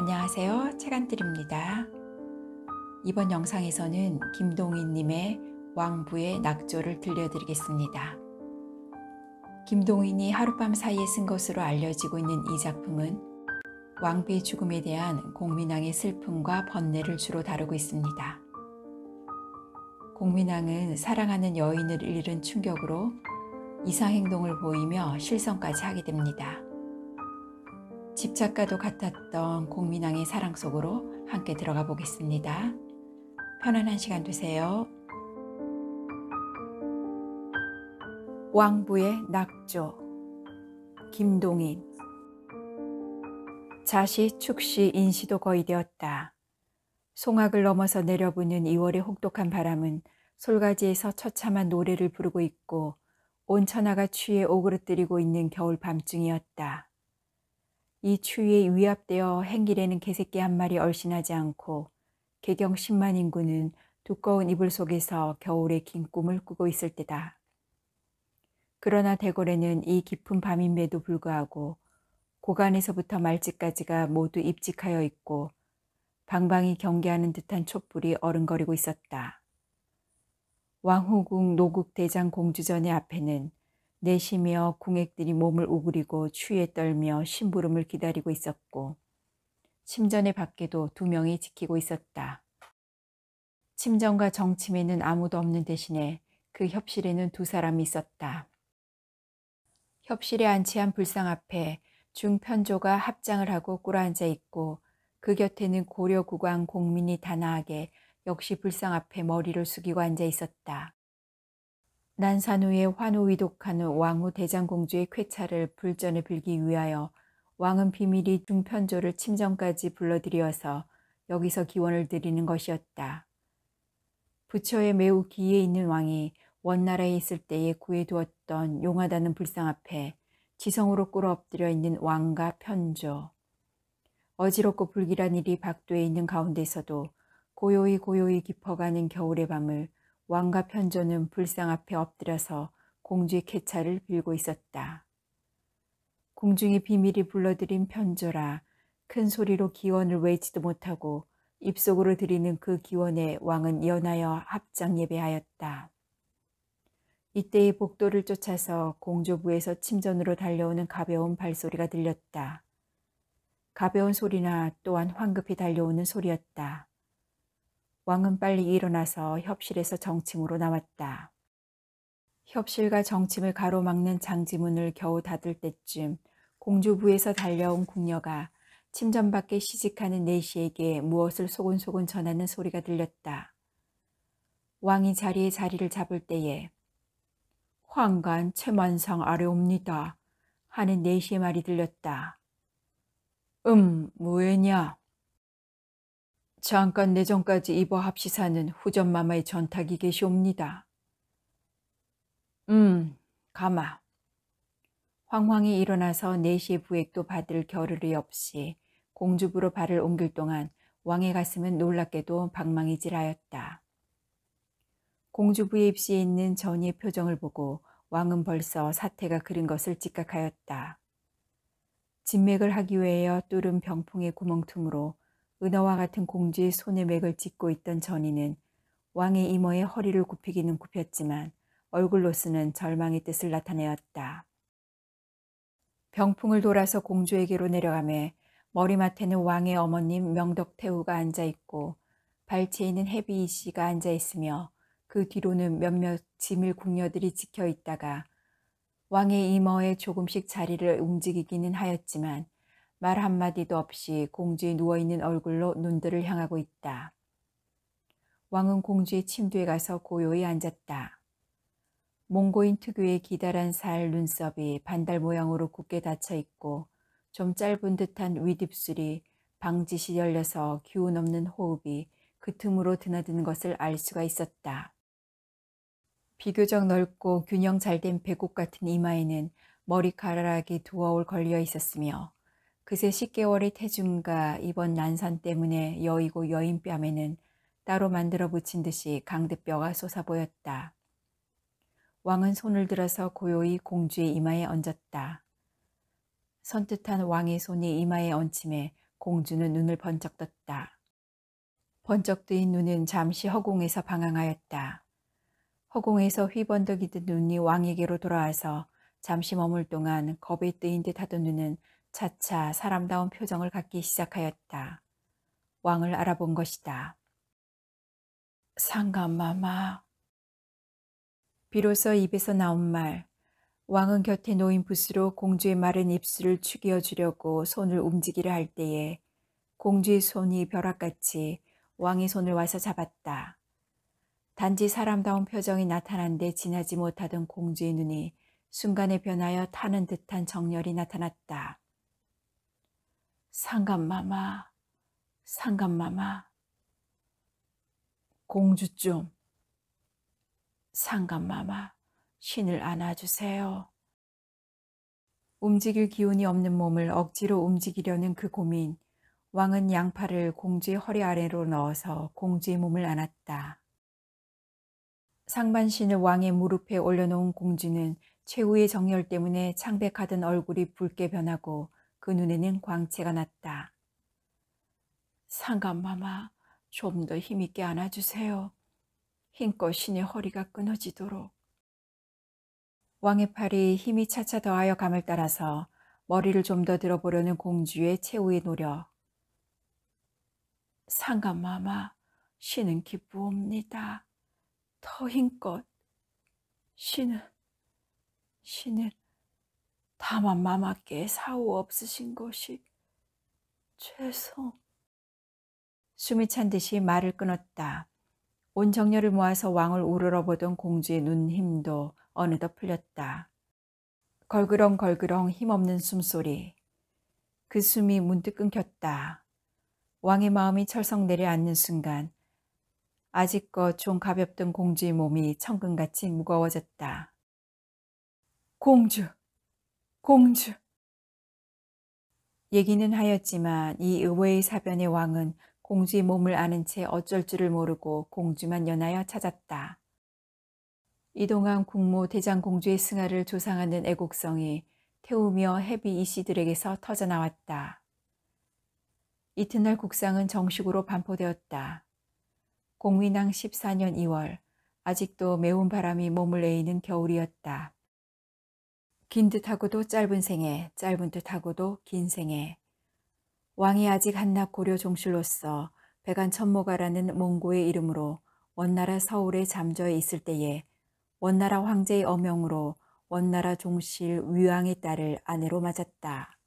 안녕하세요. 채간들입니다. 이번 영상에서는 김동인님의 왕부의 낙조를 들려드리겠습니다. 김동인이 하룻밤 사이에 쓴 것으로 알려지고 있는 이 작품은 왕비의 죽음에 대한 공민왕의 슬픔과 번뇌를 주로 다루고 있습니다. 공민왕은 사랑하는 여인을 잃은 충격으로 이상 행동을 보이며 실성까지 하게 됩니다. 집착과도 같았던 공민왕의 사랑 속으로 함께 들어가 보겠습니다. 편안한 시간 되세요. 왕부의 낙조 김동인 자시 축시 인시도 거의 되었다. 송악을 넘어서 내려부는 2월의 혹독한 바람은 솔가지에서 처참한 노래를 부르고 있고 온천하가 취해 오그러뜨리고 있는 겨울 밤중이었다. 이 추위에 위압되어 행길에는 개새끼 한 마리 얼씬하지 않고 개경 10만 인구는 두꺼운 이불 속에서 겨울의 긴 꿈을 꾸고 있을 때다. 그러나 대궐에는 이 깊은 밤임에도 불구하고 고간에서부터 말지까지가 모두 입직하여 있고 방방이 경계하는 듯한 촛불이 어른거리고 있었다. 왕후궁 노국 대장 공주전의 앞에는 내쉬며 공액들이 몸을 오그리고 추위에 떨며 심부름을 기다리고 있었고 침전의 밖에도 두 명이 지키고 있었다. 침전과 정침에는 아무도 없는 대신에 그 협실에는 두 사람이 있었다. 협실에 안치한 불상 앞에 중편조가 합장을 하고 꿇어앉아 있고 그 곁에는 고려 국왕 공민이 단아하게 역시 불상 앞에 머리를 숙이고 앉아 있었다. 난산 후에 환호 위독한 왕후 대장공주의 쾌차를 불전에 빌기 위하여 왕은 비밀이 중편조를 침전까지 불러들여서 여기서 기원을 드리는 것이었다. 부처의 매우 기에 있는 왕이 원나라에 있을 때에 구해두었던 용하다는 불상 앞에 지성으로 꿇어 엎드려 있는 왕과 편조. 어지럽고 불길한 일이 박두에 있는 가운데서도 고요히 고요히 깊어가는 겨울의 밤을 왕과 편조는 불상 앞에 엎드려서 공주의 쾌차를 빌고 있었다. 공중이 비밀이 불러들인 편조라 큰 소리로 기원을 외치도 못하고 입속으로 들이는그 기원에 왕은 연하여 합장 예배하였다. 이때의 복도를 쫓아서 공조부에서 침전으로 달려오는 가벼운 발소리가 들렸다. 가벼운 소리나 또한 황급히 달려오는 소리였다. 왕은 빨리 일어나서 협실에서 정침으로 나왔다. 협실과 정침을 가로막는 장지문을 겨우 닫을 때쯤 공주부에서 달려온 궁녀가 침전 밖에 시직하는 내시에게 무엇을 소곤소곤 전하는 소리가 들렸다. 왕이 자리에 자리를 잡을 때에 황관최만상 아래옵니다 하는 내시의 말이 들렸다. 음, 뭐했냐? 잠깐 내전까지 입어합시사는 후전마마의 전탁이 계시옵니다. 음, 가마. 황황이 일어나서 내시의 네 부액도 받을 겨를이 없이 공주부로 발을 옮길 동안 왕의 가슴은 놀랍게도 방망이질하였다. 공주부의 입시에 있는 전의의 표정을 보고 왕은 벌써 사태가 그린 것을 직각하였다. 진맥을 하기 위하여 뚫은 병풍의 구멍틈으로 은어와 같은 공주의 손에 맥을 짚고 있던 전이는 왕의 이모의 허리를 굽히기는 굽혔지만 얼굴로서는 절망의 뜻을 나타내었다. 병풍을 돌아서 공주에게로 내려가매 머리맡에는 왕의 어머님 명덕태우가 앉아 있고 발치에는 해비이 씨가 앉아 있으며 그 뒤로는 몇몇 지밀 궁녀들이 지켜 있다가 왕의 이머에 조금씩 자리를 움직이기는 하였지만 말 한마디도 없이 공주의 누워있는 얼굴로 눈들을 향하고 있다. 왕은 공주의 침대에 가서 고요히 앉았다. 몽고인 특유의 기다란 살 눈썹이 반달 모양으로 굳게 닫혀 있고 좀 짧은 듯한 윗입술이 방지시 열려서 기운 없는 호흡이 그 틈으로 드나드는 것을 알 수가 있었다. 비교적 넓고 균형 잘 된 배꼽 같은 이마에는 머리카락이 두어올 걸려 있었으며 그새 10개월의 태중과 이번 난산 때문에 여의고 여인 뺨에는 따로 만들어 붙인 듯이 강대뼈가 솟아 보였다. 왕은 손을 들어서 고요히 공주의 이마에 얹었다. 선뜻한 왕의 손이 이마에 얹힘에 공주는 눈을 번쩍 떴다. 번쩍 뜨인 눈은 잠시 허공에서 방황하였다. 허공에서 휘번덕이듯 눈이 왕에게로 돌아와서 잠시 머물 동안 겁에 뜨인 듯 하던 눈은 차차 사람다운 표정을 갖기 시작하였다. 왕을 알아본 것이다. 상감마마. 비로소 입에서 나온 말. 왕은 곁에 놓인 붓으로 공주의 마른 입술을 축이어 주려고 손을 움직이려 할 때에 공주의 손이 벼락같이 왕의 손을 와서 잡았다. 단지 사람다운 표정이 나타난 데 지나지 못하던 공주의 눈이 순간에 변하여 타는 듯한 정열이 나타났다. 상감마마, 상감마마. 공주 좀. 상감마마, 신을 안아주세요. 움직일 기운이 없는 몸을 억지로 움직이려는 그 고민. 왕은 양팔을 공주의 허리 아래로 넣어서 공주의 몸을 안았다. 상반신을 왕의 무릎에 올려놓은 공주는 최후의 정열 때문에 창백하던 얼굴이 붉게 변하고 그 눈에는 광채가 났다. 상감마마 좀 더 힘있게 안아주세요. 힘껏 신의 허리가 끊어지도록. 왕의 팔이 힘이 차차 더하여 감을 따라서 머리를 좀 더 들어보려는 공주의 최후의 노력. 상감마마 신은 기쁘옵니다. 더 힘껏. 신은, 신은 다만 마마께 사후 없으신 것이 죄송. 숨이 찬 듯이 말을 끊었다. 온정렬을 모아서 왕을 우러러 보던 공주의 눈 힘도 어느덧 풀렸다. 걸그렁 걸그렁 힘없는 숨소리. 그 숨이 문득 끊겼다. 왕의 마음이 철성 내려앉는 순간 아직껏 좀 가볍던 공주의 몸이 천근같이 무거워졌다. 공주! 공주. 얘기는 하였지만 이 의외의 사변의 왕은 공주의 몸을 아는 채 어쩔 줄을 모르고 공주만 연하여 찾았다. 이동한 국모 대장공주의 승하를 조상하는 애국성이 태우며 해비 이씨들에게서 터져나왔다. 이튿날 국상은 정식으로 반포되었다. 공위낭 14년 2월 아직도 매운 바람이 몸을 에이는 겨울이었다. 긴 듯하고도 짧은 생애, 짧은 듯하고도 긴 생애. 왕이 아직 한낱 고려 종실로서 백안 천모가라는 몽고의 이름으로 원나라 서울에 잠져 있을 때에 원나라 황제의 어명으로 원나라 종실 위왕의 딸을 아내로 맞았다.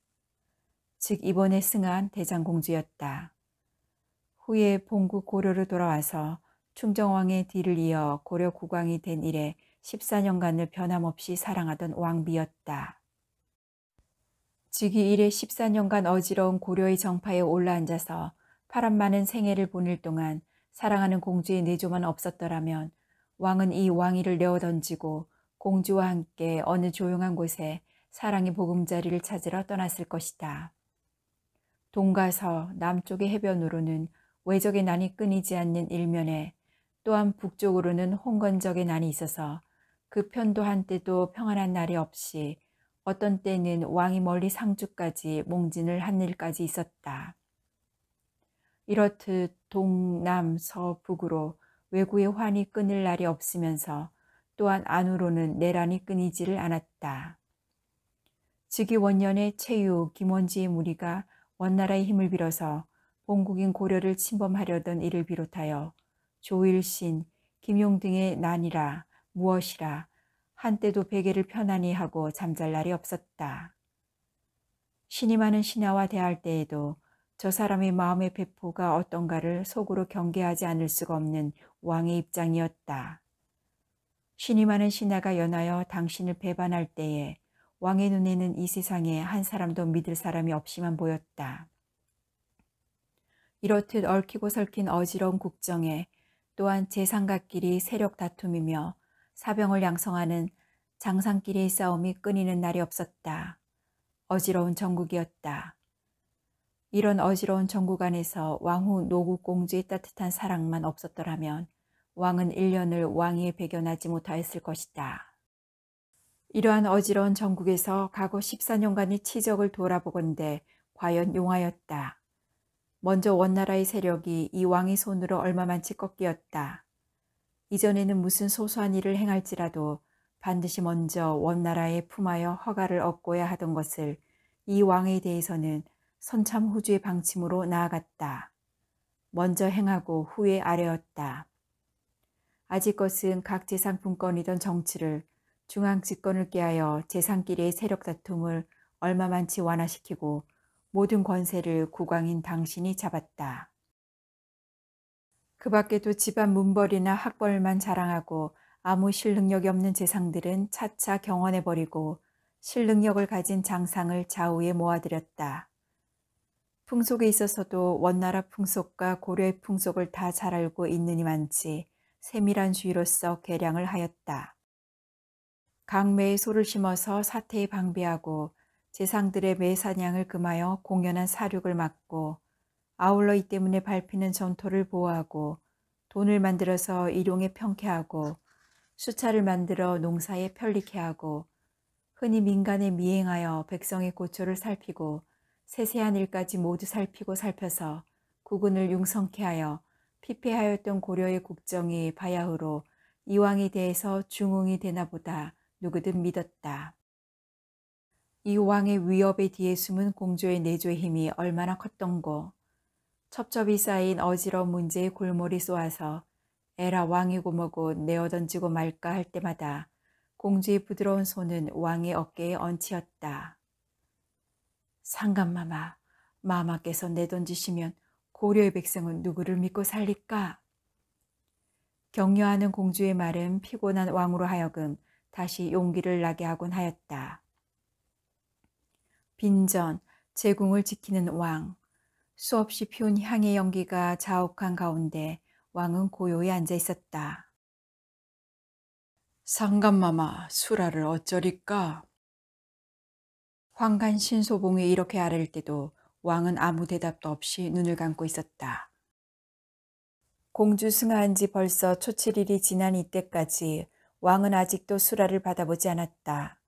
즉 이번에 승한 대장공주였다. 후에 봉구 고려로 돌아와서 충정왕의 뒤를 이어 고려 국왕이 된 이래 14년간을 변함없이 사랑하던 왕비였다. 즉위 일에 14년간 어지러운 고려의 정파에 올라앉아서 파란 많은 생애를 보낼 동안 사랑하는 공주의 내조만 없었더라면 왕은 이 왕위를 내어던지고 공주와 함께 어느 조용한 곳에 사랑의 보금자리를 찾으러 떠났을 것이다. 동가서 남쪽의 해변으로는 외적의 난이 끊이지 않는 일면에 또한 북쪽으로는 홍건적의 난이 있어서 그 편도 한때도 평안한 날이 없이 어떤 때는 왕이 멀리 상주까지 몽진을 한일까지 있었다. 이렇듯 동남 서북으로 외구의 환이 끊을 날이 없으면서 또한 안으로는 내란이 끊이지를 않았다. 즉위 원년의 최유 김원지의 무리가 원나라의 힘을 빌어서 본국인 고려를 침범하려던 이를 비롯하여 조일신, 김용 등의 난이라 무엇이라 한때도 베개를 편안히 하고 잠잘 날이 없었다. 신이 많은 신하와 대할 때에도 저 사람의 마음의 배포가 어떤가를 속으로 경계하지 않을 수가 없는 왕의 입장이었다. 신이 많은 신하가 연하여 당신을 배반할 때에 왕의 눈에는 이 세상에 한 사람도 믿을 사람이 없이만 보였다. 이렇듯 얽히고 설킨 어지러운 국정에 또한 재상각끼리 세력 다툼이며 사병을 양성하는 장상끼리의 싸움이 끊이는 날이 없었다. 어지러운 전국이었다. 이런 어지러운 전국 안에서 왕후 노국 공주의 따뜻한 사랑만 없었더라면 왕은 1년을 왕위에 배견하지 못하였을 것이다. 이러한 어지러운 전국에서 과거 14년간의 치적을 돌아보건대 과연 용하였다. 먼저 원나라의 세력이 이 왕의 손으로 얼마만치 꺾이었다. 이전에는 무슨 소소한 일을 행할지라도 반드시 먼저 원나라에 품하여 허가를 얻고야 하던 것을 이 왕에 대해서는 선참 후주의 방침으로 나아갔다. 먼저 행하고 후에 아래었다. 아직 것은 각재상품권이던 정치를 중앙 집권을 깨하여 재상끼리의 세력 다툼을 얼마만치 완화시키고 모든 권세를 국왕인 당신이 잡았다. 그 밖에도 집안 문벌이나 학벌만 자랑하고 아무 실능력이 없는 재상들은 차차 경원해버리고 실능력을 가진 장상을 좌우에 모아들였다. 풍속에 있어서도 원나라 풍속과 고려의 풍속을 다 잘 알고 있느니만치 세밀한 주의로서 계량을 하였다. 강매에 소를 심어서 사태에 방비하고 재상들의 매사냥을 금하여 공연한 사륙을 막고 아울러 이 때문에 밟히는 전토를 보호하고 돈을 만들어서 일용에 평쾌하고 수차를 만들어 농사에 편리케 하고 흔히 민간에 미행하여 백성의 고초를 살피고 세세한 일까지 모두 살피고 살펴서 국군을 융성케 하여 피폐하였던 고려의 국정이 바야흐로 이왕에 대해서 중흥이 되나 보다 누구든 믿었다. 이 왕의 위협에 뒤에 숨은 공조의 내조의 힘이 얼마나 컸던고 첩첩이 쌓인 어지러운 문제에 골몰이 쏘아서 에라 왕이고 뭐고 내어던지고 말까 할 때마다 공주의 부드러운 손은 왕의 어깨에 얹히었다. 상감마마, 마마께서 내던지시면 고려의 백성은 누구를 믿고 살릴까? 격려하는 공주의 말은 피곤한 왕으로 하여금 다시 용기를 나게 하곤 하였다. 빈전, 제궁을 지키는 왕, 수없이 피운 향의 연기가 자욱한 가운데 왕은 고요히 앉아 있었다. 상감마마 수라를 어쩌리까? 황간 신소봉이 이렇게 아를 때도 왕은 아무 대답도 없이 눈을 감고 있었다. 공주 승하한 지 벌써 초칠일이 지난 이때까지 왕은 아직도 수라를 받아보지 않았다.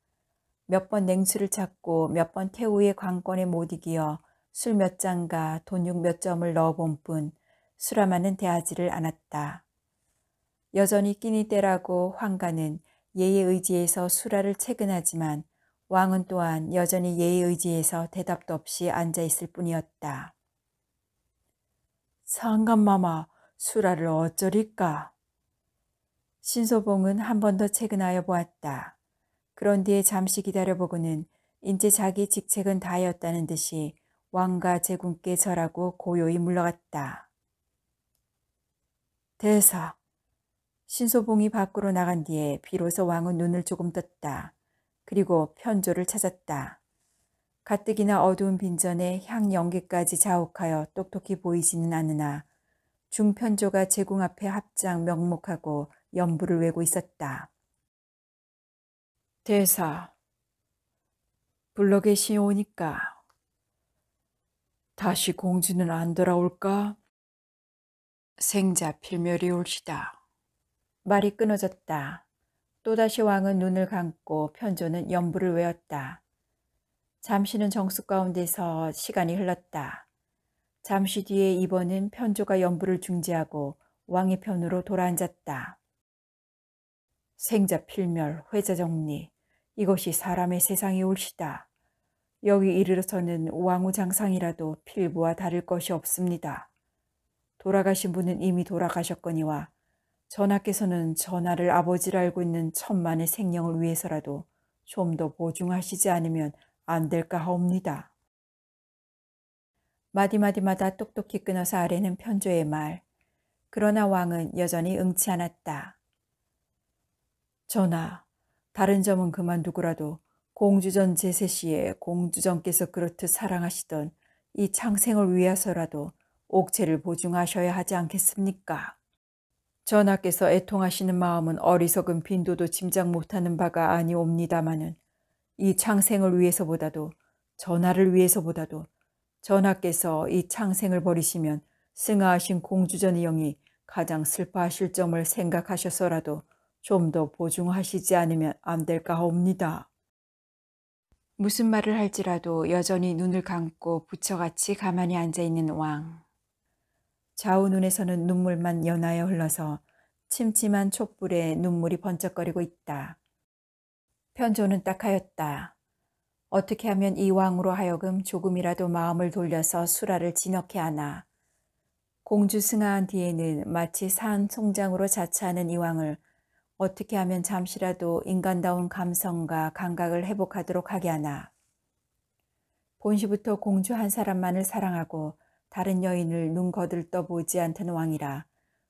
몇 번 냉수를 찾고 몇 번 태우의 관건에 못 이기어 술몇 잔과 돈육 몇 점을 넣어본 뿐 수라마는 대하지를 않았다. 여전히 끼니때라고 황가는 예의 의지에서 수라를 채근하지만 왕은 또한 여전히 예의 의지에서 대답도 없이 앉아 있을 뿐이었다. 상감마마 수라를 어쩌리까? 신소봉은 한 번더 채근하여 보았다. 그런 뒤에 잠시 기다려보고는 인제 자기 직책은 다였다는 듯이 왕과 제군께 절하고 고요히 물러갔다. 대사, 신소봉이 밖으로 나간 뒤에 비로소 왕은 눈을 조금 떴다. 그리고 편조를 찾았다. 가뜩이나 어두운 빈전에 향 연기까지 자욱하여 똑똑히 보이지는 않으나 중편조가 제궁 앞에 합장 명목하고 연부를 외고 있었다. 대사, 블록에 시오니까 다시 공주는 안 돌아올까? 생자 필멸이 올시다. 말이 끊어졌다. 또다시 왕은 눈을 감고 편조는 연부를 외웠다. 잠시는 정수 가운데서 시간이 흘렀다. 잠시 뒤에 이번은 편조가 연부를 중지하고 왕의 편으로 돌아앉았다. 생자 필멸, 회자 정리, 이것이 사람의 세상이 올시다. 여기 이르러서는 왕후장상이라도 필부와 다를 것이 없습니다. 돌아가신 분은 이미 돌아가셨거니와 전하께서는 전하를 아버지로 알고 있는 천만의 생명을 위해서라도 좀 더 보증하시지 않으면 안 될까 하옵니다. 마디마디마다 똑똑히 끊어서 아래는 편조의 말. 그러나 왕은 여전히 응치 않았다. 전하, 다른 점은 그만두고라도 공주전 제세 시에 공주전께서 그렇듯 사랑하시던 이 창생을 위해서라도 옥체를 보증하셔야 하지 않겠습니까? 전하께서 애통하시는 마음은 어리석은 빈도도 짐작 못하는 바가 아니옵니다마는 이 창생을 위해서보다도 전하를 위해서보다도 전하께서 이 창생을 버리시면 승하하신 공주전 이영이 가장 슬퍼하실 점을 생각하셔서라도 좀 더 보증하시지 않으면 안 될까 옵니다. 무슨 말을 할지라도 여전히 눈을 감고 부처같이 가만히 앉아 있는 왕. 좌우 눈에서는 눈물만 연하여 흘러서 침침한 촛불에 눈물이 번쩍거리고 있다. 편조는 딱하였다. 어떻게 하면 이 왕으로 하여금 조금이라도 마음을 돌려서 수라를 진억해 하나. 공주 승하한 뒤에는 마치 산 송장으로 자처하는 이 왕을 어떻게 하면 잠시라도 인간다운 감성과 감각을 회복하도록 하게 하나. 본시부터 공주 한 사람만을 사랑하고 다른 여인을 눈 거들떠 보지 않던 왕이라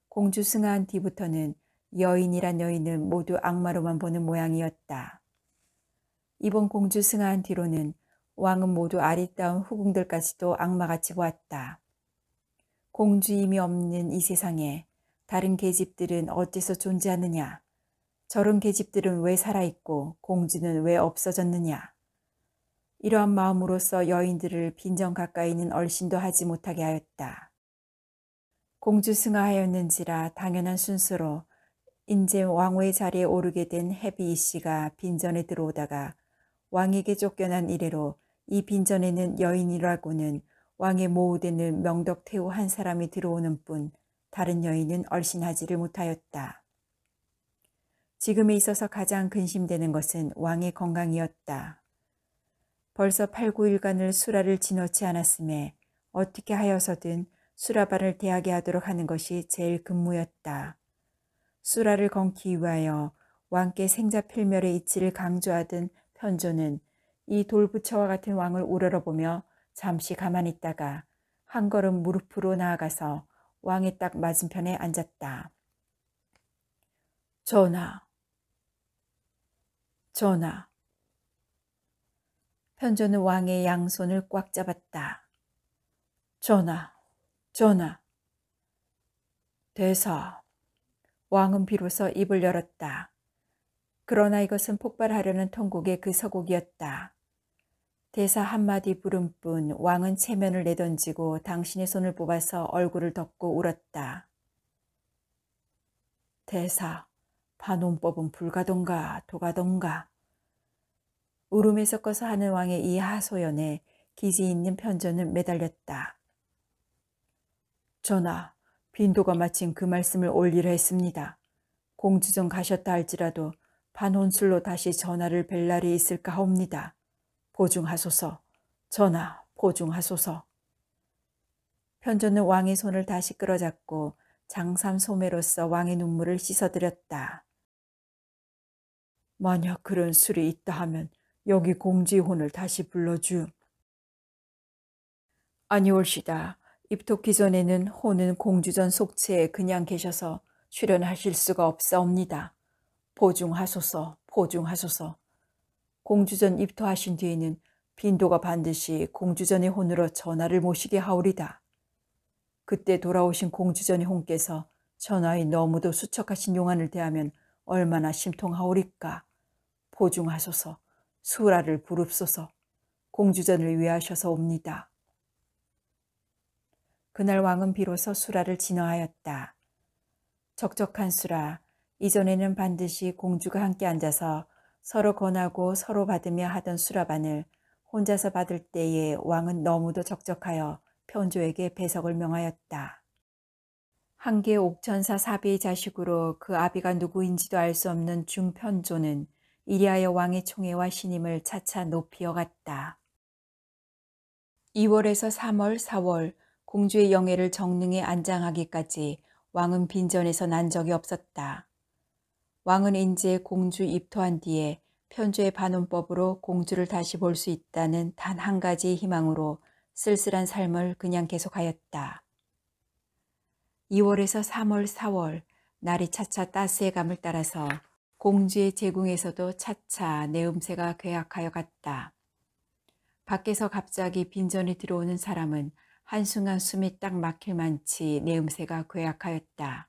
공주 승하한 뒤부터는 여인이란 여인을 모두 악마로만 보는 모양이었다. 이번 공주 승하한 뒤로는 왕은 모두 아리따운 후궁들까지도 악마같이 보았다. 공주임이 없는 이 세상에 다른 계집들은 어째서 존재하느냐? 저런 계집들은 왜 살아있고 공주는 왜 없어졌느냐. 이러한 마음으로써 여인들을 빈정 가까이 있는 얼씬도 하지 못하게 하였다. 공주 승하하였는지라 당연한 순서로 인제 왕후의 자리에 오르게 된 해비 이씨가 빈전에 들어오다가 왕에게 쫓겨난 이래로 이 빈전에는 여인이라고는 왕의 모호되는 명덕 태후 한 사람이 들어오는 뿐 다른 여인은 얼씬하지를 못하였다. 지금에 있어서 가장 근심되는 것은 왕의 건강이었다. 벌써 8, 9일간을 수라를 지놓지 않았음에 어떻게 하여서든 수라발을 대하게 하도록 하는 것이 제일 근무였다. 수라를 건기 위하여 왕께 생자필멸의 이치를 강조하던 편조는 이 돌부처와 같은 왕을 우러러보며 잠시 가만히 있다가 한 걸음 무릎으로 나아가서 왕의 딱 맞은편에 앉았다. 전하, 전하. 편전은 왕의 양손을 꽉 잡았다. 전하, 전하. 대사. 왕은 비로소 입을 열었다. 그러나 이것은 폭발하려는 통곡의 그 서곡이었다. 대사 한마디 부름뿐 왕은 체면을 내던지고 당신의 손을 뽑아서 얼굴을 덮고 울었다. 대사, 반혼법은 불가던가 도가던가. 울음에 섞어서 하는 왕의 이 하소연에 기지 있는 편전은 매달렸다. 전하, 빈도가 마침 그 말씀을 올리려 했습니다. 공주전 가셨다 할지라도 반혼술로 다시 전하를 뵐 날이 있을까 하옵니다. 보중하소서, 전하, 보중하소서. 편전은 왕의 손을 다시 끌어잡고 장삼 소매로서 왕의 눈물을 씻어드렸다. 만약 그런 술이 있다 하면 여기 공지혼을 다시 불러줌. 아니올시다. 입토기 전에는 혼은 공주전 속체에 그냥 계셔서 출연하실 수가 없사옵니다. 보중하소서, 보중하소서. 공주전 입토하신 뒤에는 빈도가 반드시 공주전의 혼으로 전하를 모시게 하오리다. 그때 돌아오신 공주전의 혼께서 전하의 너무도 수척하신 용안을 대하면 얼마나 심통하오리까 보중하소서 수라를 부릅소서 공주전을 위하셔서 옵니다. 그날 왕은 비로소 수라를 진화하였다. 적적한 수라 이전에는 반드시 공주가 함께 앉아서 서로 권하고 서로 받으며 하던 수라반을 혼자서 받을 때에 왕은 너무도 적적하여 편조에게 배석을 명하였다. 한계 옥천사 사비의 자식으로 그 아비가 누구인지도 알 수 없는 중편조는 이리하여 왕의 총애와 신임을 차차 높이어갔다. 2월에서 3월, 4월 공주의 영예를 정릉에 안장하기까지 왕은 빈전에서 난 적이 없었다. 왕은 인제 공주 입토한 뒤에 편조의 반원법으로 공주를 다시 볼 수 있다는 단 한 가지 희망으로 쓸쓸한 삶을 그냥 계속하였다. 2월에서 3월, 4월 날이 차차 따스해감을 따라서 공주의 제궁에서도 차차 내음새가 괴악하여 갔다. 밖에서 갑자기 빈전에 들어오는 사람은 한순간 숨이 딱 막힐 만치 내음새가 괴악하였다.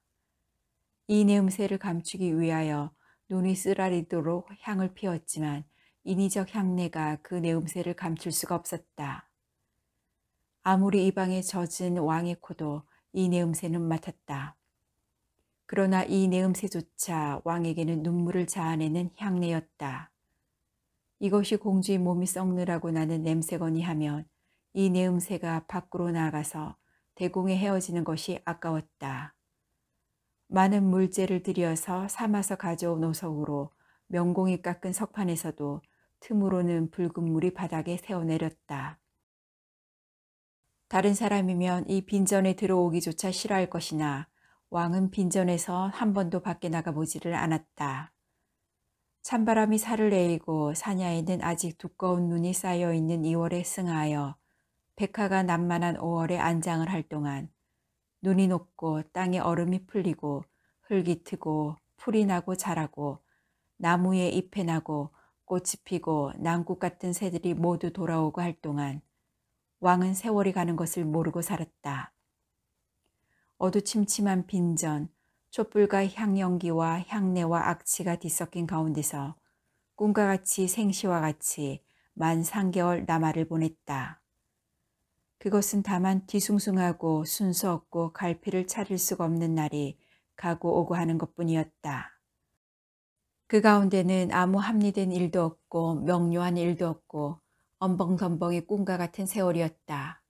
이 내음새를 감추기 위하여 눈이 쓰라리도록 향을 피웠지만 인위적 향내가 그 내음새를 감출 수가 없었다. 아무리 이 방에 젖은 왕의 코도 이 내음새는 맡았다. 그러나 이 내음새조차 왕에게는 눈물을 자아내는 향내였다. 이것이 공주의 몸이 썩느라고 나는 냄새거니 하면 이 내음새가 밖으로 나가서 대공에 헤어지는 것이 아까웠다. 많은 물재를 들여서 삼아서 가져온 오석으로 명공이 깎은 석판에서도 틈으로는 붉은 물이 바닥에 새어내렸다. 다른 사람이면 이 빈전에 들어오기조차 싫어할 것이나 왕은 빈전에서 한 번도 밖에 나가 보지를 않았다. 찬바람이 살을 내이고 사냐에는 아직 두꺼운 눈이 쌓여 있는 2월에 승하여 백화가 난만한 5월에 안장을 할 동안 눈이 녹고 땅에 얼음이 풀리고 흙이 트고 풀이 나고 자라고 나무에 잎에 나고 꽃이 피고 난국 같은 새들이 모두 돌아오고 할 동안 왕은 세월이 가는 것을 모르고 살았다. 어두침침한 빈전, 촛불과 향연기와 향내와 악취가 뒤섞인 가운데서 꿈과 같이 생시와 같이 만 3개월 남아를 보냈다. 그것은 다만 뒤숭숭하고 순수 없고 갈피를 차릴 수가 없는 날이 가고 오고 하는 것뿐이었다. 그 가운데는 아무 합리된 일도 없고 명료한 일도 없고 엄벙덤벙의 꿈과 같은 세월이었다.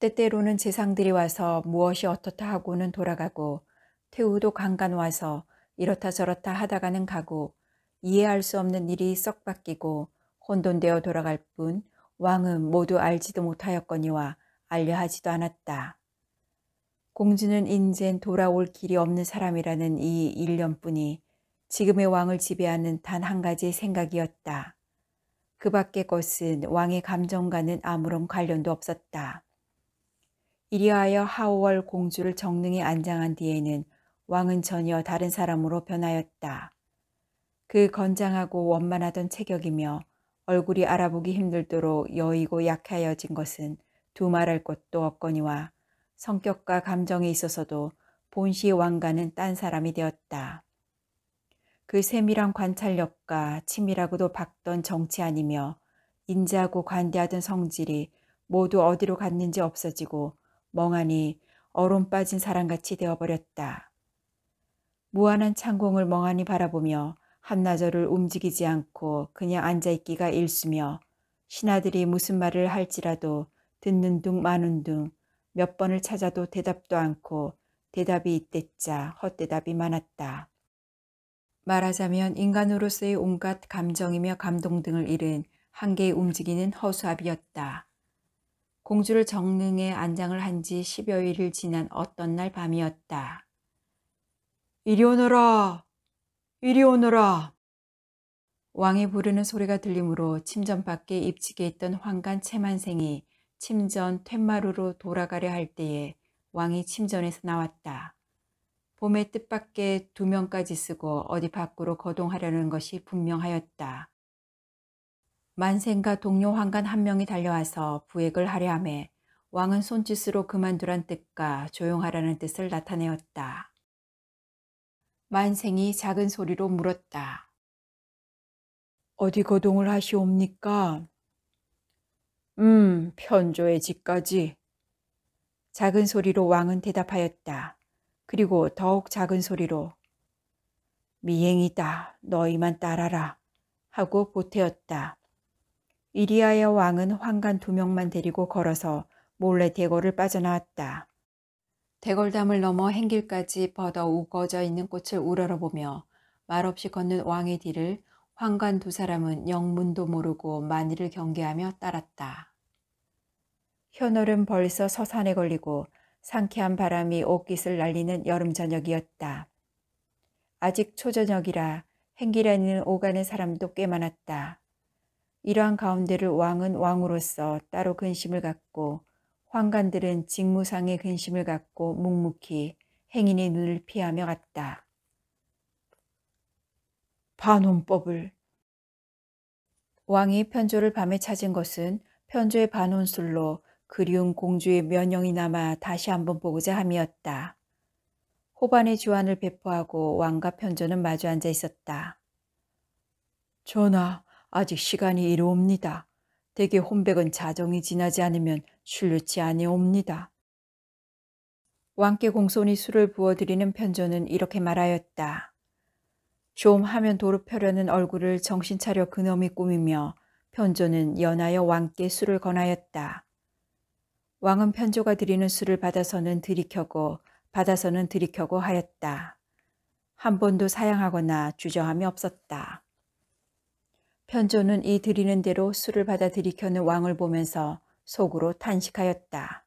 때때로는 재상들이 와서 무엇이 어떻다 하고는 돌아가고 태우도 간간 와서 이렇다 저렇다 하다가는 가고 이해할 수 없는 일이 썩 바뀌고 혼돈되어 돌아갈 뿐 왕은 모두 알지도 못하였거니와 알려하지도 않았다. 공주는 인젠 돌아올 길이 없는 사람이라는 이 일련뿐이 지금의 왕을 지배하는 단 한 가지의 생각이었다. 그 밖의 것은 왕의 감정과는 아무런 관련도 없었다. 이리하여 하오월 공주를 정릉에 안장한 뒤에는 왕은 전혀 다른 사람으로 변하였다. 그 건장하고 원만하던 체격이며 얼굴이 알아보기 힘들도록 여의고 약하여진 것은 두말할 것도 없거니와 성격과 감정에 있어서도 본시 왕과는 딴 사람이 되었다. 그 세밀한 관찰력과 치밀하고도 박던 정치아니며 인자하고 관대하던 성질이 모두 어디로 갔는지 없어지고 멍하니 얼음 빠진 사람같이 되어버렸다. 무한한 창공을 멍하니 바라보며 한나절을 움직이지 않고 그냥 앉아있기가 일쑤며 신하들이 무슨 말을 할지라도 듣는 둥 마는 둥 몇 번을 찾아도 대답도 않고 대답이 있댔자 헛대답이 많았다. 말하자면 인간으로서의 온갖 감정이며 감동 등을 잃은 한계의 움직이는 허수아비였다. 공주를 정릉에 안장을 한지 10여 일을 지난 어떤 날 밤이었다. 이리 오너라! 이리 오너라! 왕이 부르는 소리가 들림으로 침전 밖에 입직게 있던 황간 채만생이 침전 툇마루로 돌아가려 할 때에 왕이 침전에서 나왔다. 봄의 뜻밖에 두 명까지 쓰고 어디 밖으로 거동하려는 것이 분명하였다. 만생과 동료 환관 한 명이 달려와서 부액을 하려 함에 왕은 손짓으로 그만두란 뜻과 조용하라는 뜻을 나타내었다. 만생이 작은 소리로 물었다. 어디 거동을 하시옵니까? 음, 편조의 집까지. 작은 소리로 왕은 대답하였다. 그리고 더욱 작은 소리로 미행이다. 너희만 따라라. 하고 보태었다. 이리하여 왕은 환관 두 명만 데리고 걸어서 몰래 대궐을 빠져나왔다. 대궐담을 넘어 행길까지 뻗어 우거져 있는 꽃을 우러러보며 말없이 걷는 왕의 뒤를 환관 두 사람은 영문도 모르고 만일을 경계하며 따랐다. 현월은 벌써 서산에 걸리고 상쾌한 바람이 옷깃을 날리는 여름 저녁이었다. 아직 초저녁이라 행기라는 오가는 사람도 꽤 많았다. 이러한 가운데를 왕은 왕으로서 따로 근심을 갖고 황관들은 직무상의 근심을 갖고 묵묵히 행인의 눈을 피하며 갔다. 반원법을 왕이 편조를 밤에 찾은 것은 편조의 반원술로 그리운 공주의 면영이 남아 다시 한번 보고자 함이었다. 호반의 주안을 배포하고 왕과 편조는 마주 앉아 있었다. 전하, 아직 시간이 이르옵니다. 대개 혼백은 자정이 지나지 않으면 출루치 아니옵니다. 왕께 공손히 술을 부어드리는 편조는 이렇게 말하였다. 좀 하면 도로 펴려는 얼굴을 정신 차려 그놈이 꾸미며 편조는 연하여 왕께 술을 권하였다 왕은 편조가 드리는 술을 받아서는 들이켜고 받아서는 들이켜고 하였다. 한 번도 사양하거나 주저함이 없었다. 편조는 이 드리는 대로 술을 받아 들이켜는 왕을 보면서 속으로 탄식하였다.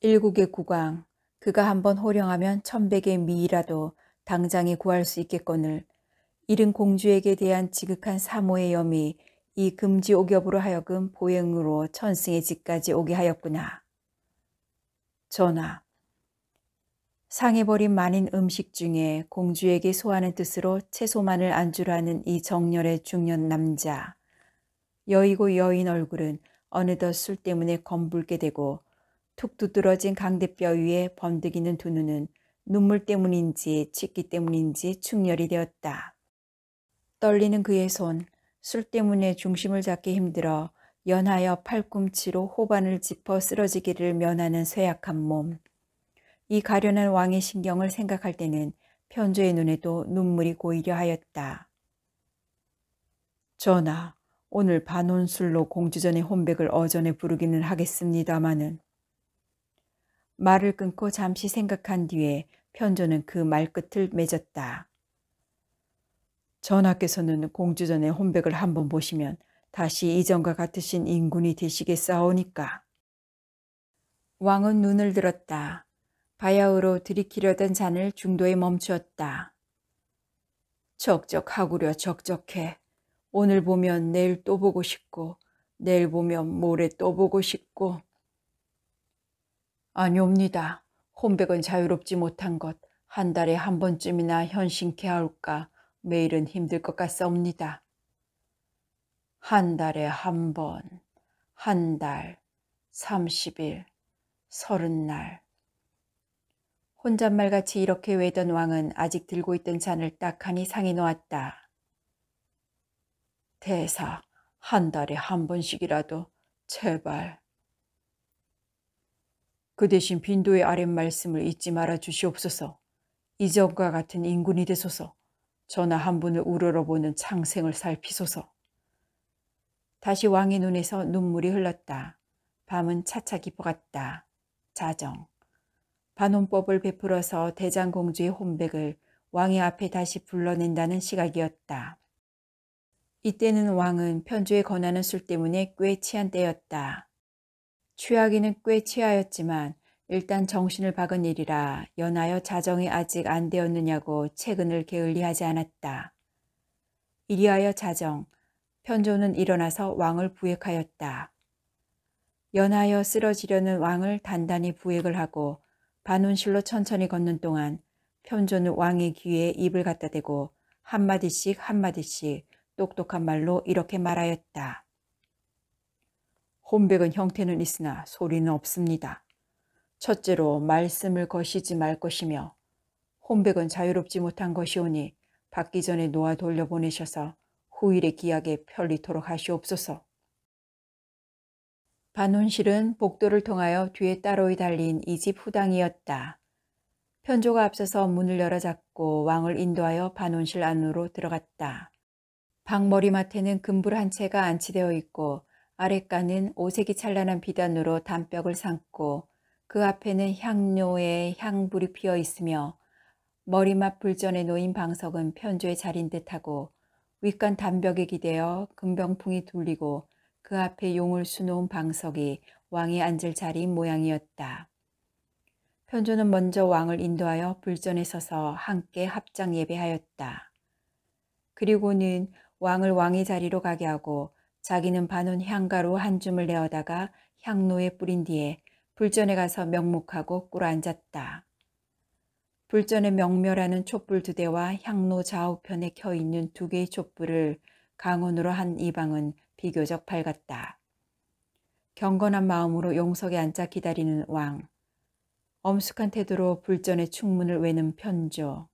일국의 국왕, 그가 한 번 호령하면 천백의 미이라도 당장에 구할 수 있겠거늘 이른 공주에게 대한 지극한 사모의 염이 이 금지 옥엽으로 하여금 보행으로 천승의 집까지 오게 하였구나. 전하, 상해버린 만인 음식 중에 공주에게 소하는 뜻으로 채소만을 안주라는이 정열의 중년 남자. 여의고 여인 얼굴은 어느덧 술 때문에 검붉게 되고 툭 두드러진 강대뼈 위에 번득이는 두 눈은 눈물 때문인지 찢기 때문인지 충렬이 되었다. 떨리는 그의 손, 술 때문에 중심을 잡기 힘들어 연하여 팔꿈치로 호반을 짚어 쓰러지기를 면하는 쇠약한 몸. 이 가련한 왕의 신경을 생각할 때는 편조의 눈에도 눈물이 고이려 하였다. 전하, 오늘 반원술로 공주전의 혼백을 어전에 부르기는 하겠습니다마는 말을 끊고 잠시 생각한 뒤에 편조는 그 말끝을 맺었다. 전하께서는 공주전의 혼백을 한번 보시면 다시 이전과 같으신 인군이 되시겠사오니까. 왕은 눈을 들었다. 바야흐로 들이키려던 잔을 중도에 멈추었다. 적적하구려 적적해. 오늘 보면 내일 또 보고 싶고 내일 보면 모레 또 보고 싶고. 아니옵니다. 혼백은 자유롭지 못한 것한 달에 한 번쯤이나 현신케 하올까 매일은 힘들 것 같사옵니다. 한 달에 한 번, 한 달, 30일, 서른 날. 혼잣말같이 이렇게 외던 왕은 아직 들고 있던 잔을 딱하니 상에 놓았다. 대사, 한 달에 한 번씩이라도 제발. 그 대신 빈도의 아랫말씀을 잊지 말아 주시옵소서. 이전과 같은 인군이 되소서. 전하 한 분을 우러러보는 창생을 살피소서. 다시 왕의 눈에서 눈물이 흘렀다. 밤은 차차 깊어갔다. 자정. 반원법을 베풀어서 대장공주의 혼백을 왕의 앞에 다시 불러낸다는 시각이었다. 이때는 왕은 편주에 권하는 술 때문에 꽤 취한 때였다. 취하기는 꽤 취하였지만 일단 정신을 박은 일이라 연하여 자정이 아직 안 되었느냐고 최근을 게을리하지 않았다. 이리하여 자정, 편조는 일어나서 왕을 부획하였다 연하여 쓰러지려는 왕을 단단히 부획을 하고 반운실로 천천히 걷는 동안 편조는 왕의 귀에 입을 갖다 대고 한마디씩 한마디씩 똑똑한 말로 이렇게 말하였다. 혼백은 형태는 있으나 소리는 없습니다. 첫째로 말씀을 거시지 말 것이며 혼백은 자유롭지 못한 것이오니 받기 전에 놓아 돌려보내셔서 후일의 기약에 편리토록 하시옵소서. 반온실은 복도를 통하여 뒤에 따로이 달린 이 집 후당이었다. 편조가 앞서서 문을 열어잡고 왕을 인도하여 반온실 안으로 들어갔다. 방 머리맡에는 금불 한 채가 안치되어 있고 아랫가는 오색이 찬란한 비단으로 담벽을 삼고 그 앞에는 향료의 향불이 피어 있으며 머리맡 불전에 놓인 방석은 편조의 자리인 듯하고 윗간 담벽에 기대어 금병풍이 돌리고그 앞에 용을 수놓은 방석이 왕이 앉을 자리인 모양이었다. 편조는 먼저 왕을 인도하여 불전에 서서 함께 합장 예배하였다. 그리고는 왕을 왕의 자리로 가게 하고 자기는 반원 향가로 한 줌을 내어다가 향로에 뿌린 뒤에 불전에 가서 명목하고 꿇어 앉았다. 불전에 명멸하는 촛불 두 대와 향로 좌우편에 켜 있는 두 개의 촛불을 강원으로 한 이방은 비교적 밝았다. 경건한 마음으로 용석에 앉아 기다리는 왕. 엄숙한 태도로 불전의 충문을 외는 편조.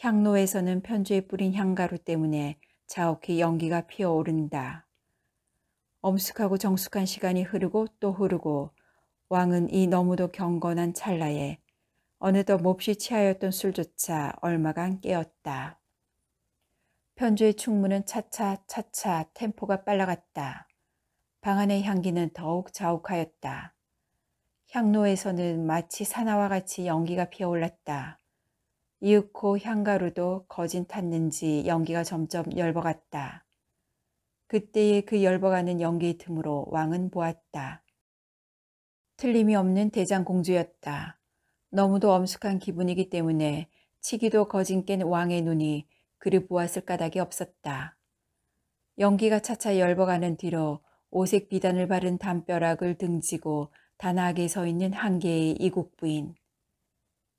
향로에서는 편조에 뿌린 향가루 때문에 자욱히 연기가 피어오른다. 엄숙하고 정숙한 시간이 흐르고 또 흐르고 왕은 이 너무도 경건한 찰나에 어느덧 몹시 취하였던 술조차 얼마간 깨었다. 편주의 충무는 차차 차차 템포가 빨라갔다. 방 안의 향기는 더욱 자욱하였다. 향로에서는 마치 산화와 같이 연기가 피어올랐다. 이윽고 향가루도 거진 탔는지 연기가 점점 열버갔다. 그때의 그 열버가는 연기의 틈으로 왕은 보았다. 틀림이 없는 대장공주였다. 너무도 엄숙한 기분이기 때문에 치기도 거진 깬 왕의 눈이 그를 보았을 까닭이 없었다. 연기가 차차 열버가는 뒤로 오색 비단을 바른 담벼락을 등지고 단아하게 서 있는 한 개의 이국부인.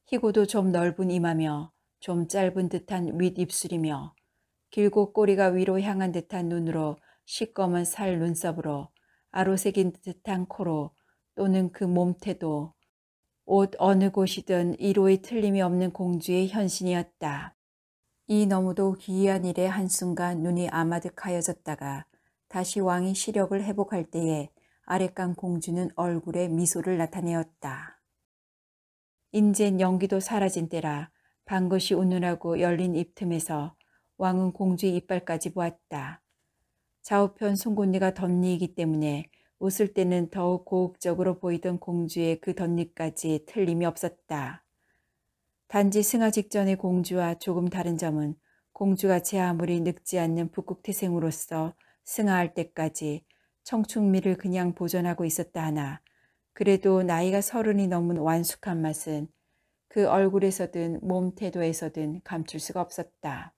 희고도 좀 넓은 이마며 좀 짧은 듯한 윗입술이며 길고 꼬리가 위로 향한 듯한 눈으로 시꺼먼 살 눈썹으로 아로색인 듯한 코로 또는 그 몸태도 옷 어느 곳이든 이로이 틀림이 없는 공주의 현신이었다. 이 너무도 기이한 일에 한순간 눈이 아마득하여졌다가 다시 왕이 시력을 회복할 때에 아랫강 공주는 얼굴에 미소를 나타내었다. 인젠 연기도 사라진 때라 방것이 웃느라고 열린 입틈에서 왕은 공주의 이빨까지 보았다. 좌우편 송곳니가 덧니이기 때문에 웃을 때는 더욱 고혹적으로 보이던 공주의 그 덧니까지 틀림이 없었다. 단지 승하 직전의 공주와 조금 다른 점은 공주가 제 아무리 늙지 않는 북극태생으로서 승하할 때까지 청춘미를 그냥 보존하고 있었다 하나 그래도 나이가 서른이 넘은 완숙한 맛은 그 얼굴에서든 몸 태도에서든 감출 수가 없었다.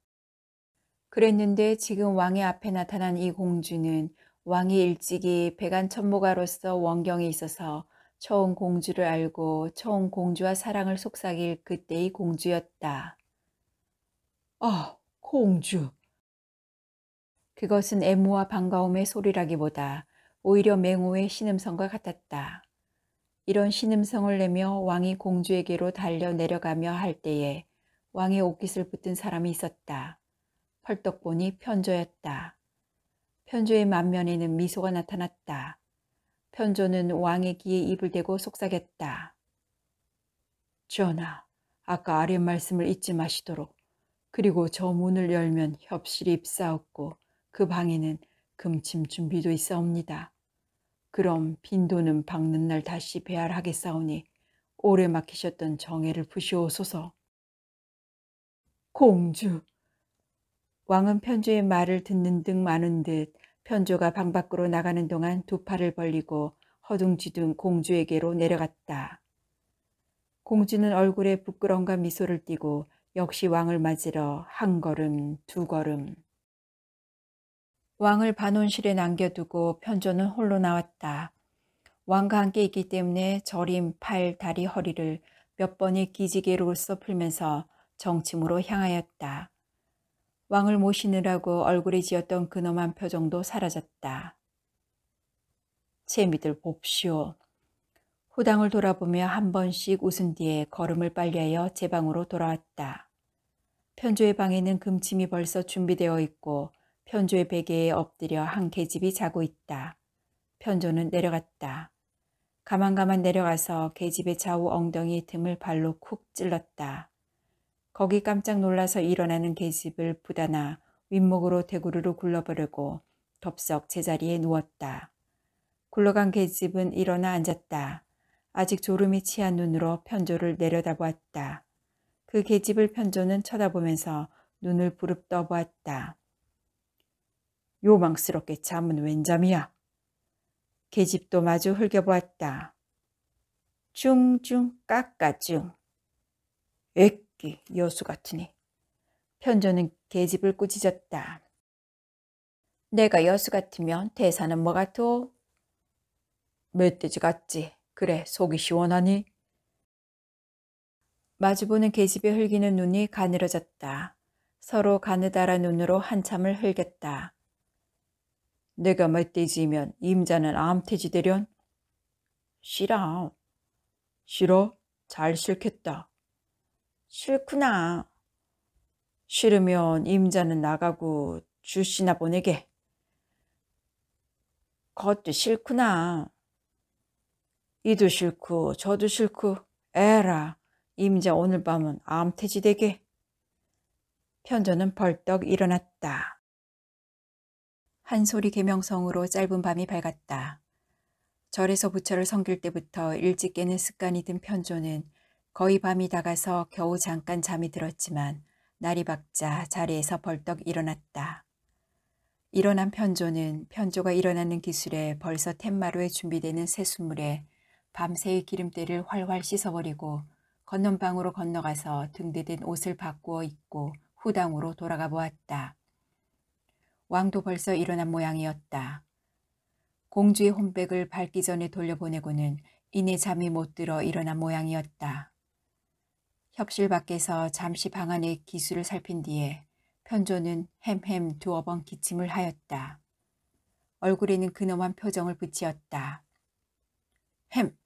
그랬는데 지금 왕의 앞에 나타난 이 공주는 왕이 일찍이 백안 천모가로서 원경에 있어서 처음 공주를 알고 처음 공주와 사랑을 속삭일 그때의 공주였다. 아, 공주! 그것은 애무와 반가움의 소리라기보다 오히려 맹호의 신음성과 같았다. 이런 신음성을 내며 왕이 공주에게로 달려 내려가며 할 때에 왕의 옷깃을 붙은 사람이 있었다. 펄떡 보니 편조였다. 편조의 만면에는 미소가 나타났다. 편조는 왕의 귀에 입을 대고 속삭였다. 전하, 아까 아래 말씀을 잊지 마시도록. 그리고 저 문을 열면 협실이 입사없고 그 방에는 금침 준비도 있사옵니다. 그럼 빈도는 박는 날 다시 배알하겠사오니 오래 막히셨던 정애를 푸시오소서. 공주, 왕은 편조의 말을 듣는 등 마는 듯 편조가 방 밖으로 나가는 동안 두 팔을 벌리고 허둥지둥 공주에게로 내려갔다. 공주는 얼굴에 부끄러움과 미소를 띠고 역시 왕을 맞으러 한 걸음 두 걸음. 왕을 반온실에 남겨두고 편조는 홀로 나왔다. 왕과 함께 있기 때문에 절림 팔, 다리, 허리를 몇 번의 기지개로써 풀면서 정침으로 향하였다. 왕을 모시느라고 얼굴에 지었던 근엄한 그 표정도 사라졌다. 재미들 봅시오. 후당을 돌아보며 한 번씩 웃은 뒤에 걸음을 빨리하여 제 방으로 돌아왔다. 편조의 방에는 금침이 벌써 준비되어 있고 편조의 베개에 엎드려 한 계집이 자고 있다. 편조는 내려갔다. 가만가만 내려가서 계집의 좌우 엉덩이 틈을 발로 쿡 찔렀다. 거기 깜짝 놀라서 일어나는 계집을 부다나 윗목으로 대구르르 굴러버리고 덥석 제자리에 누웠다. 굴러간 계집은 일어나 앉았다. 아직 졸음이 취한 눈으로 편조를 내려다보았다. 그 계집을 편조는 쳐다보면서 눈을 부릅 떠보았다. 요망스럽게 잠은 웬 잠이야. 계집도 마주 흘겨보았다. 쭝쭝 깎아중 엑! 녀석 여수 같으니 편조는 계집을 꾸짖었다. 내가 여수 같으면 대사는 뭐 같오? 멧돼지 같지. 그래 속이 시원하니? 마주보는 계집에 흘기는 눈이 가늘어졌다. 서로 가느다란 눈으로 한참을 흘겼다. 내가 멧돼지면 임자는 암태지 되련 싫어. 싫어? 잘 싫겠다. 싫구나. 싫으면 임자는 나가고 주씨나 보내게. 그것도 싫구나. 이도 싫고 저도 싫고 에라 임자 오늘 밤은 암태지 되게. 편저는 벌떡 일어났다. 한 소리 개명성으로 짧은 밤이 밝았다. 절에서 부처를 섬길 때부터 일찍 깨는 습관이 든 편조는 거의 밤이 다가서 겨우 잠깐 잠이 들었지만 날이 박자 자리에서 벌떡 일어났다. 일어난 편조는 편조가 일어나는 기술에 벌써 텐마루에 준비되는 새순물에 밤새의 기름때를 활활 씻어버리고 건넌방으로 건너가서 등대된 옷을 바꾸어 입고 후당으로 돌아가 보았다. 왕도 벌써 일어난 모양이었다. 공주의 혼백을 밝기 전에 돌려보내고는 이내 잠이 못 들어 일어난 모양이었다. 협실 밖에서 잠시 방 안의 기술을 살핀 뒤에 편조는 햄햄 두어 번 기침을 하였다. 얼굴에는 근엄한 표정을 붙이었다. 햄,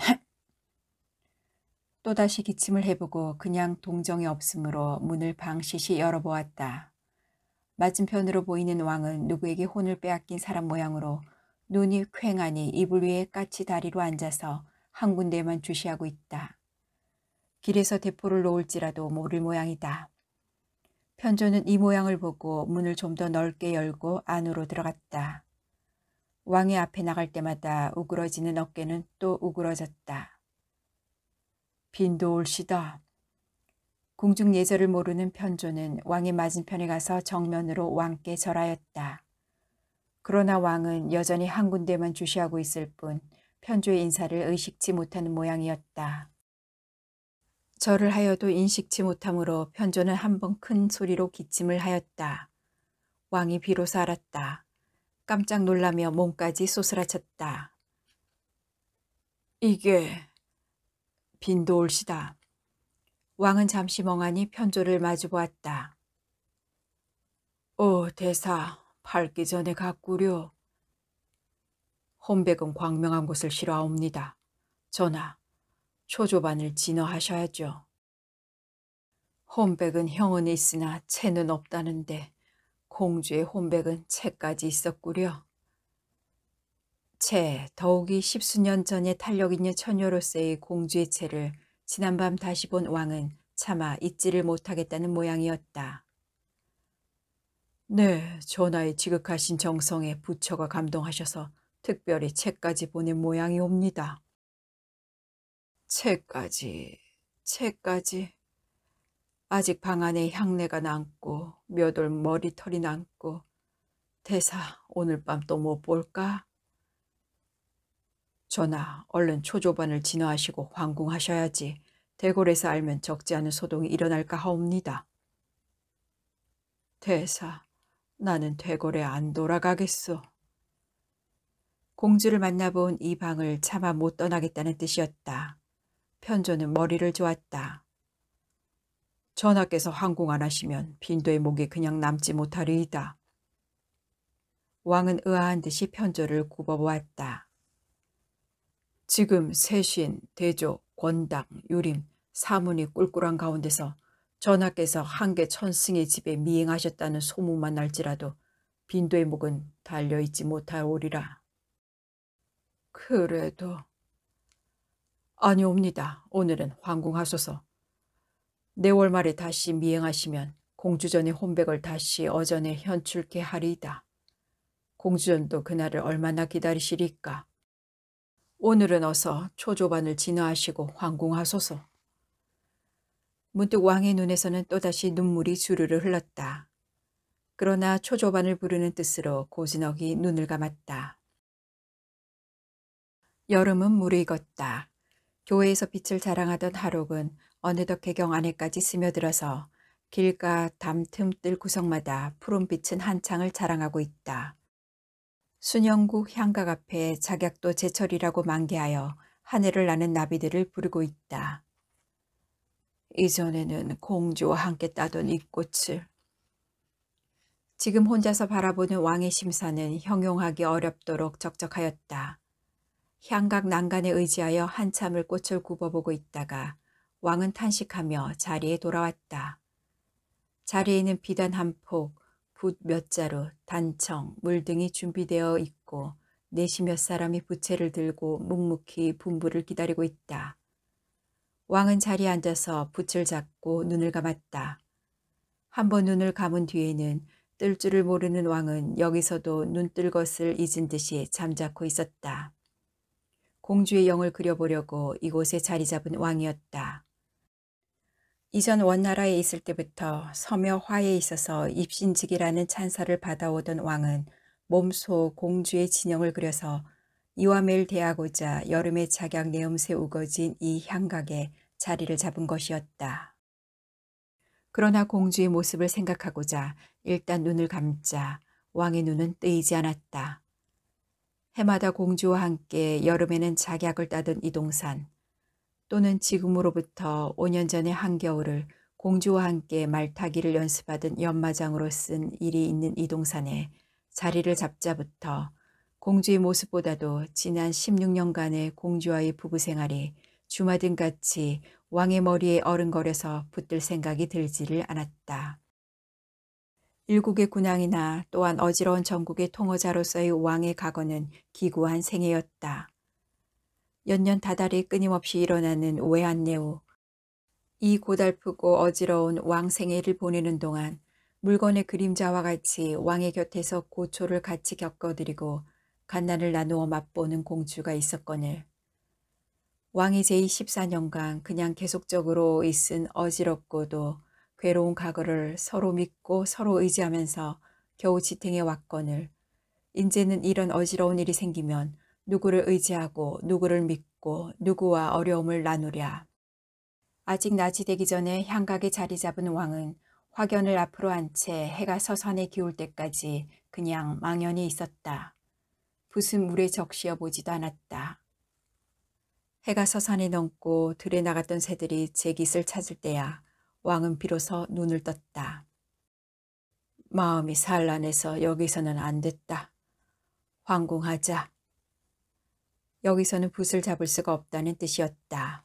햄. 또다시 기침을 해보고 그냥 동정이 없으므로 문을 방시시 열어보았다. 맞은편으로 보이는 왕은 누구에게 혼을 빼앗긴 사람 모양으로 눈이 퀭하니 이불 위에 까치 다리로 앉아서 한 군데만 주시하고 있다. 길에서 대포를 놓을지라도 모를 모양이다. 편조는 이 모양을 보고 문을 좀 더 넓게 열고 안으로 들어갔다. 왕의 앞에 나갈 때마다 우그러지는 어깨는 또 우그러졌다. 빈도올시다. 궁중 예절을 모르는 편조는 왕의 맞은편에 가서 정면으로 왕께 절하였다. 그러나 왕은 여전히 한 군데만 주시하고 있을 뿐 편조의 인사를 의식치 못하는 모양이었다. 저를 하여도 인식치 못하므로 편조는 한 번 큰 소리로 기침을 하였다. 왕이 비로소 알았다. 깜짝 놀라며 몸까지 쏘스라쳤다. 이게 빈도올시다. 왕은 잠시 멍하니 편조를 마주보았다. 오 대사 밝기 전에 가꾸려. 혼백은 광명한 곳을 싫어옵니다 전하, 초조반을 진화하셔야죠. 혼백은 형은 있으나 채는 없다는데 공주의 혼백은 채까지 있었구려. 채, 더욱이 십수년 전에 탄력있는 처녀로서의 공주의 채를 지난밤 다시 본 왕은 차마 잊지를 못하겠다는 모양이었다. 네, 전하의 지극하신 정성에 부처가 감동하셔서 특별히 채까지 보낸 모양이옵니다. 채까지, 채까지. 아직 방 안에 향내가 남고 몇 올 머리털이 남고 대사 오늘 밤 또못 뭐 볼까? 전하 얼른 초조반을 진화하시고 황궁하셔야지 대궐에서 알면 적지 않은 소동이 일어날까 하옵니다. 대사 나는 대궐에 안 돌아가겠소. 공주를 만나본 이 방을 차마 못 떠나겠다는 뜻이었다. 편조는 머리를 조았다. 전하께서 항공 안 하시면 빈도의 목이 그냥 남지 못하리이다. 왕은 의아한 듯이 편조를 굽어보았다. 지금 세신, 대조, 권당, 유림, 사문이 꿀꿀한 가운데서 전하께서 한계 천승의 집에 미행하셨다는 소문만 날지라도 빈도의 목은 달려있지 못하오리라. 그래도 아니옵니다. 오늘은 황궁하소서. 내월 네 말에 다시 미행하시면 공주전의 혼백을 다시 어전에 현출케 하리이다. 공주전도 그날을 얼마나 기다리시리까. 오늘은 어서 초조반을 진화하시고 황궁하소서. 문득 왕의 눈에서는 또다시 눈물이 주르르 흘렀다. 그러나 초조반을 부르는 뜻으로 고진혁이 눈을 감았다. 여름은 물이 익었다. 교회에서 빛을 자랑하던 하록은 어느덧 개경 안에까지 스며들어서 길가 담 틈 뜰 구석마다 푸른빛은 한창을 자랑하고 있다. 순영국 향각 앞에 자약도 제철이라고 만개하여 하늘을 나는 나비들을 부르고 있다. 이전에는 공주와 함께 따던 이 꽃을 지금 혼자서 바라보는 왕의 심사는 형용하기 어렵도록 적적하였다. 향각 난간에 의지하여 한참을 꽃을 굽어보고 있다가 왕은 탄식하며 자리에 돌아왔다. 자리에는 비단 한 폭, 붓 몇 자루, 단청, 물 등이 준비되어 있고 내시 몇 사람이 부채를 들고 묵묵히 분부를 기다리고 있다. 왕은 자리에 앉아서 붓을 잡고 눈을 감았다. 한번 눈을 감은 뒤에는 뜰 줄을 모르는 왕은 여기서도 눈뜰 것을 잊은 듯이 잠자코 있었다. 공주의 영을 그려보려고 이곳에 자리 잡은 왕이었다. 이전 원나라에 있을 때부터 서며화에 있어서 입신직이라는 찬사를 받아오던 왕은 몸소 공주의 진영을 그려서 이와 멜 대하고자 여름의 작약 내음새 우거진 이 향각에 자리를 잡은 것이었다. 그러나 공주의 모습을 생각하고자 일단 눈을 감자 왕의 눈은 뜨이지 않았다. 해마다 공주와 함께 여름에는 작약을 따던 이동산 또는 지금으로부터 5년 전의 한겨울을 공주와 함께 말타기를 연습하던 연마장으로 쓴 일이 있는 이동산에 자리를 잡자부터 공주의 모습보다도 지난 16년간의 공주와의 부부생활이 주마등같이 왕의 머리에 어른거려서 붙들 생각이 들지를 않았다. 일국의 군왕이나 또한 어지러운 전국의 통어자로서의 왕의 각오는 기구한 생애였다. 연년 다달이 끊임없이 일어나는 외환내우. 이 고달프고 어지러운 왕 생애를 보내는 동안 물건의 그림자와 같이 왕의 곁에서 고초를 같이 겪어드리고 갓난을 나누어 맛보는 공주가 있었거늘. 왕이 제2 4년간 그냥 계속적으로 있은 어지럽고도 괴로운 과거를 서로 믿고 서로 의지하면서 겨우 지탱해 왔건을 인제는 이런 어지러운 일이 생기면 누구를 의지하고 누구를 믿고 누구와 어려움을 나누랴. 아직 낮이 되기 전에 향각에 자리 잡은 왕은 화견을 앞으로 한 채 해가 서산에 기울 때까지 그냥 망연히 있었다. 붓은 물에 적시어 보지도 않았다. 해가 서산에 넘고 들에 나갔던 새들이 제 깃을 찾을 때야 왕은 비로소 눈을 떴다. 마음이 산란해서 여기서는 안 됐다. 황궁하자. 여기서는 붓을 잡을 수가 없다는 뜻이었다.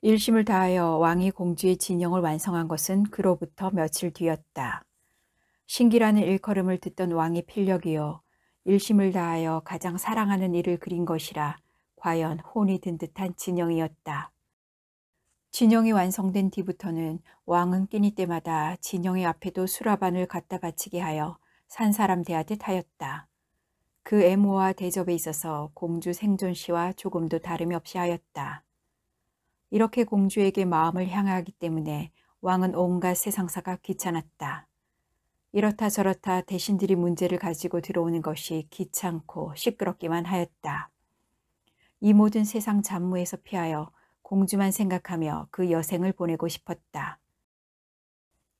일심을 다하여 왕이 공주의 진영을 완성한 것은 그로부터 며칠 뒤였다. 신기라는 일컬음을 듣던 왕의 필력이요. 일심을 다하여 가장 사랑하는 일을 그린 것이라 과연 혼이 든 듯한 진영이었다. 진영이 완성된 뒤부터는 왕은 끼니 때마다 진영의 앞에도 수라반을 갖다 바치게 하여 산 사람 대하듯 하였다. 그 애모와 대접에 있어서 공주 생존시와 조금도 다름이 없이 하였다. 이렇게 공주에게 마음을 향하기 때문에 왕은 온갖 세상사가 귀찮았다. 이렇다 저렇다 대신들이 문제를 가지고 들어오는 것이 귀찮고 시끄럽기만 하였다. 이 모든 세상 잡무에서 피하여 공주만 생각하며 그 여생을 보내고 싶었다.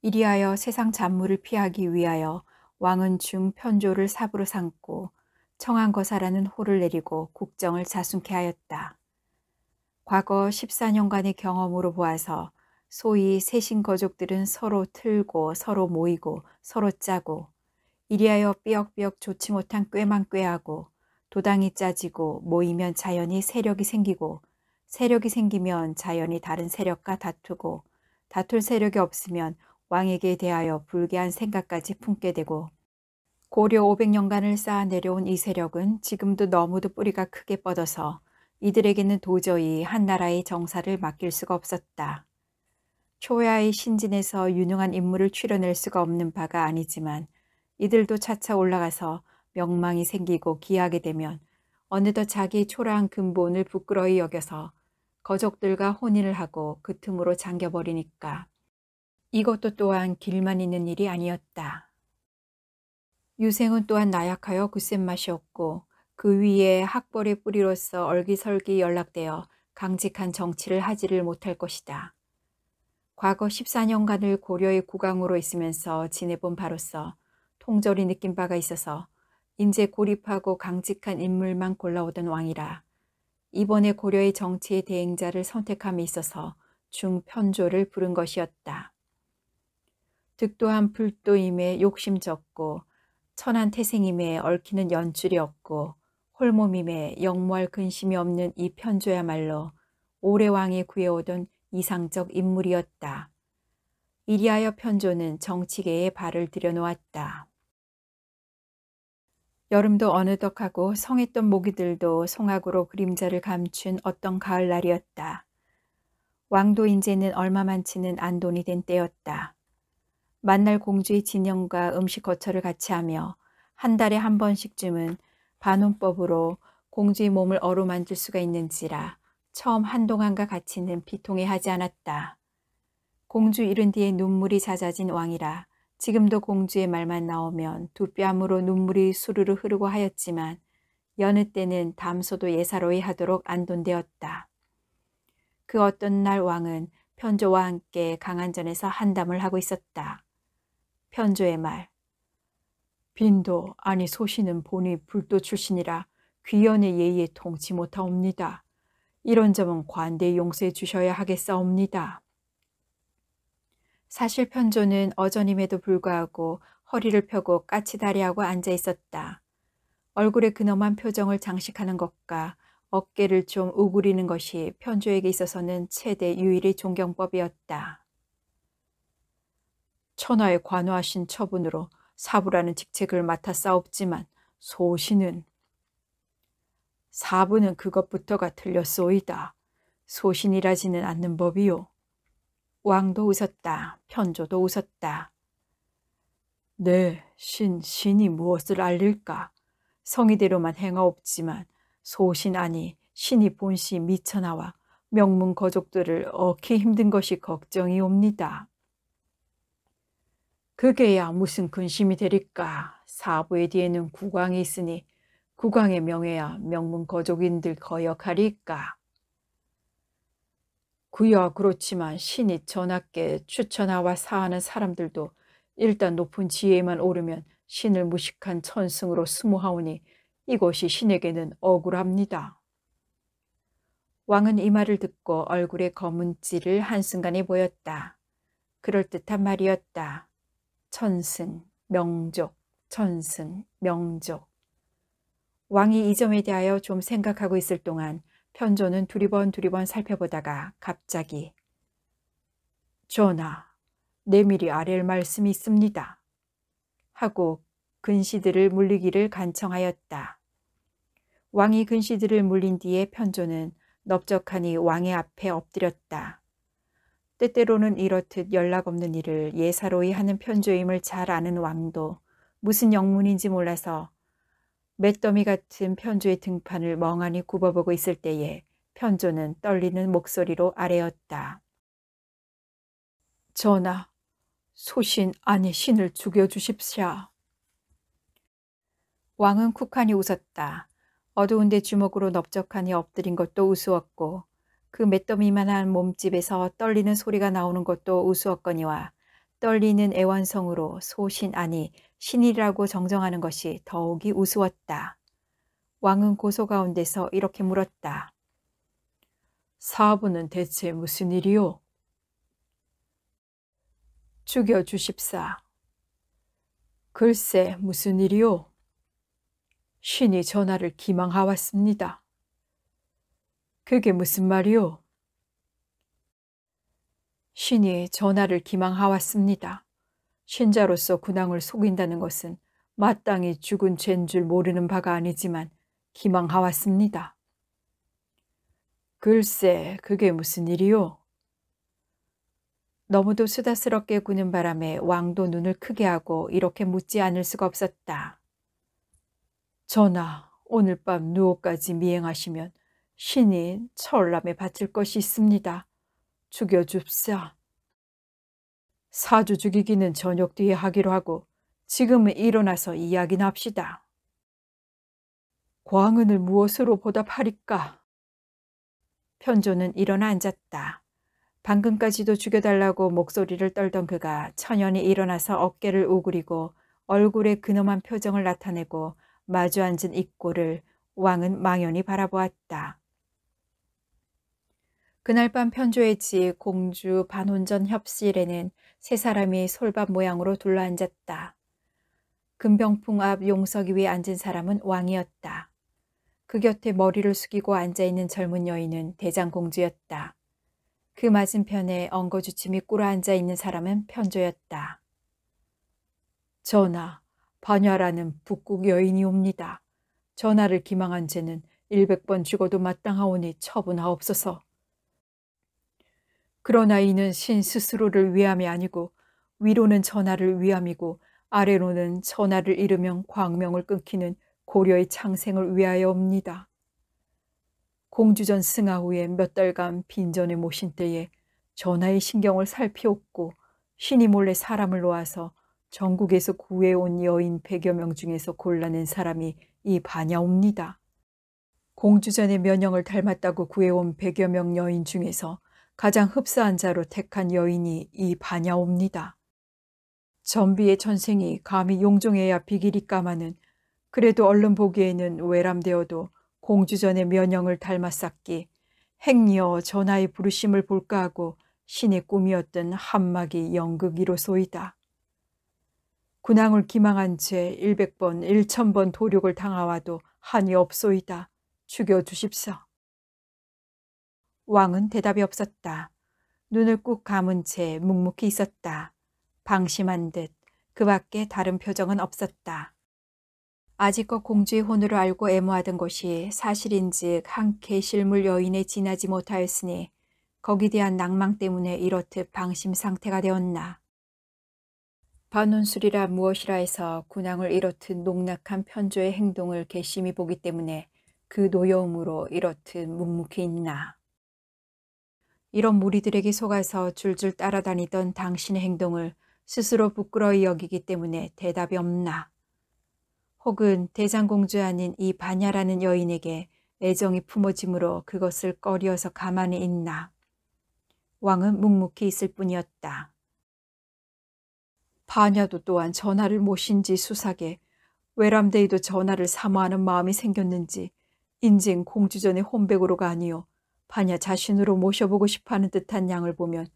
이리하여 세상 잔물을 피하기 위하여 왕은 중 편조를 삽으로 삼고 청한거사라는 호를 내리고 국정을 자순케 하였다. 과거 14년간의 경험으로 보아서 소위 세신 거족들은 서로 틀고 서로 모이고 서로 짜고 이리하여 삐역삐역 좋지 못한 꾀만 꾀하고 도당이 짜지고 모이면 자연히 세력이 생기고 세력이 생기면 자연히 다른 세력과 다투고 다툴 세력이 없으면 왕에게 대하여 불쾌한 생각까지 품게 되고 고려 500년간을 쌓아 내려온 이 세력은 지금도 너무도 뿌리가 크게 뻗어서 이들에게는 도저히 한 나라의 정사를 맡길 수가 없었다. 초야의 신진에서 유능한 인물을 추려낼 수가 없는 바가 아니지만 이들도 차차 올라가서 명망이 생기고 기하게 되면 어느덧 자기 초라한 근본을 부끄러이 여겨서 거족들과 혼인을 하고 그 틈으로 잠겨버리니까 이것도 또한 길만 있는 일이 아니었다. 유생은 또한 나약하여 굳센 맛이 없고 그 위에 학벌의 뿌리로서 얼기설기 연락되어 강직한 정치를 하지를 못할 것이다. 과거 14년간을 고려의 국왕으로 있으면서 지내본 바로서 통절이 느낀 바가 있어서 인제 고립하고 강직한 인물만 골라오던 왕이라 이번에 고려의 정치의 대행자를 선택함에 있어서 중편조를 부른 것이었다. 득도한 불도임에 욕심적고 천한 태생임에 얽히는 연출이 없고 홀몸임에 역모할 근심이 없는 이 편조야말로 오래 왕에 구해오던 이상적 인물이었다. 이리하여 편조는 정치계에 발을 들여놓았다. 여름도 어느덕하고 성했던 모기들도 송악으로 그림자를 감춘 어떤 가을날이었다. 왕도 인제는 얼마만치는 안돈이 된 때였다. 만날 공주의 진영과 음식 거처를 같이 하며 한 달에 한 번씩쯤은 반원법으로 공주의 몸을 어루만질 수가 있는지라 처음 한동안과 같이는 비통해 하지 않았다. 공주 이른 뒤에 눈물이 잦아진 왕이라 지금도 공주의 말만 나오면 두 뺨으로 눈물이 수르르 흐르고 하였지만 여느 때는 담소도 예사로이 하도록 안돈되었다. 그 어떤 날 왕은 편조와 함께 강한전에서 한담을 하고 있었다. 편조의 말. 빈도 아니 소신은 본이 불도 출신이라 귀연의 예의에 통치 못하옵니다. 이런 점은 관대 용서해 주셔야 하겠사옵니다. 사실 편조는 어전임에도 불구하고 허리를 펴고 까치다리하고 앉아 있었다. 얼굴에 근엄한 표정을 장식하는 것과 어깨를 좀우그리는 것이 편조에게 있어서는 최대 유일의 존경법이었다. 천하에 관호하신 처분으로 사부라는 직책을 맡아 싸웁지만 소신은 사부는 그것부터가 틀렸소이다. 소신이라지는 않는 법이요. 왕도 웃었다. 편조도 웃었다. 네, 신, 신이 무엇을 알릴까? 성의대로만 행하옵지만 소신 아니 신이 본시 미쳐나와 명문 거족들을 얻기 힘든 것이 걱정이옵니다. 그게야 무슨 근심이 되릴까 사부의 뒤에는 국왕이 있으니 국왕의 명예야 명문 거족인들 거역하리까? 그야 그렇지만 신이 전하께 추천하와 사하는 사람들도 일단 높은 지혜에만 오르면 신을 무식한 천승으로 스모하오니 이것이 신에게는 억울합니다. 왕은 이 말을 듣고 얼굴에 검은 찌를 한순간에 보였다. 그럴듯한 말이었다. 천승, 명족, 천승, 명족. 왕이 이 점에 대하여 좀 생각하고 있을 동안 편조는 두리번 두리번 살펴보다가 갑자기 전하, 내밀이 아랠 말씀이 있습니다. 하고 근시들을 물리기를 간청하였다. 왕이 근시들을 물린 뒤에 편조는 넓적하니 왕의 앞에 엎드렸다. 때때로는 이렇듯 연락 없는 일을 예사로이 하는 편조임을 잘 아는 왕도 무슨 영문인지 몰라서 맷더미 같은 편조의 등판을 멍하니 굽어보고 있을 때에 편조는 떨리는 목소리로 아래었다. 전하, 소신 아내 신을 죽여주십시오. 왕은 쿡하니 웃었다. 어두운데 주먹으로 넓적하니 엎드린 것도 우스웠고 그 맷더미만한 몸집에서 떨리는 소리가 나오는 것도 우스웠거니와 떨리는 애완성으로 소신 아니 신이라고 정정하는 것이 더욱이 우스웠다. 왕은 고소 가운데서 이렇게 물었다. 사부는 대체 무슨 일이오 죽여 주십사. 글쎄 무슨 일이오 신이 전하를 기망하왔습니다. 그게 무슨 말이오 신이 전하를 기망하왔습니다. 신자로서 군왕을 속인다는 것은 마땅히 죽은 죄인 줄 모르는 바가 아니지만 기망하왔습니다. 글쎄, 그게 무슨 일이요? 너무도 수다스럽게 구는 바람에 왕도 눈을 크게 하고 이렇게 묻지 않을 수가 없었다. 전하, 오늘 밤누워까지 미행하시면 신이 철람에 바칠 것이 있습니다. 죽여줍사. 사주 죽이기는 저녁 뒤에 하기로 하고 지금은 일어나서 이야기 납시다. 광은을 무엇으로 보답하리까? 편조는 일어나 앉았다. 방금까지도 죽여달라고 목소리를 떨던 그가 천연히 일어나서 어깨를 우그리고 얼굴에 근엄한 표정을 나타내고 마주 앉은 입꼬를 왕은 망연히 바라보았다. 그날 밤 편조의 집 공주 반혼전 협실에는 세 사람이 솔밭 모양으로 둘러앉았다. 금병풍 앞 용석 위에 앉은 사람은 왕이었다. 그 곁에 머리를 숙이고 앉아있는 젊은 여인은 대장공주였다. 그 맞은편에 엉거주침이 꿇어 앉아있는 사람은 편조였다. 전하, 반야라는 북국 여인이 옵니다. 전하를 기망한 죄는 일백 번 죽어도 마땅하오니 처분하옵소서. 그러나 이는 신 스스로를 위함이 아니고 위로는 전하를 위함이고 아래로는 전하를 잃으면 광명을 끊기는 고려의 창생을 위하여옵니다. 공주전 승하 후에 몇 달간 빈전에 모신 때에 전하의 신경을 살피었고 신이 몰래 사람을 놓아서 전국에서 구해온 여인 백여 명 중에서 골라낸 사람이 이 반야옵니다. 공주전의 면영을 닮았다고 구해온 백여 명 여인 중에서 가장 흡사한 자로 택한 여인이 이 바냐옵니다. 전비의 천생이 감히 용종해야 비길이 까마는 그래도 얼른 보기에는 외람되어도 공주전의 면형을 닮았었기 행여 전하의 부르심을 볼까 하고 신의 꿈이었던 한막이 연극이로소이다. 군항을 기망한 채 100번, 1천번 도륙을 당하와도 한이 없소이다. 죽여주십사 왕은 대답이 없었다. 눈을 꾹 감은 채 묵묵히 있었다. 방심한 듯 그 밖에 다른 표정은 없었다. 아직껏 공주의 혼으로 알고 애모하던 것이 사실인즉 한케 실물 여인에 지나지 못하였으니 거기 대한 낭망 때문에 이렇듯 방심 상태가 되었나. 반원술이라 무엇이라 해서 군왕을 이렇듯 농락한 편조의 행동을 괘씸히 보기 때문에 그 노여움으로 이렇듯 묵묵히 있나. 이런 무리들에게 속아서 줄줄 따라다니던 당신의 행동을 스스로 부끄러워 여기기 때문에 대답이 없나. 혹은 대장공주 아닌 이 반야라는 여인에게 애정이 품어짐으로 그것을 꺼려서 가만히 있나. 왕은 묵묵히 있을 뿐이었다. 반야도 또한 전하를 모신 지 수삭에 외람데이도 전하를 사모하는 마음이 생겼는지 인생 공주전의 혼백으로가 아니요 반야 자신으로 모셔보고 싶어하는 듯한 양을 보면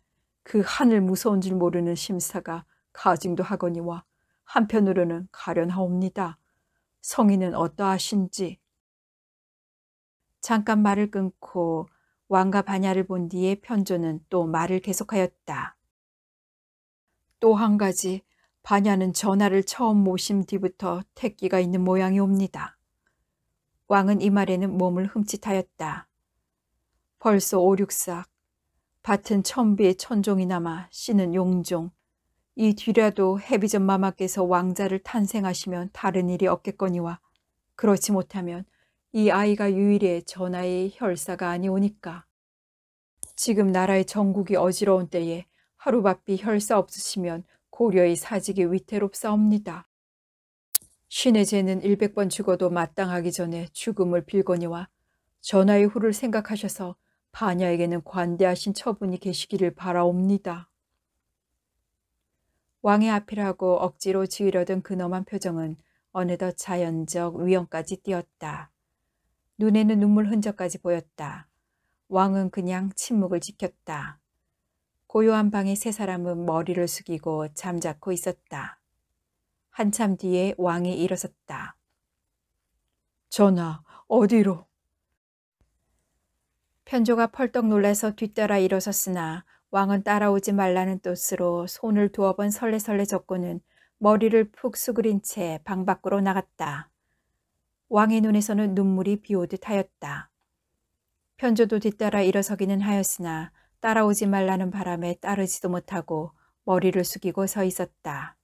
그 한을 무서운 줄 모르는 심사가 가증도 하거니와 한편으로는 가련하옵니다. 성인은 어떠하신지 잠깐 말을 끊고 왕과 반야를 본 뒤에 편조는 또 말을 계속하였다. 또 한 가지 반야는 전하를 처음 모심 뒤부터 택기가 있는 모양이 옵니다. 왕은 이 말에는 몸을 흠칫하였다. 벌써 오륙삭 밭은 천비의 천종이 남아 씨는 용종 이 뒤라도 해비전 마마께서 왕자를 탄생하시면 다른 일이 없겠거니와 그렇지 못하면 이 아이가 유일의 전하의 혈사가 아니오니까. 지금 나라의 정국이 어지러운 때에 하루바삐 혈사 없으시면 고려의 사직이 위태롭사옵니다. 신의 죄는 100번 죽어도 마땅하기 전에 죽음을 빌거니와 전하의 후를 생각하셔서 파냐에게는 관대하신 처분이 계시기를 바라옵니다. 왕의 앞이라고 억지로 지으려던 근엄한 표정은 어느덧 자연적 위험까지 띄었다. 눈에는 눈물 흔적까지 보였다. 왕은 그냥 침묵을 지켰다. 고요한 방에 세 사람은 머리를 숙이고 잠자코 있었다. 한참 뒤에 왕이 일어섰다. 전하, 어디로? 편조가 펄떡 놀라서 뒤따라 일어섰으나 왕은 따라오지 말라는 뜻으로 손을 두어 번 설레설레 젓고는 머리를 푹 수그린 채 방 밖으로 나갔다. 왕의 눈에서는 눈물이 비오듯 하였다. 편조도 뒤따라 일어서기는 하였으나 따라오지 말라는 바람에 따르지도 못하고 머리를 숙이고 서 있었다.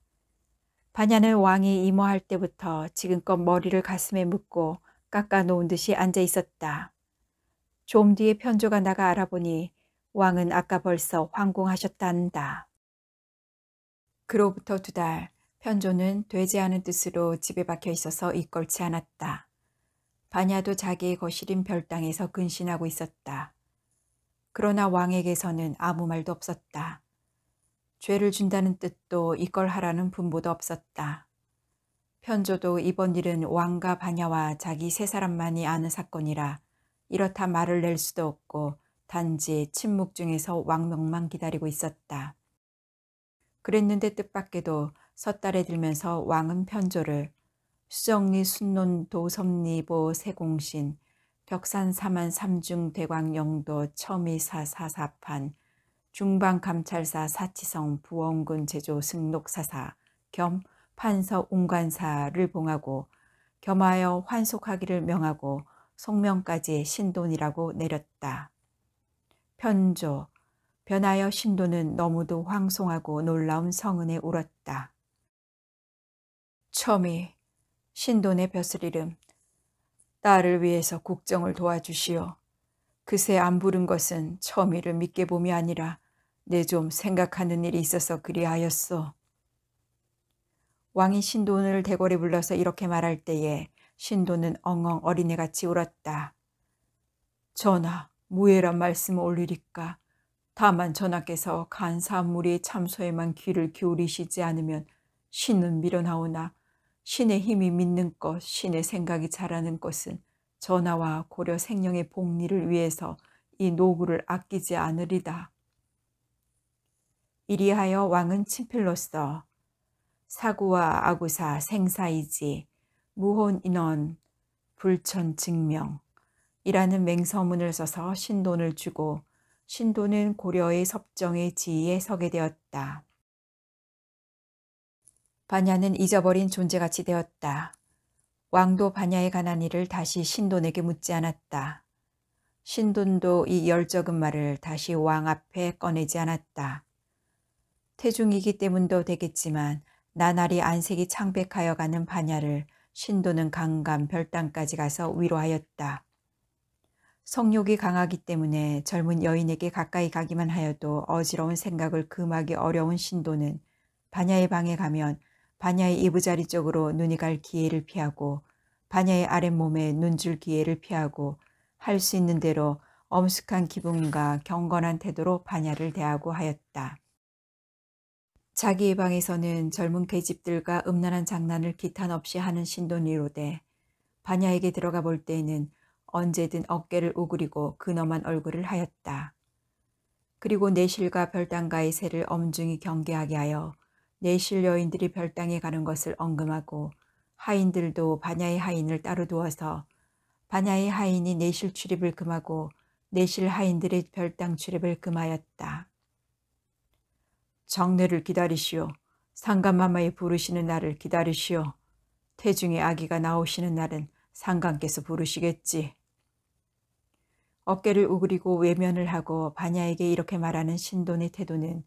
반야는 왕이 임화할 때부터 지금껏 머리를 가슴에 묶고 깎아 놓은 듯이 앉아 있었다. 좀 뒤에 편조가 나가 알아보니 왕은 아까 벌써 황공하셨단다. 그로부터 두 달, 편조는 되지 않은 뜻으로 집에 박혀 있어서 이꼴치 않았다. 반야도 자기의 거실인 별당에서 근신하고 있었다. 그러나 왕에게서는 아무 말도 없었다. 죄를 준다는 뜻도 이걸 하라는 분보도 없었다. 편조도 이번 일은 왕과 반야와 자기 세 사람만이 아는 사건이라 이렇다 말을 낼 수도 없고 단지 침묵 중에서 왕명만 기다리고 있었다. 그랬는데 뜻밖에도 섣달에 들면서 왕은 편조를 수정리 순논 도섬리보 세공신 벽산 사만 삼중 대광 영도 첨이사 사사판 중방 감찰사 사치성 부원군 제조 승록사사 겸 판서 운관사를 봉하고 겸하여 환속하기를 명하고 성명까지 신돈이라고 내렸다. 편조, 변하여 신돈은 너무도 황송하고 놀라운 성은에 울었다. 처미, 신돈의 벼슬 이름, 딸을 위해서 국정을 도와주시오. 그새 안 부른 것은 처미를 믿게 봄이 아니라 내 좀 생각하는 일이 있어서 그리하였소. 왕이 신돈을 대궐에 불러서 이렇게 말할 때에 신도는 엉엉 어린애같이 울었다. 전하, 무해란 말씀을 올리리까. 다만 전하께서 간사한 무리 참소에만 귀를 기울이시지 않으면 신은 밀어나오나 신의 힘이 믿는 것, 신의 생각이 잘하는 것은 전하와 고려 생명의 복리를 위해서 이 노구를 아끼지 않으리다. 이리하여 왕은 친필로써 사구와 아구사 생사이지 무혼 인원, 불천 증명이라는 맹서문을 써서 신돈을 주고 신돈은 고려의 섭정의 지위에 서게 되었다. 반야는 잊어버린 존재같이 되었다. 왕도 반야에 관한 일을 다시 신돈에게 묻지 않았다. 신돈도 이 열적은 말을 다시 왕 앞에 꺼내지 않았다. 태중이기 때문도 되겠지만 나날이 안색이 창백하여 가는 반야를 신도는 강감 별당까지 가서 위로하였다. 성욕이 강하기 때문에 젊은 여인에게 가까이 가기만 하여도 어지러운 생각을 금하기 어려운 신도는 반야의 방에 가면 반야의 이부자리 쪽으로 눈이 갈 기회를 피하고 반야의 아랫몸에 눈줄 기회를 피하고 할 수 있는 대로 엄숙한 기분과 경건한 태도로 반야를 대하고 하였다. 자기의 방에서는 젊은 계집들과 음란한 장난을 기탄 없이 하는 신돈이로되 반야에게 들어가 볼 때에는 언제든 어깨를 오그리고 근엄한 얼굴을 하였다. 그리고 내실과 별당가의 새를 엄중히 경계하게 하여 내실 여인들이 별당에 가는 것을 언금하고 하인들도 반야의 하인을 따로 두어서 반야의 하인이 내실 출입을 금하고 내실 하인들의 별당 출입을 금하였다. 정례를 기다리시오. 상간마마의 부르시는 날을 기다리시오. 태중의 아기가 나오시는 날은 상간께서 부르시겠지. 어깨를 우그리고 외면을 하고 반야에게 이렇게 말하는 신돈의 태도는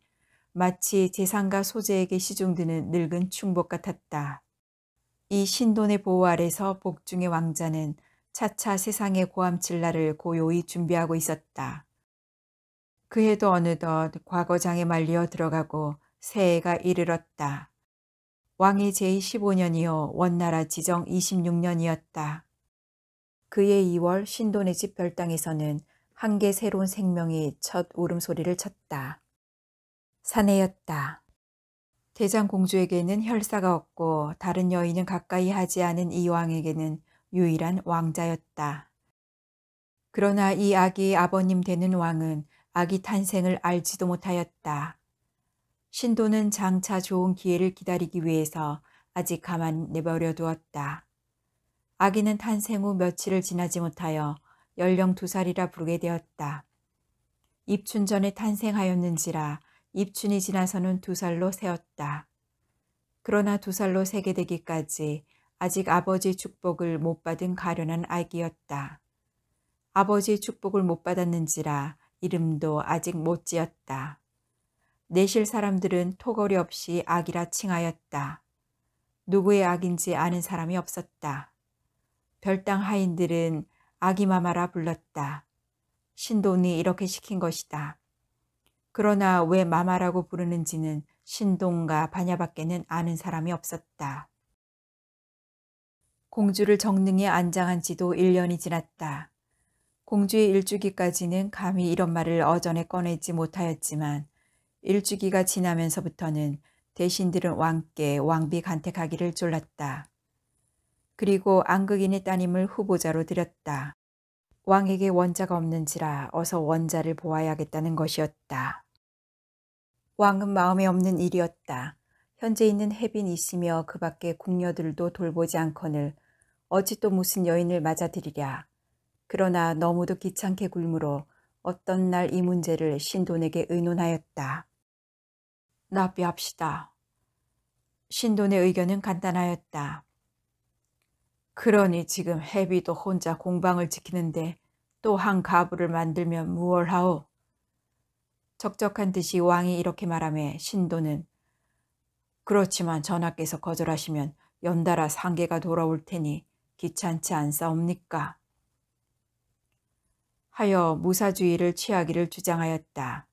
마치 재산과 소재에게 시중드는 늙은 충복 같았다. 이 신돈의 보호 아래서 복중의 왕자는 차차 세상의 고함 칠날을 고요히 준비하고 있었다. 그 해도 어느덧 과거장에 말려 들어가고 새해가 이르렀다. 왕의 제15년이요 원나라 지정 26년이었다. 그해 2월 신도네집 별당에서는 한 개 새로운 생명이 첫 울음소리를 쳤다. 사내였다. 대장공주에게는 혈사가 없고 다른 여인은 가까이 하지 않은 이 왕에게는 유일한 왕자였다. 그러나 이 아기 의 아버님 되는 왕은 아기 탄생을 알지도 못하였다. 신도는 장차 좋은 기회를 기다리기 위해서 아직 가만 내버려 두었다. 아기는 탄생 후 며칠을 지나지 못하여 연령 두살이라 부르게 되었다. 입춘 전에 탄생하였는지라 입춘이 지나서는 두살로 세었다. 그러나 두살로 세게 되기까지 아직 아버지 축복을 못 받은 가련한 아기였다. 아버지 축복을 못 받았는지라 이름도 아직 못 지었다. 내실 사람들은 토거리 없이 악이라 칭하였다. 누구의 악인지 아는 사람이 없었다. 별당 하인들은 악이마마라 불렀다. 신돈이 이렇게 시킨 것이다. 그러나 왜 마마라고 부르는지는 신동과 반야밖에는 아는 사람이 없었다. 공주를 정릉에 안장한 지도 1년이 지났다. 공주의 일주기까지는 감히 이런 말을 어전에 꺼내지 못하였지만 일주기가 지나면서부터는 대신들은 왕께 왕비 간택하기를 졸랐다. 그리고 안극인의 따님을 후보자로 들였다. 왕에게 원자가 없는지라 어서 원자를 보아야겠다는 것이었다. 왕은 마음에 없는 일이었다. 현재 있는 해빈이으며그밖에 궁녀들도 돌보지 않거늘 어찌 또 무슨 여인을 맞아들이랴. 그러나 너무도 귀찮게 굶으로 어떤 날 이 문제를 신돈에게 의논하였다. 납비합시다. 신돈의 의견은 간단하였다. 그러니 지금 해비도 혼자 공방을 지키는데 또 한 가부를 만들면 무얼하오. 적적한 듯이 왕이 이렇게 말하며 신도는 그렇지만 전하께서 거절하시면 연달아 상계가 돌아올 테니 귀찮지 않사옵니까? 하여 무사주의를 취하기를 주장하였다.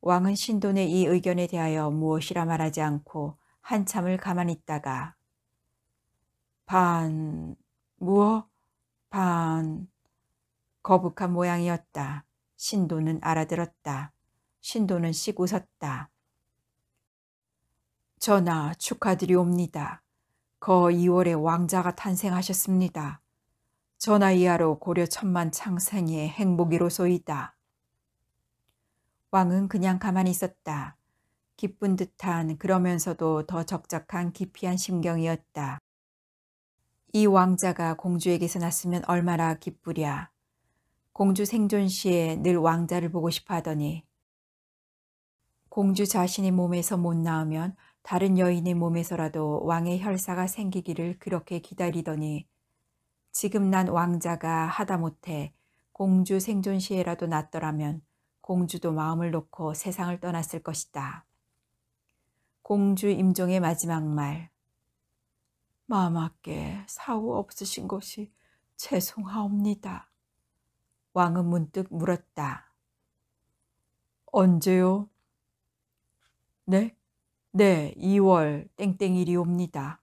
왕은 신돈의 이 의견에 대하여 무엇이라 말하지 않고 한참을 가만히 있다가 반, 무어, 반, 거북한 모양이었다. 신돈은 알아들었다. 신돈은씩 웃었다. 전하 축하드리옵니다. 거 2월에 왕자가 탄생하셨습니다. 전하 이하로 고려 천만 창생의 행복이로소이다. 왕은 그냥 가만히 있었다. 기쁜 듯한 그러면서도 더 적적한 기피한 심경이었다. 이 왕자가 공주에게서 났으면 얼마나 기쁘랴. 공주 생존 시에 늘 왕자를 보고 싶어 하더니 공주 자신의 몸에서 못 나오면 다른 여인의 몸에서라도 왕의 혈사가 생기기를 그렇게 기다리더니 지금 난 왕자가 하다못해 공주 생존 시에라도 났더라면 공주도 마음을 놓고 세상을 떠났을 것이다. 공주 임종의 마지막 말. 마마께 사후 없으신 것이 죄송하옵니다. 왕은 문득 물었다. 언제요? 네? 네, 2월 땡땡일이 옵니다.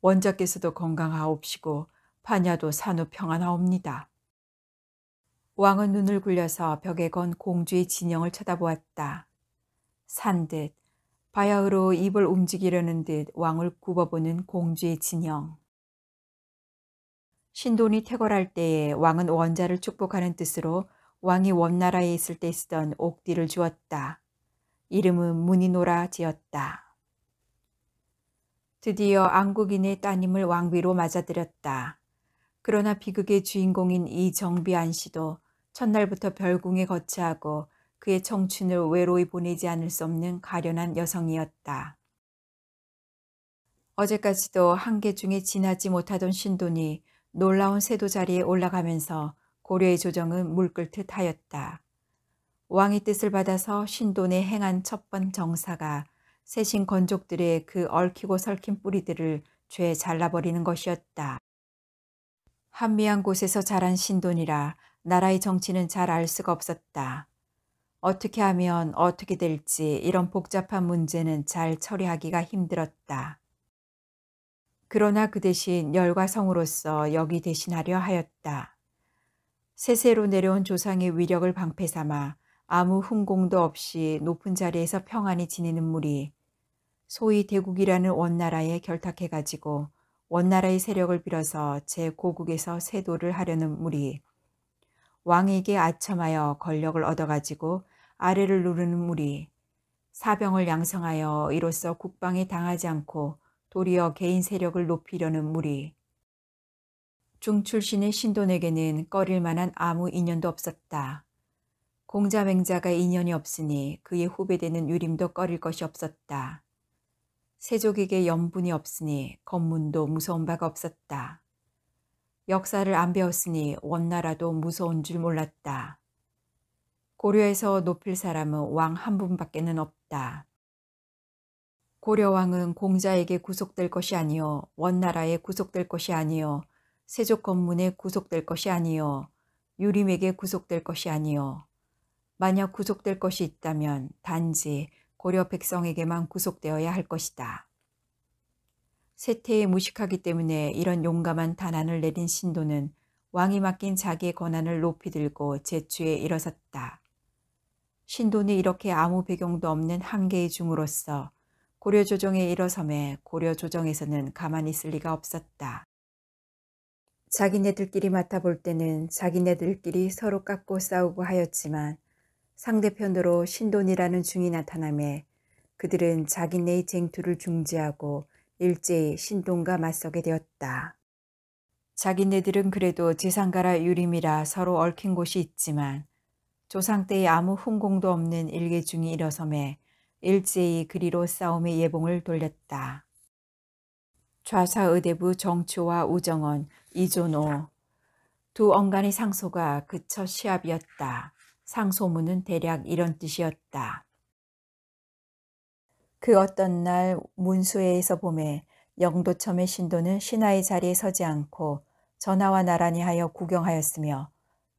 원자께서도 건강하옵시고 파냐도 산후 평안하옵니다. 왕은 눈을 굴려서 벽에 건 공주의 진영을 쳐다보았다. 산듯 바야흐로 입을 움직이려는 듯 왕을 굽어보는 공주의 진영. 신돈이 태궐할 때에 왕은 원자를 축복하는 뜻으로 왕이 원나라에 있을 때 쓰던 옥디를 주었다. 이름은 문이노라 지었다. 드디어 안국인의 따님을 왕비로 맞아들였다. 그러나 비극의 주인공인 이 정비안 씨도 첫날부터 별궁에 거처하고 그의 청춘을 외로이 보내지 않을 수 없는 가련한 여성이었다. 어제까지도 한계 중에 지나지 못하던 신돈이 놀라운 세도 자리에 올라가면서 고려의 조정은 물끓듯 하였다. 왕의 뜻을 받아서 신돈의 행한 첫 번 정사가 세신 건족들의 그 얽히고 설킨 뿌리들을 죄 잘라버리는 것이었다. 한미한 곳에서 자란 신돈이라 나라의 정치는 잘 알 수가 없었다. 어떻게 하면 어떻게 될지 이런 복잡한 문제는 잘 처리하기가 힘들었다. 그러나 그 대신 열과 성으로서 여기 대신하려 하였다. 세세로 내려온 조상의 위력을 방패 삼아 아무 흥공도 없이 높은 자리에서 평안히 지내는 무리, 소위 대국이라는 원나라에 결탁해가지고 원나라의 세력을 빌어서 제 고국에서 세도를 하려는 무리, 왕에게 아첨하여 권력을 얻어가지고 아래를 누르는 무리, 사병을 양성하여 이로써 국방에 당하지 않고 도리어 개인 세력을 높이려는 무리. 중 출신의 신돈에게는 꺼릴 만한 아무 인연도 없었다. 공자맹자가 인연이 없으니 그의 후배되는 유림도 꺼릴 것이 없었다. 세족에게 염분이 없으니 검문도 무서운 바가 없었다. 역사를 안 배웠으니 원나라도 무서운 줄 몰랐다. 고려에서 높일 사람은 왕 한 분밖에는 없다. 고려왕은 공자에게 구속될 것이 아니요 원나라에 구속될 것이 아니요 세족 검문에 구속될 것이 아니요 유림에게 구속될 것이 아니요 만약 구속될 것이 있다면 단지 고려 백성에게만 구속되어야 할 것이다. 세태에 무식하기 때문에 이런 용감한 단안을 내린 신도는 왕이 맡긴 자기의 권한을 높이 들고 제추에 일어섰다. 신도는 이렇게 아무 배경도 없는 한계의 중으로서 고려조정에 일어섬에 고려조정에서는 가만히 있을 리가 없었다. 자기네들끼리 맡아볼 때는 자기네들끼리 서로 깎고 싸우고 하였지만 상대편으로 신돈이라는 중이 나타남에 그들은 자기네의 쟁투를 중지하고 일제히 신돈과 맞서게 되었다. 자기네들은 그래도 지상가라 유림이라 서로 얽힌 곳이 있지만 조상 때에 아무 훈공도 없는 일개 중이 일어섬에 일제히 그리로 싸움의 예봉을 돌렸다. 좌사 의대부 정초와 우정원, 이존호 두 엉간의 상소가 그 첫 시합이었다. 상소문은 대략 이런 뜻이었다. 그 어떤 날 문수회에서 봄에 영도첨의 신도는 신하의 자리에 서지 않고 전하와 나란히 하여 구경하였으며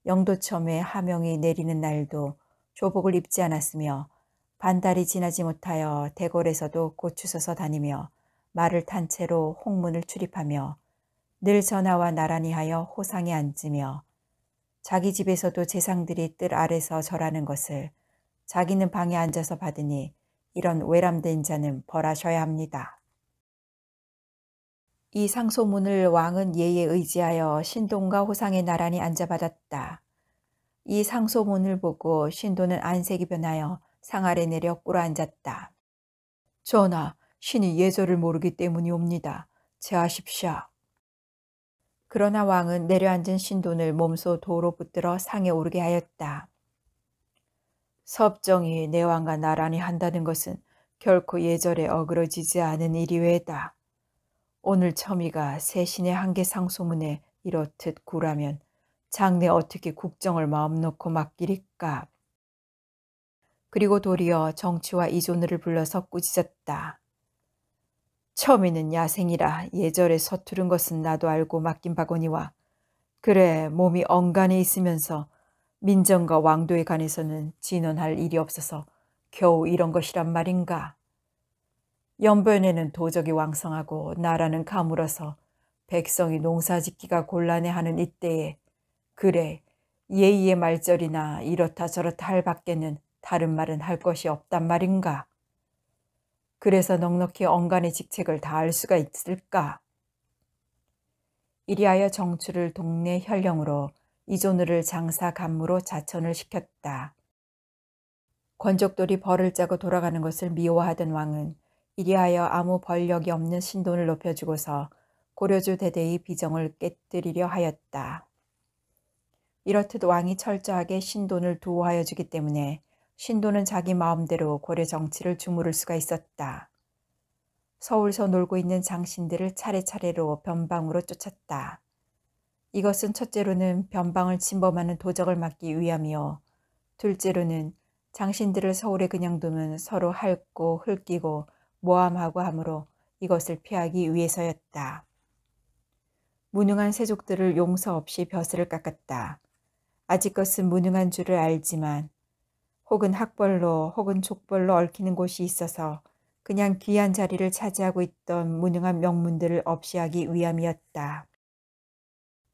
영도첨의 하명이 내리는 날도 조복을 입지 않았으며 반달이 지나지 못하여 대궐에서도 고추서서 다니며 말을 탄 채로 홍문을 출입하며 늘 전하와 나란히 하여 호상에 앉으며 자기 집에서도 재상들이 뜰 아래서 절하는 것을 자기는 방에 앉아서 받으니 이런 외람된 자는 벌하셔야 합니다. 이 상소문을 왕은 예에 의지하여 신동과 호상의 나란히 앉아받았다. 이 상소문을 보고 신도는 안색이 변하여 상 아래 내려 꿇어앉았다. 전하, 신이 예절을 모르기 때문이옵니다. 제하십시오. 그러나 왕은 내려앉은 신돈을 몸소 도로 붙들어 상에 오르게 하였다. 섭정이 내 왕과 나란히 한다는 것은 결코 예절에 어그러지지 않은 일이 외다. 오늘 첨이가 새신의 한계 상소문에 이렇듯 구라면 장래 어떻게 국정을 마음 놓고 맡기리까. 그리고 도리어 정치와 이존을 불러서 꾸짖었다. 처음에는 야생이라 예절에 서투른 것은 나도 알고 맡긴 바거니와 그래 몸이 엉간에 있으면서 민정과 왕도에 관해서는 진언할 일이 없어서 겨우 이런 것이란 말인가. 연변에는 도적이 왕성하고 나라는 가물어서 백성이 농사짓기가 곤란해하는 이때에 그래 예의의 말절이나 이렇다 저렇다 할 밖에는 다른 말은 할 것이 없단 말인가. 그래서 넉넉히 언간의 직책을 다할 수가 있을까? 이리하여 정추를 동네 현령으로 이조누를 장사 간무로 자천을 시켰다. 권족돌이 벌을 짜고 돌아가는 것을 미워하던 왕은 이리하여 아무 벌력이 없는 신돈을 높여주고서 고려주 대대의 비정을 깨뜨리려 하였다. 이렇듯 왕이 철저하게 신돈을 도하여 주기 때문에 신도는 자기 마음대로 고려 정치를 주무를 수가 있었다. 서울서 놀고 있는 장신들을 차례차례로 변방으로 쫓았다. 이것은 첫째로는 변방을 침범하는 도적을 막기 위함이요. 둘째로는 장신들을 서울에 그냥 두면 서로 핥고 흘기고 모함하고 하므로 이것을 피하기 위해서였다. 무능한 세족들을 용서 없이 벼슬을 깎았다. 아직것은 무능한 줄을 알지만 혹은 학벌로 혹은 족벌로 얽히는 곳이 있어서 그냥 귀한 자리를 차지하고 있던 무능한 명문들을 없이하기 위함이었다.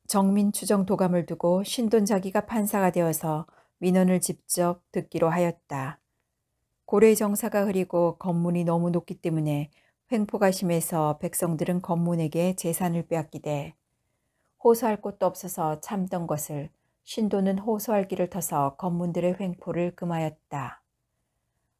정민 추정 도감을 두고 신돈 자기가 판사가 되어서 민원을 직접 듣기로 하였다. 고래 정사가 흐리고 건문이 너무 높기 때문에 횡포가 심해서 백성들은 건문에게 재산을 빼앗기되 호소할 곳도 없어서 참던 것을 신도는 호소할길을 터서 건문들의 횡포를 금하였다.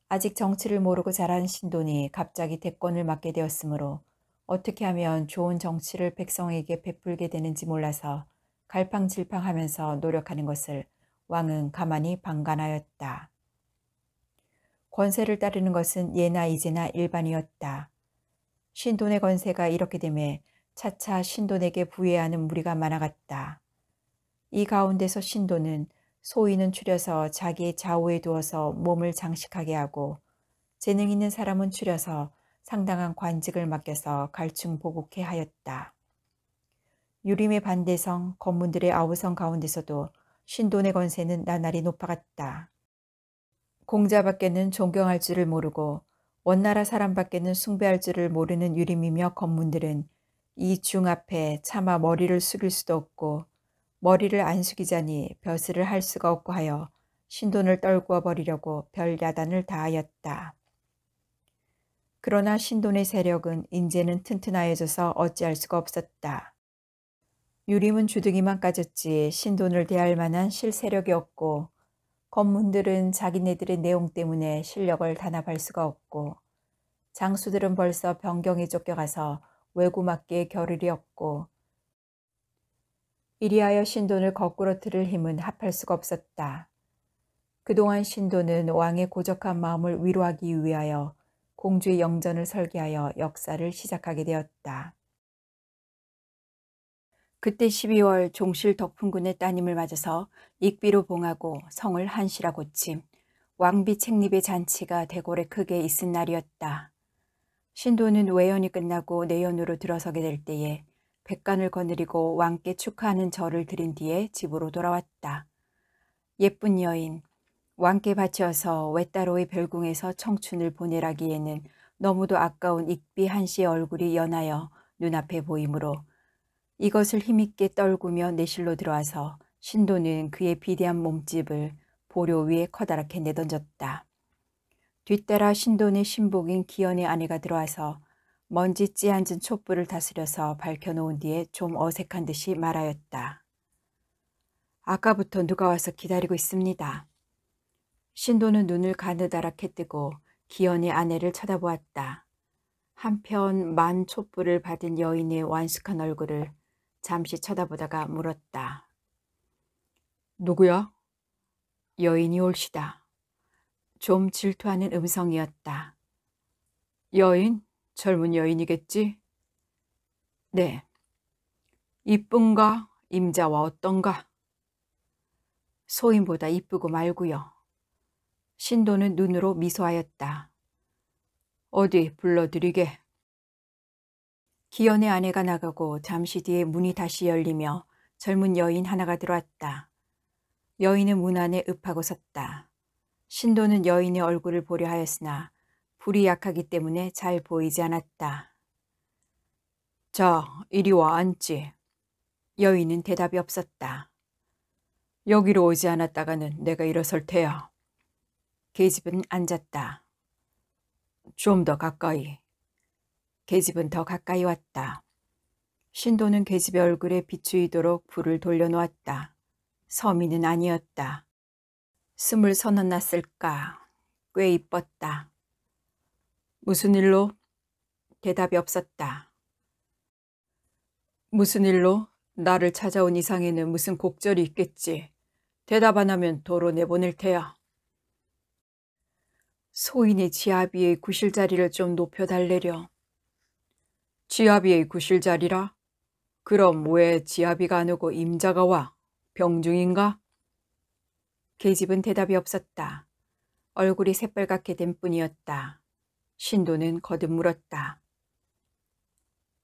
아직 정치를 모르고 자란 신돈이 갑자기 대권을 맡게 되었으므로 어떻게 하면 좋은 정치를 백성에게 베풀게 되는지 몰라서 갈팡질팡하면서 노력하는 것을 왕은 가만히 방관하였다. 권세를 따르는 것은 예나 이제나 일반이었다. 신돈의 권세가 이렇게 되매 차차 신돈에게 부여하는 무리가 많아갔다. 이 가운데서 신도는 소위는 추려서 자기 의 좌우에 두어서 몸을 장식하게 하고 재능 있는 사람은 추려서 상당한 관직을 맡겨서 갈충보복해 하였다. 유림의 반대성, 건문들의 아우성 가운데서도 신돈의 건세는 나날이 높아갔다. 공자밖에는 존경할 줄을 모르고 원나라 사람밖에는 숭배할 줄을 모르는 유림이며 건문들은 이 중 앞에 차마 머리를 숙일 수도 없고 머리를 안 숙이자니 벼슬을 할 수가 없고 하여 신돈을 떨구어 버리려고 별 야단을 다하였다. 그러나 신돈의 세력은 인제는 튼튼하여져서 어찌할 수가 없었다. 유림은 주둥이만 까졌지 신돈을 대할 만한 실세력이 없고 검문들은 자기네들의 내용 때문에 실력을 단합할 수가 없고 장수들은 벌써 변경에 쫓겨가서 외구맞게 겨를이 없고 이리하여 신돈을 거꾸로 들을 힘은 합할 수가 없었다. 그동안 신돈은 왕의 고적한 마음을 위로하기 위하여 공주의 영전을 설계하여 역사를 시작하게 되었다. 그때 12월 종실 덕풍군의 따님을 맞아서 익비로 봉하고 성을 한시라 고침, 왕비 책립의 잔치가 대궐에 크게 있은 날이었다. 신도는 외연이 끝나고 내연으로 들어서게 될 때에 백관을 거느리고 왕께 축하하는 절을 드린 뒤에 집으로 돌아왔다. 예쁜 여인, 왕께 바치어서 외따로의 별궁에서 청춘을 보내라기에는 너무도 아까운 익비 한씨의 얼굴이 연하여 눈앞에 보이므로 이것을 힘있게 떨구며 내실로 들어와서 신도는 그의 비대한 몸집을 보료 위에 커다랗게 내던졌다. 뒤따라 신도의 신복인 기현의 아내가 들어와서 먼지 찌앉은 촛불을 다스려서 밝혀놓은 뒤에 좀 어색한 듯이 말하였다. 아까부터 누가 와서 기다리고 있습니다. 신도는 눈을 가느다랗게 뜨고 기현의 아내를 쳐다보았다. 한편 만 촛불을 받은 여인의 완숙한 얼굴을 잠시 쳐다보다가 물었다. 누구야? 여인이 올시다. 좀 질투하는 음성이었다. 여인? 젊은 여인이겠지? 네. 이쁜가? 임자와 어떤가? 소인보다 이쁘고 말고요. 신도는 눈으로 미소하였다. 어디 불러드리게. 기연의 아내가 나가고 잠시 뒤에 문이 다시 열리며 젊은 여인 하나가 들어왔다. 여인은 문 안에 읍하고 섰다. 신도는 여인의 얼굴을 보려 하였으나 불이 약하기 때문에 잘 보이지 않았다. 자, 이리 와 앉지. 여인은 대답이 없었다. 여기로 오지 않았다가는 내가 일어설 테야. 계집은 앉았다. 좀 더 가까이. 계집은 더 가까이 왔다. 신도는 계집의 얼굴에 비추이도록 불을 돌려놓았다. 서민은 아니었다. 스물 서너 났을까. 꽤 이뻤다. 무슨 일로? 대답이 없었다. 무슨 일로? 나를 찾아온 이상에는 무슨 곡절이 있겠지. 대답 안 하면 도로 내보낼 테야. 소인이 지아비의 구실자리를 좀 높여달래려. 지아비의 구실자리라? 그럼 왜 지아비가 안 오고 임자가 와? 병중인가? 계집은 대답이 없었다. 얼굴이 새빨갛게 된 뿐이었다. 신도는 거듭 물었다.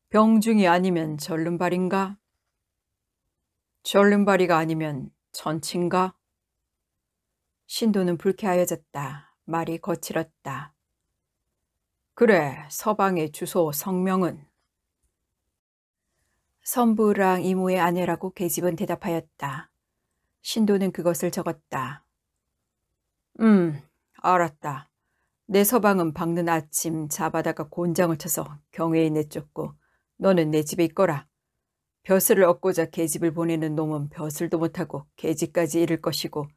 병중이 아니면 절름발인가? 절름발이가 아니면 전친가? 신도는 불쾌하여졌다. 말이 거칠었다. 그래, 서방의 주소 성명은? 선부랑 이모의 아내라고 계집은 대답하였다. 신도는 그것을 적었다. 음, 알았다. 내 서방은 밝는 아침 자바다가 곤장을 쳐서 경외에 내쫓고 너는 내 집에 있거라. 벼슬을 얻고자 계집을 보내는 놈은 벼슬도 못하고 계집까지 잃을 것이고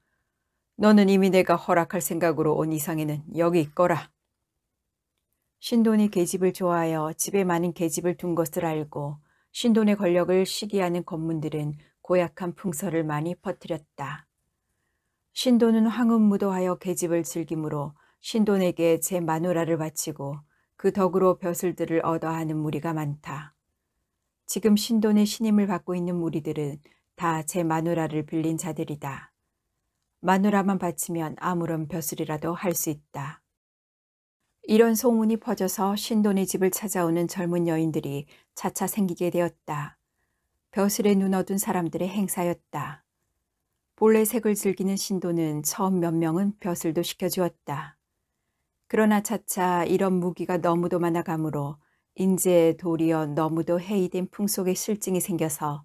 너는 이미 내가 허락할 생각으로 온 이상에는 여기 있거라. 신돈이 계집을 좋아하여 집에 많은 계집을 둔 것을 알고 신돈의 권력을 시기하는 건문들은 고약한 풍설을 많이 퍼뜨렸다. 신돈은 황음무도하여 계집을 즐기므로 신돈에게 제 마누라를 바치고 그 덕으로 벼슬들을 얻어하는 무리가 많다. 지금 신돈의 신임을 받고 있는 무리들은 다 제 마누라를 빌린 자들이다. 마누라만 바치면 아무런 벼슬이라도 할 수 있다. 이런 소문이 퍼져서 신돈의 집을 찾아오는 젊은 여인들이 차차 생기게 되었다. 벼슬에 눈 어둔 사람들의 행사였다. 본래 색을 즐기는 신도는 처음 몇 명은 벼슬도 시켜주었다. 그러나 차차 이런 무기가 너무도 많아가므로 인제에 도리어 너무도 해이된 풍속의 실증이 생겨서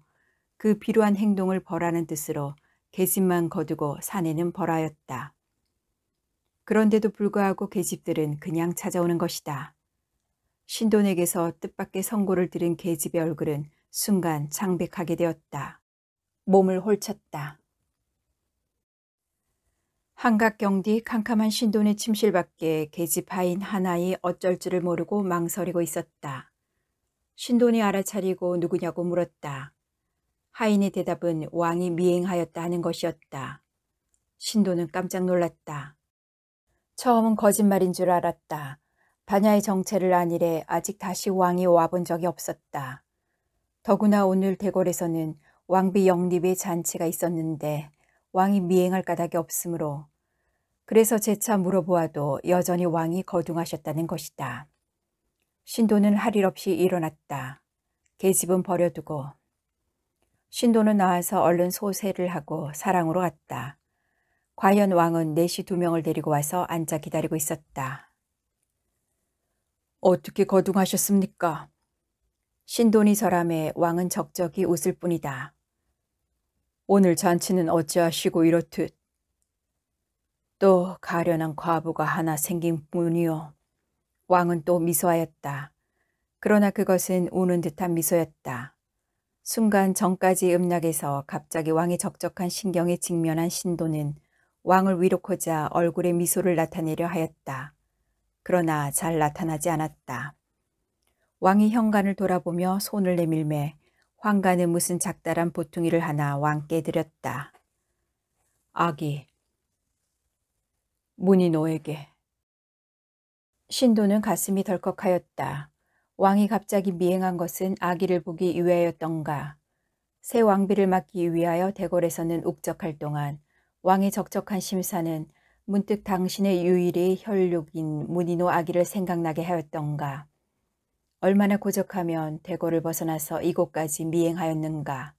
그 비루한 행동을 벌하는 뜻으로 계집만 거두고 산에는 벌하였다. 그런데도 불구하고 계집들은 그냥 찾아오는 것이다. 신돈에게서 뜻밖의 선고를 들은 계집의 얼굴은 순간 창백하게 되었다. 몸을 홀쳤다. 한각 경디 캄캄한 신돈의 침실밖에 계집하인 하나이 어쩔 줄을 모르고 망설이고 있었다. 신돈이 알아차리고 누구냐고 물었다. 하인의 대답은 왕이 미행하였다 는 것이었다. 신돈은 깜짝 놀랐다. 처음은 거짓말인 줄 알았다. 반야의 정체를 안 이래 아직 다시 왕이 와본 적이 없었다. 더구나 오늘 대궐에서는 왕비 영립의 잔치가 있었는데 왕이 미행할 까닭이 없으므로 그래서 재차 물어보아도 여전히 왕이 거둥하셨다는 것이다. 신도는 할 일 없이 일어났다. 계집은 버려두고 신도는 나와서 얼른 소세를 하고 사랑으로 갔다. 과연 왕은 내시 두 명을 데리고 와서 앉아 기다리고 있었다. 어떻게 거둥하셨습니까? 신돈이 저람에 왕은 적적이 웃을 뿐이다. 오늘 잔치는 어찌하시고 이렇듯 또 가련한 과부가 하나 생긴 뿐이요. 왕은 또 미소하였다. 그러나 그것은 우는 듯한 미소였다. 순간 전까지 음락에서 갑자기 왕의 적적한 신경에 직면한 신도는 왕을 위로코자 얼굴에 미소를 나타내려 하였다. 그러나 잘 나타나지 않았다. 왕이 현관을 돌아보며 손을 내밀매 황가는 무슨 작다란 보퉁이를 하나 왕께 드렸다. 아기 문이 너에게 신도는 가슴이 덜컥하였다. 왕이 갑자기 미행한 것은 아기를 보기 위하였던가. 새 왕비를 막기 위하여 대궐에서는 욱적할 동안 왕의 적적한 심사는 문득 당신의 유일의 혈육인 문인호 아기를 생각나게 하였던가. 얼마나 고적하면 대궐을 벗어나서 이곳까지 미행하였는가.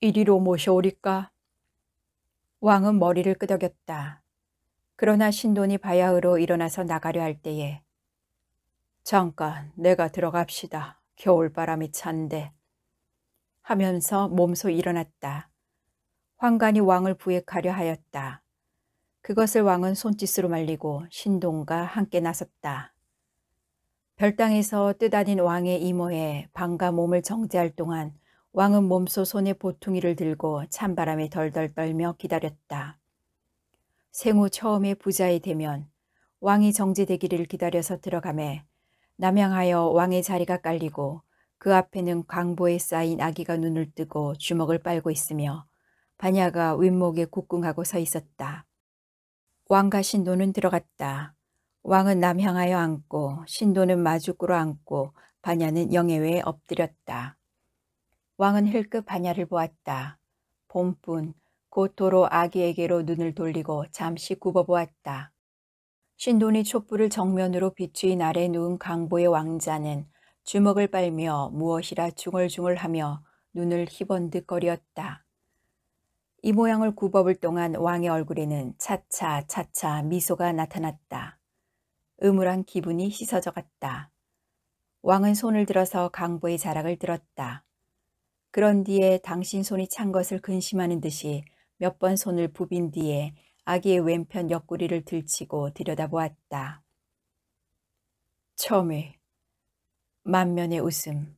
이리로 모셔오리까? 왕은 머리를 끄덕였다. 그러나 신돈이 바야흐로 일어나서 나가려 할 때에 잠깐 내가 들어갑시다. 겨울바람이 찬데 하면서 몸소 일어났다. 황간이 왕을 부액하려 하였다. 그것을 왕은 손짓으로 말리고 신동과 함께 나섰다. 별당에서 뜨다닌 왕의 이모에 방과 몸을 정제할 동안 왕은 몸소 손에 보퉁이를 들고 찬바람에 덜덜 떨며 기다렸다. 생후 처음에 부자이 되면 왕이 정제되기를 기다려서 들어가매 남양하여 왕의 자리가 깔리고 그 앞에는 광보에 쌓인 아기가 눈을 뜨고 주먹을 빨고 있으며 반야가 윗목에 국궁하고 서 있었다. 왕과 신도는 들어갔다. 왕은 남향하여 앉고 신도는 마주구로 앉고 반야는 영예외에 엎드렸다. 왕은 힐끗 반야를 보았다. 봄뿐 고토로 아기에게로 눈을 돌리고 잠시 굽어보았다. 신돈이 촛불을 정면으로 비추인 아래 누운 강보의 왕자는 주먹을 빨며 무엇이라 중얼중얼하며 눈을 희번득거렸다. 이 모양을 굽어볼 동안 왕의 얼굴에는 차차 차차 미소가 나타났다. 음울한 기분이 씻어져 갔다. 왕은 손을 들어서 강보의 자락을 들었다. 그런 뒤에 당신 손이 찬 것을 근심하는 듯이 몇 번 손을 부빈 뒤에 아기의 왼편 옆구리를 들치고 들여다보았다. 처음에 만면의 웃음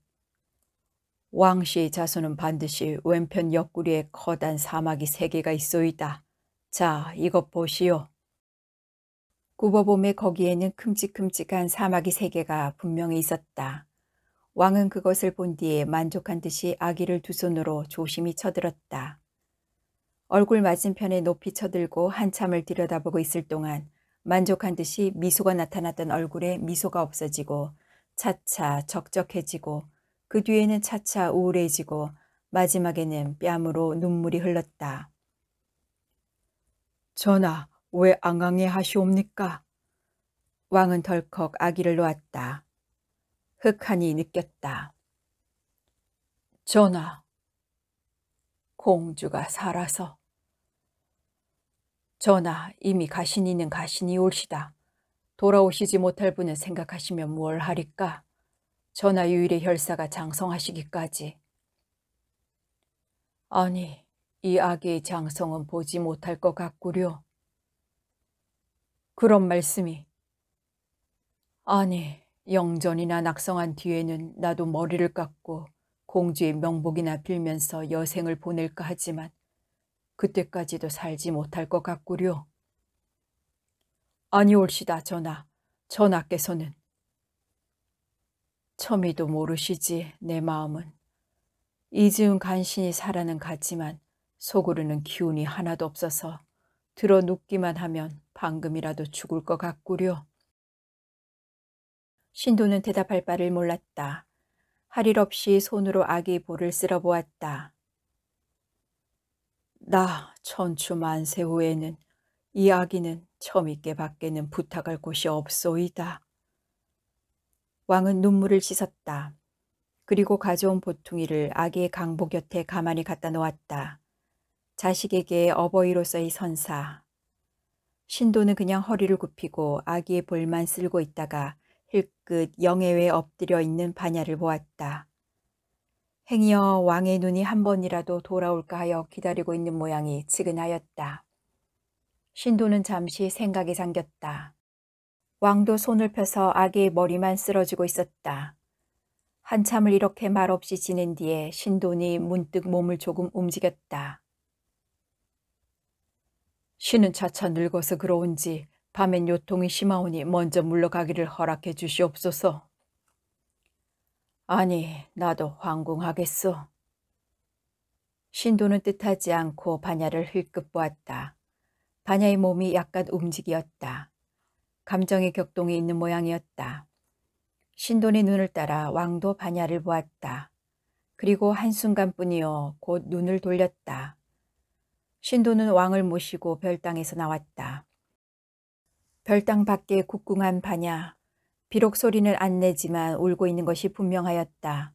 왕씨의 자손은 반드시 왼편 옆구리에 커다란 사막이 세 개가 있어이다 자, 이것 보시오. 굽어봄에 거기에는 큼직큼직한 사마귀 세 개가 분명히 있었다. 왕은 그것을 본 뒤에 만족한 듯이 아기를 두 손으로 조심히 쳐들었다. 얼굴 맞은편에 높이 쳐들고 한참을 들여다보고 있을 동안 만족한 듯이 미소가 나타났던 얼굴에 미소가 없어지고 차차 적적해지고 그 뒤에는 차차 우울해지고 마지막에는 뺨으로 눈물이 흘렀다. 전하, 왜 앙앙해 하시옵니까? 왕은 덜컥 아기를 놓았다. 흑한이 느꼈다. 전하, 공주가 살아서. 전하, 이미 가신이는 가신이 올시다. 돌아오시지 못할 분을 생각하시면 무얼 하리까? 전하 유일의 혈사가 장성하시기까지. 아니, 이 아기의 장성은 보지 못할 것 같구려. 그런 말씀이 아니 영전이나 낙성한 뒤에는 나도 머리를 깎고 공주의 명복이나 빌면서 여생을 보낼까 하지만 그때까지도 살지 못할 것 같구려. 아니올시다 전하, 전하께서는. 처미도 모르시지 내 마음은. 이즈은 간신히 살아는 갔지만 속으로는 기운이 하나도 없어서 들어 눕기만 하면 방금이라도 죽을 것 같구려. 신도는 대답할 바를 몰랐다. 할 일 없이 손으로 아기 볼을 쓸어 보았다. 나 천추 만세 후에는 이 아기는 처있게 음 밖에는 부탁할 곳이 없소이다. 왕은 눈물을 씻었다. 그리고 가져온 보퉁이를 아기의 강복 곁에 가만히 갖다 놓았다. 자식에게 어버이로서의 선사, 신도는 그냥 허리를 굽히고 아기의 볼만 쓸고 있다가 힐끗 영예외에 엎드려 있는 반야를 보았다. 행여 왕의 눈이 한 번이라도 돌아올까 하여 기다리고 있는 모양이 측은하였다 신도는 잠시 생각이 잠겼다. 왕도 손을 펴서 아기의 머리만 쓰러지고 있었다. 한참을 이렇게 말없이 지낸 뒤에 신돈이 문득 몸을 조금 움직였다. 신은 차차 늙어서 그러온지 밤엔 요통이 심하오니 먼저 물러가기를 허락해 주시옵소서. 아니 나도 황궁하겠소. 신도는 뜻하지 않고 반야를 힐끗 보았다. 반야의 몸이 약간 움직이었다. 감정의 격동이 있는 모양이었다. 신돈의 눈을 따라 왕도 반야를 보았다. 그리고 한순간뿐이어 곧 눈을 돌렸다. 신도는 왕을 모시고 별당에서 나왔다. 별당 밖에 국궁한 반야 비록 소리는 안 내지만 울고 있는 것이 분명하였다.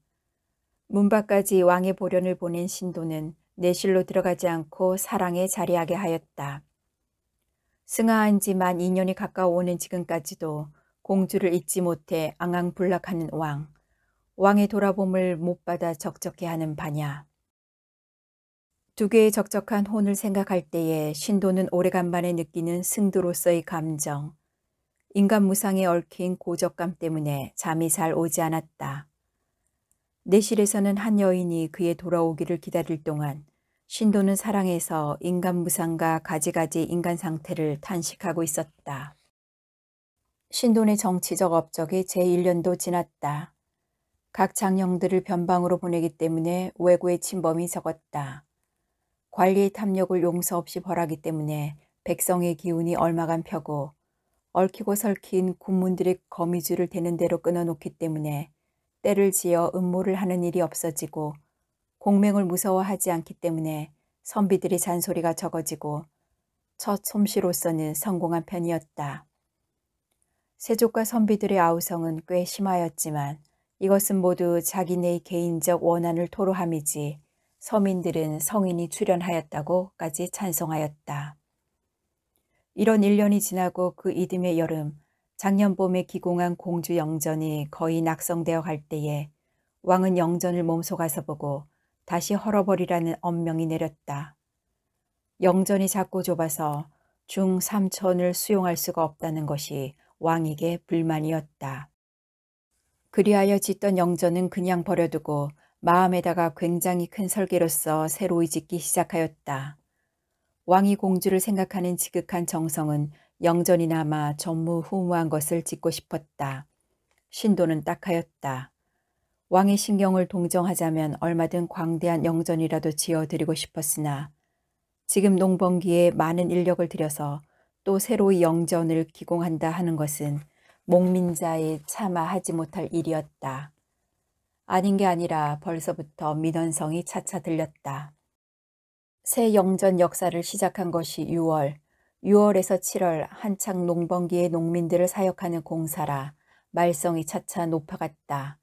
문 밖까지 왕의 보련을 보낸 신도는 내실로 들어가지 않고 사랑에 자리하게 하였다. 승하한 지만 2년이 가까워오는 지금까지도 공주를 잊지 못해 앙앙불락하는 왕, 왕의 돌아봄을 못 받아 적적해하는 반야. 두 개의 적적한 혼을 생각할 때에 신도는 오래간만에 느끼는 승도로서의 감정, 인간 무상에 얽힌 고적감 때문에 잠이 잘 오지 않았다. 내실에서는 한 여인이 그의 돌아오기를 기다릴 동안 신도는 사랑에서 인간 무상과 가지가지 인간 상태를 탄식하고 있었다. 신돈의 정치적 업적이 제1년도 지났다. 각 장령들을 변방으로 보내기 때문에 왜구의 침범이 적었다. 관리의 탐욕을 용서 없이 벌하기 때문에 백성의 기운이 얼마간 펴고 얽히고 설킨 군문들의 거미줄을 대는 대로 끊어놓기 때문에 때를 지어 음모를 하는 일이 없어지고 공맹을 무서워하지 않기 때문에 선비들의 잔소리가 적어지고 첫 솜씨로서는 성공한 편이었다. 세족과 선비들의 아우성은 꽤 심하였지만 이것은 모두 자기네 개인적 원한을 토로함이지 서민들은 성인이 출연하였다고까지 찬송하였다. 이런 1년이 지나고 그 이듬해 여름 작년 봄에 기공한 공주 영전이 거의 낙성되어 갈 때에 왕은 영전을 몸소가서 보고 다시 헐어버리라는 엄명이 내렸다. 영전이 작고 좁아서 중삼천을 수용할 수가 없다는 것이 왕에게 불만이었다. 그리하여 짓던 영전은 그냥 버려두고 마음에다가 굉장히 큰 설계로서 새로이 짓기 시작하였다. 왕이 공주를 생각하는 지극한 정성은 영전이나마 전무후무한 것을 짓고 싶었다. 신도는 딱하였다. 왕의 신경을 동정하자면 얼마든 광대한 영전이라도 지어드리고 싶었으나 지금 농번기에 많은 인력을 들여서 또 새로이 영전을 기공한다 하는 것은 목민자의 차마 하지 못할 일이었다. 아닌 게 아니라 벌써부터 민원성이 차차 들렸다. 새 영전 역사를 시작한 것이 6월, 6월에서 7월 한창 농번기에 농민들을 사역하는 공사라 말썽이 차차 높아갔다.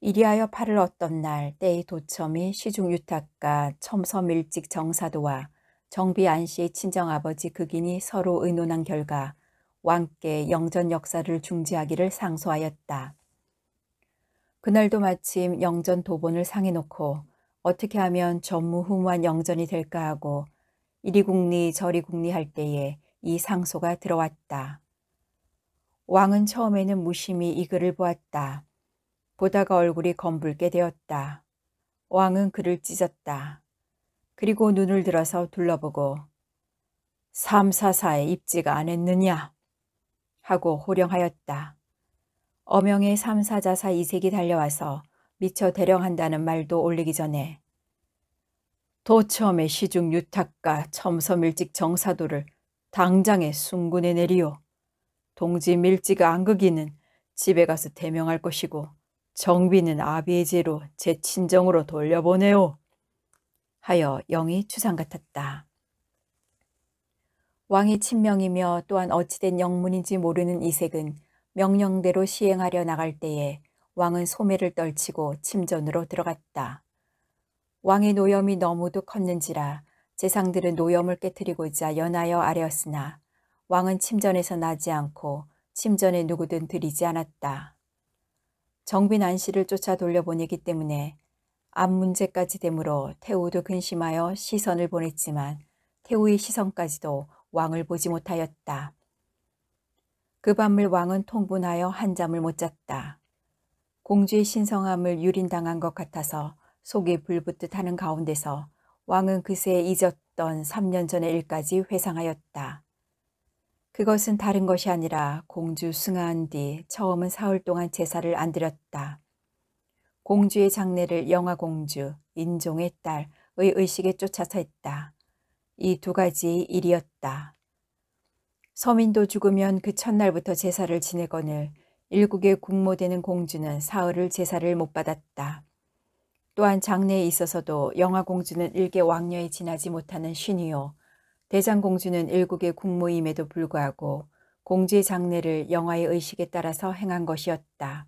이리하여 팔을 얻던 날 때의 도첨이 시중 유탁과 첨섬 일찍 정사도와 정비안 씨의 친정아버지 극인이 서로 의논한 결과 왕께 영전 역사를 중지하기를 상소하였다. 그날도 마침 영전 도본을 상해 놓고 어떻게 하면 전무후무한 영전이 될까 하고 이리 궁리 저리 궁리할 때에 이 상소가 들어왔다. 왕은 처음에는 무심히 이 글을 보았다. 보다가 얼굴이 검붉게 되었다. 왕은 그를 찢었다. 그리고 눈을 들어서 둘러보고 삼사사의 입지가 안 했느냐 하고 호령하였다. 어명의 삼사자사 이색이 달려와서 미처 대령한다는 말도 올리기 전에 도처음의 시중 유탁과 첨섬일직 정사도를 당장에 순군에 내리오. 동지 밀지가 안극이는 집에 가서 대명할 것이고 정비는 아비의 제로 제 친정으로 돌려보내오. 하여 영이 추상 같았다. 왕의 친명이며 또한 어찌된 영문인지 모르는 이색은 명령대로 시행하려 나갈 때에 왕은 소매를 떨치고 침전으로 들어갔다. 왕의 노염이 너무도 컸는지라 재상들은 노염을 깨뜨리고자 연하여 아뢰었으나 왕은 침전에서 나지 않고 침전에 누구든 들이지 않았다. 정빈 안씨를 쫓아 돌려보내기 때문에 앞 문제까지 되므로 태우도 근심하여 시선을 보냈지만 태우의 시선까지도 왕을 보지 못하였다. 그 밤을 왕은 통분하여 한 잠을 못 잤다. 공주의 신성함을 유린당한 것 같아서 속이 불붙듯 하는 가운데서 왕은 그새 잊었던 3년 전의 일까지 회상하였다. 그것은 다른 것이 아니라 공주 승하한 뒤 처음은 사흘 동안 제사를 안 드렸다. 공주의 장례를 영화공주, 인종의 딸의 의식에 쫓아서 했다. 이 두 가지 일이었다. 서민도 죽으면 그 첫날부터 제사를 지내거늘 일국의 국모되는 공주는 사흘을 제사를 못 받았다. 또한 장례에 있어서도 영화공주는 일개 왕녀에 지나지 못하는 신이요 대장공주는 일국의 국모임에도 불구하고 공주의 장례를 영화의 의식에 따라서 행한 것이었다.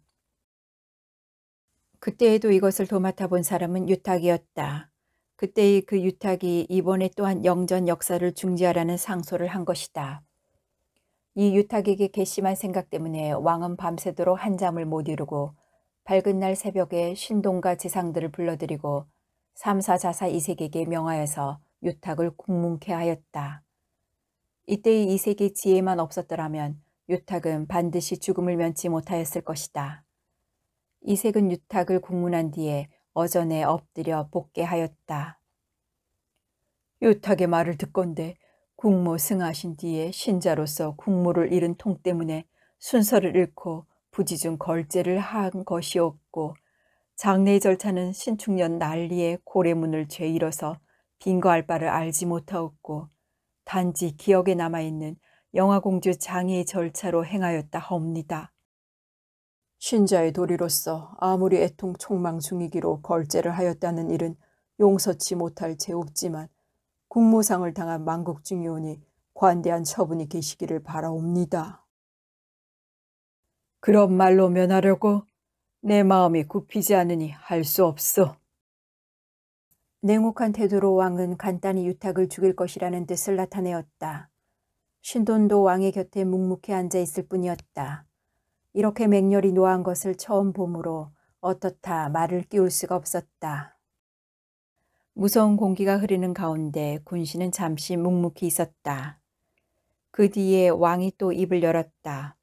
그때에도 이것을 도맡아 본 사람은 유탁이었다. 그때의 그 유탁이 이번에 또한 영전 역사를 중지하라는 상소를 한 것이다. 이 유탁에게 괘씸한 생각 때문에 왕은 밤새도록 한잠을 못 이루고 밝은 날 새벽에 신동과 지상들을 불러들이고 삼사자사 이색에게 명하여서 유탁을 국문케 하였다. 이때의 이색의 지혜만 없었더라면 유탁은 반드시 죽음을 면치 못하였을 것이다. 이색은 유탁을 국문한 뒤에 어전에 엎드려 복게 하였다. 유탁의 말을 듣건대 국무 승하신 뒤에 신자로서 국무를 잃은 통 때문에 순서를 잃고 부지중 걸제를 한 것이었고 장례 절차는 신축년 난리에 고래문을 죄일어서 빙거할 바를 알지 못하였고 단지 기억에 남아있는 영화공주 장애의 절차로 행하였다 하옵니다. 신자의 도리로서 아무리 애통 총망 중이기로 걸제를 하였다는 일은 용서치 못할 죄없지만 국무상을 당한 만국중이오니 관대한 처분이 계시기를 바라옵니다. 그런 말로 면하려고 내 마음이 굽히지 않으니 할 수 없어. 냉혹한 태도로 왕은 간단히 유탁을 죽일 것이라는 뜻을 나타내었다. 신돈도 왕의 곁에 묵묵히 앉아 있을 뿐이었다. 이렇게 맹렬히 노한 것을 처음 보므로 어떻다 말을 끼울 수가 없었다. 무서운 공기가 흐르는 가운데 군신은 잠시 묵묵히 있었다. 그 뒤에 왕이 또 입을 열었다.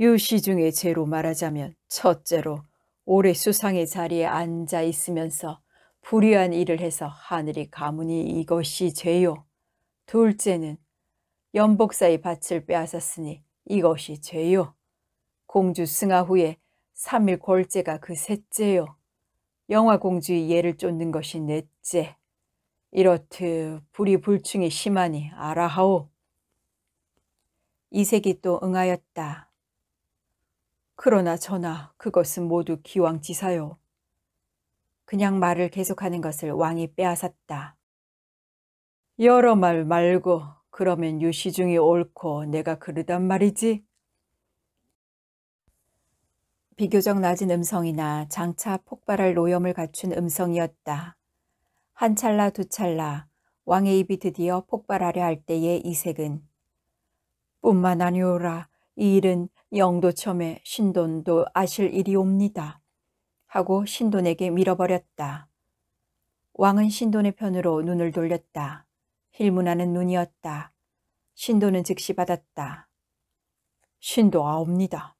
유시 중의 죄로 말하자면 첫째로 오래 수상의 자리에 앉아 있으면서 불의한 일을 해서 하늘이 가문이 이것이 죄요. 둘째는 연복사의 밭을 빼앗았으니 이것이 죄요. 공주 승하 후에 삼일 골제가 그 셋째요. 영화 공주의 예를 쫓는 것이 넷째. 이렇듯 불이 불충이 심하니 알아하오. 이색이 또 응하였다. 그러나 전하 그것은 모두 기왕지사요. 그냥 말을 계속하는 것을 왕이 빼앗았다. 여러 말 말고 그러면 유시중이 옳고 내가 그르단 말이지. 비교적 낮은 음성이나 장차 폭발할 노염을 갖춘 음성이었다. 한 찰나 두 찰나 왕의 입이 드디어 폭발하려 할 때의 이색은 뿐만 아니오라 이 일은 영도처음에 신돈도 아실 일이옵니다. 하고 신돈에게 밀어버렸다. 왕은 신돈의 편으로 눈을 돌렸다. 힐문하는 눈이었다. 신도는 즉시 받았다. 신도아옵니다.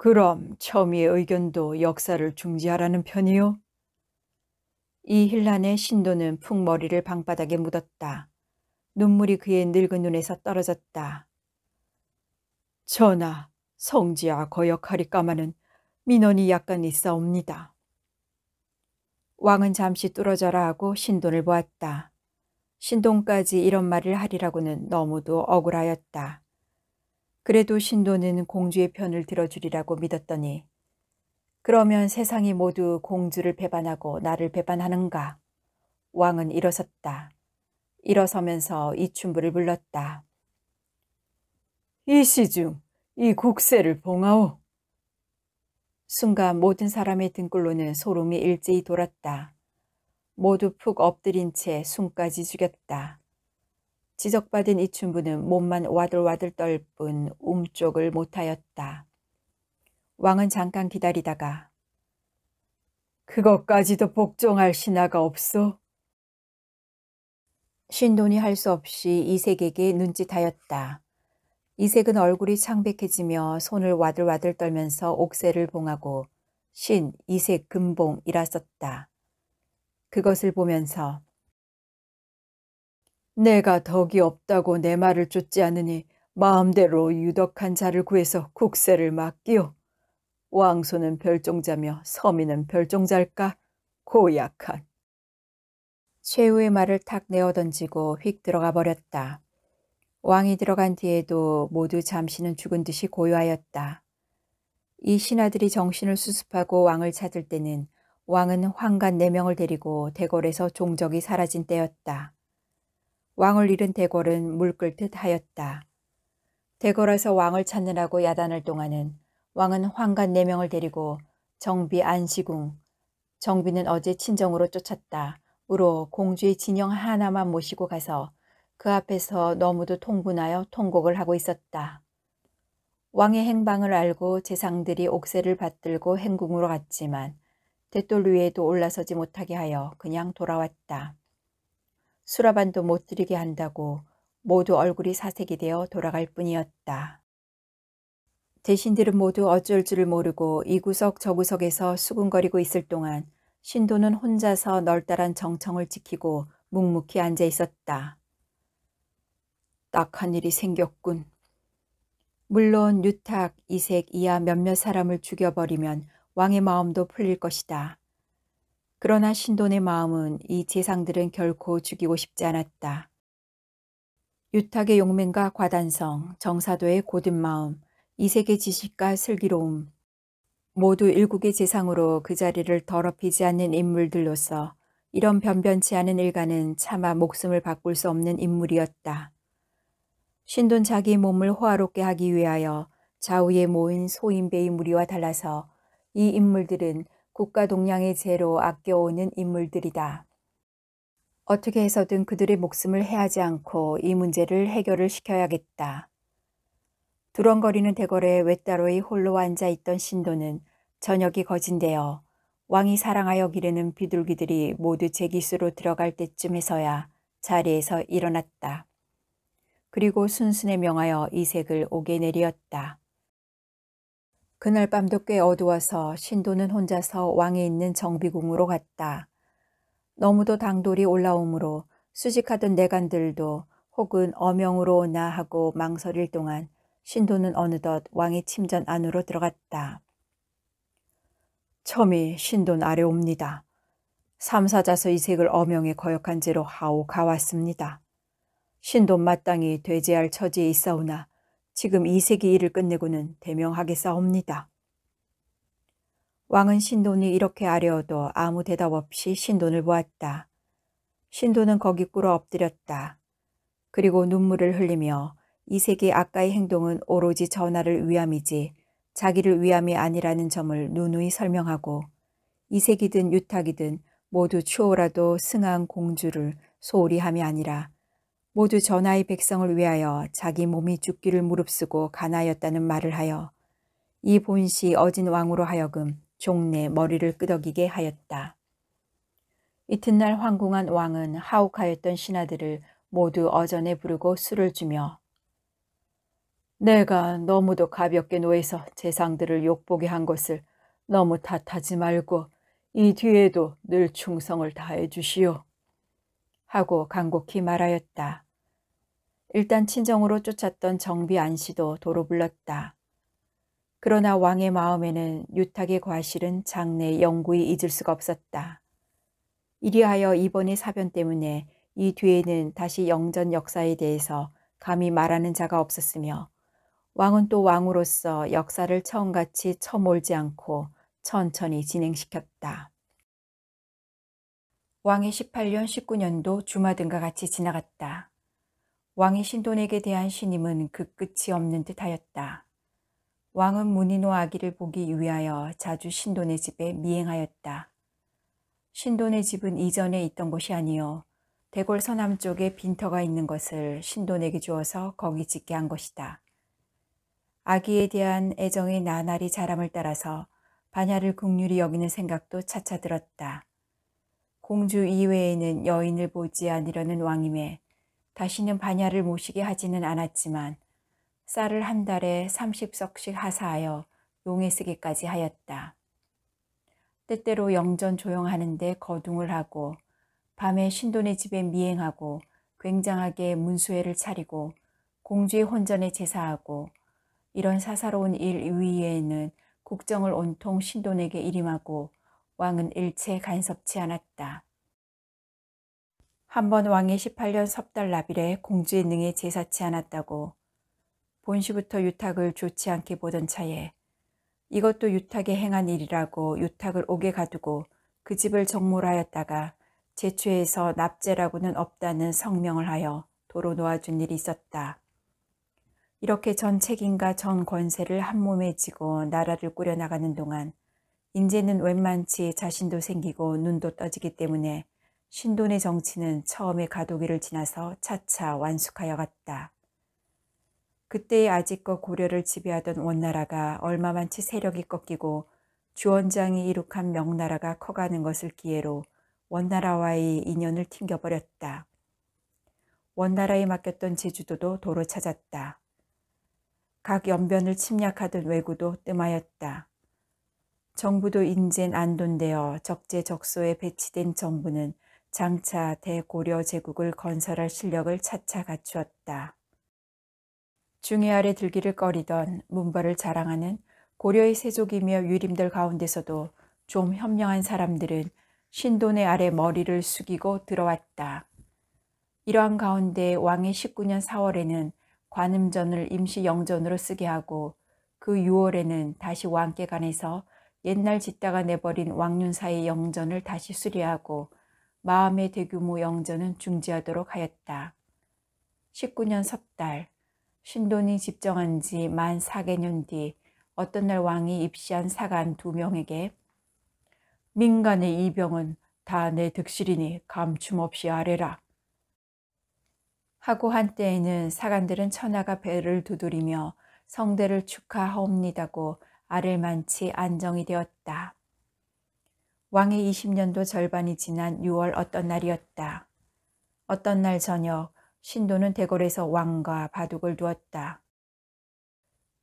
그럼 처음의 의견도 역사를 중지하라는 편이요? 이힐란의 신도는 풍 머리를 방바닥에 묻었다. 눈물이 그의 늙은 눈에서 떨어졌다. 전하, 성지와 거역하리 까마는 민원이 약간 있사옵니다. 왕은 잠시 뚫어져라 하고 신돈을 보았다. 신돈까지 이런 말을 하리라고는 너무도 억울하였다. 그래도 신도는 공주의 편을 들어주리라고 믿었더니 그러면 세상이 모두 공주를 배반하고 나를 배반하는가? 왕은 일어섰다. 일어서면서 이 춘부를 불렀다. 이 시중, 이 국세를 봉하오. 순간 모든 사람의 등골로는 소름이 일제히 돌았다. 모두 푹 엎드린 채 숨까지 죽였다. 지적받은 이 춘부는 몸만 와들와들 떨뿐 움쪽을 못하였다. 왕은 잠깐 기다리다가 그것까지도 복종할 신하가 없소? 신돈이 할 수 없이 이색에게 눈짓하였다. 이색은 얼굴이 창백해지며 손을 와들와들 떨면서 옥새를 봉하고 신, 이색, 금봉이라 썼다. 그것을 보면서 내가 덕이 없다고 내 말을 쫓지 않으니 마음대로 유덕한 자를 구해서 국세를 맡기오. 왕소는 별종자며 서민은 별종자일까 고약한. 최후의 말을 탁 내어던지고 휙 들어가 버렸다. 왕이 들어간 뒤에도 모두 잠시는 죽은 듯이 고요하였다. 이 신하들이 정신을 수습하고 왕을 찾을 때는 왕은 황관 네명을 데리고 대궐에서 종적이 사라진 때였다. 왕을 잃은 대궐은 물끓듯 하였다. 대궐에서 왕을 찾느라고 야단을 동안은 왕은 환관 네명을 데리고 정비 안시궁, 정비는 어제 친정으로 쫓았다. 으로 공주의 진영 하나만 모시고 가서 그 앞에서 너무도 통분하여 통곡을 하고 있었다. 왕의 행방을 알고 재상들이 옥새를 받들고 행궁으로 갔지만 대돌 위에도 올라서지 못하게 하여 그냥 돌아왔다. 수라반도 못 들이게 한다고 모두 얼굴이 사색이 되어 돌아갈 뿐이었다. 대신들은 모두 어쩔 줄을 모르고 이 구석 저 구석에서 수군거리고 있을 동안 신도는 혼자서 널따란 정청을 지키고 묵묵히 앉아 있었다. 딱한 일이 생겼군. 물론 유탁, 이색 이하 몇몇 사람을 죽여버리면 왕의 마음도 풀릴 것이다. 그러나 신돈의 마음은 이 재상들은 결코 죽이고 싶지 않았다. 유탁의 용맹과 과단성, 정사도의 고든 마음, 이색의 지식과 슬기로움, 모두 일국의 재상으로 그 자리를 더럽히지 않는 인물들로서 이런 변변치 않은 일가는 차마 목숨을 바꿀 수 없는 인물이었다. 신돈 자기 몸을 호화롭게 하기 위하여 좌우에 모인 소인배의 무리와 달라서 이 인물들은 국가 동량의 죄로 아껴오는 인물들이다. 어떻게 해서든 그들의 목숨을 해하지 않고 이 문제를 해결을 시켜야겠다. 두렁거리는 대궐에 외따로이 홀로 앉아 있던 신도는 저녁이 거진되어 왕이 사랑하여 기르는 비둘기들이 모두 제기수로 들어갈 때쯤에서야 자리에서 일어났다. 그리고 순순히 명하여 이색을 오게 내리었다. 그날 밤도 꽤 어두워서 신도는 혼자서 왕에 있는 정비궁으로 갔다. 너무도 당돌이 올라오므로 수직하던 내간들도 혹은 어명으로 오나 하고 망설일 동안 신도는 어느덧 왕의 침전 안으로 들어갔다. 첨이 신돈 아래 옵니다. 삼사자서 이색을 어명에 거역한 죄로 하오 가왔습니다. 신돈 마땅히 돼지할 처지에 있사오나 지금 2세기 일을 끝내고는 대명하게싸웁니다 왕은 신돈이 이렇게 아려도 아무 대답 없이 신돈을 보았다. 신돈은 거기 꿇어 엎드렸다. 그리고 눈물을 흘리며 이세기 아까의 행동은 오로지 전하를 위함이지 자기를 위함이 아니라는 점을 누누이 설명하고 이세기든 유탁이든 모두 추호라도 승한 공주를 소홀히 함이 아니라 모두 전하의 백성을 위하여 자기 몸이 죽기를 무릅쓰고 가나였다는 말을 하여 이 본시 어진 왕으로 하여금 종내 머리를 끄덕이게 하였다. 이튿날 황궁한 왕은 하옥하였던 신하들을 모두 어전에 부르고 술을 주며 내가 너무도 가볍게 노해서 재상들을 욕보게 한 것을 너무 탓하지 말고 이 뒤에도 늘 충성을 다해 주시오. 하고 간곡히 말하였다. 일단 친정으로 쫓았던 정비 안씨도 도로 불렀다. 그러나 왕의 마음에는 유탁의 과실은 장래 영구히 잊을 수가 없었다. 이리하여 이번의 사변 때문에 이 뒤에는 다시 영전 역사에 대해서 감히 말하는 자가 없었으며 왕은 또 왕으로서 역사를 처음같이 처몰지 않고 천천히 진행시켰다. 왕의 18년 19년도 주마등과 같이 지나갔다. 왕이 신돈에게 대한 신임은 그 끝이 없는 듯하였다. 왕은 문인호 아기를 보기 위하여 자주 신돈의 집에 미행하였다. 신돈의 집은 이전에 있던 곳이 아니요 대골 서남쪽에 빈터가 있는 것을 신돈에게 주어서 거기 짓게 한 것이다. 아기에 대한 애정의 나날이 자람을 따라서 반야를 국률이 여기는 생각도 차차 들었다. 공주 이외에는 여인을 보지 않으려는 왕임에 다시는 반야를 모시게 하지는 않았지만 쌀을 한 달에 30석씩 하사하여 용에 쓰기까지 하였다. 때때로 영전 조용하는데 거둥을 하고 밤에 신돈의 집에 미행하고 굉장하게 문수회를 차리고 공주의 혼전에 제사하고 이런 사사로운 일 위에는 국정을 온통 신돈에게 이림하고 왕은 일체 간섭치 않았다. 한번 왕의 18년 섭달 라빌에 공주의 능에 제사치 않았다고 본시부터 유탁을 좋지 않게 보던 차에 이것도 유탁에 행한 일이라고 유탁을 옥에 가두고 그 집을 정몰하였다가 제초에서 납제라고는 없다는 성명을 하여 도로 놓아준 일이 있었다. 이렇게 전 책임과 전 권세를 한 몸에 지고 나라를 꾸려나가는 동안 인제는 웬만치 자신도 생기고 눈도 떠지기 때문에 신돈의 정치는 처음에 가도기를 지나서 차차 완숙하여 갔다. 그때의 아직껏 고려를 지배하던 원나라가 얼마만치 세력이 꺾이고 주원장이 이룩한 명나라가 커가는 것을 기회로 원나라와의 인연을 튕겨버렸다. 원나라에 맡겼던 제주도도 도로 찾았다. 각 연변을 침략하던 왜구도 뜸하였다. 정부도 인젠 안돈되어 적재적소에 배치된 정부는 장차 대고려 제국을 건설할 실력을 차차 갖추었다. 중의 아래 들기를 꺼리던 문벌을 자랑하는 고려의 세족이며 유림들 가운데서도 좀 현명한 사람들은 신돈의 아래 머리를 숙이고 들어왔다. 이러한 가운데 왕의 19년 4월에는 관음전을 임시 영전으로 쓰게 하고 그 6월에는 다시 왕께 관해서 옛날 짓다가 내버린 왕륜사의 영전을 다시 수리하고 마음의 대규모 영전은 중지하도록 하였다. 19년 섭달, 신돈이 집정한 지 만 4개년 뒤 어떤 날 왕이 입시한 사간 두 명에게 민간의 이병은 다 내 득실이니 감춤 없이 아래라. 하고 한때에는 사간들은 천하가 배를 두드리며 성대를 축하하옵니다고 아를 만치 안정이 되었다. 왕의 20년도 절반이 지난 6월 어떤 날이었다. 어떤 날 저녁 신도는 대궐에서 왕과 바둑을 두었다.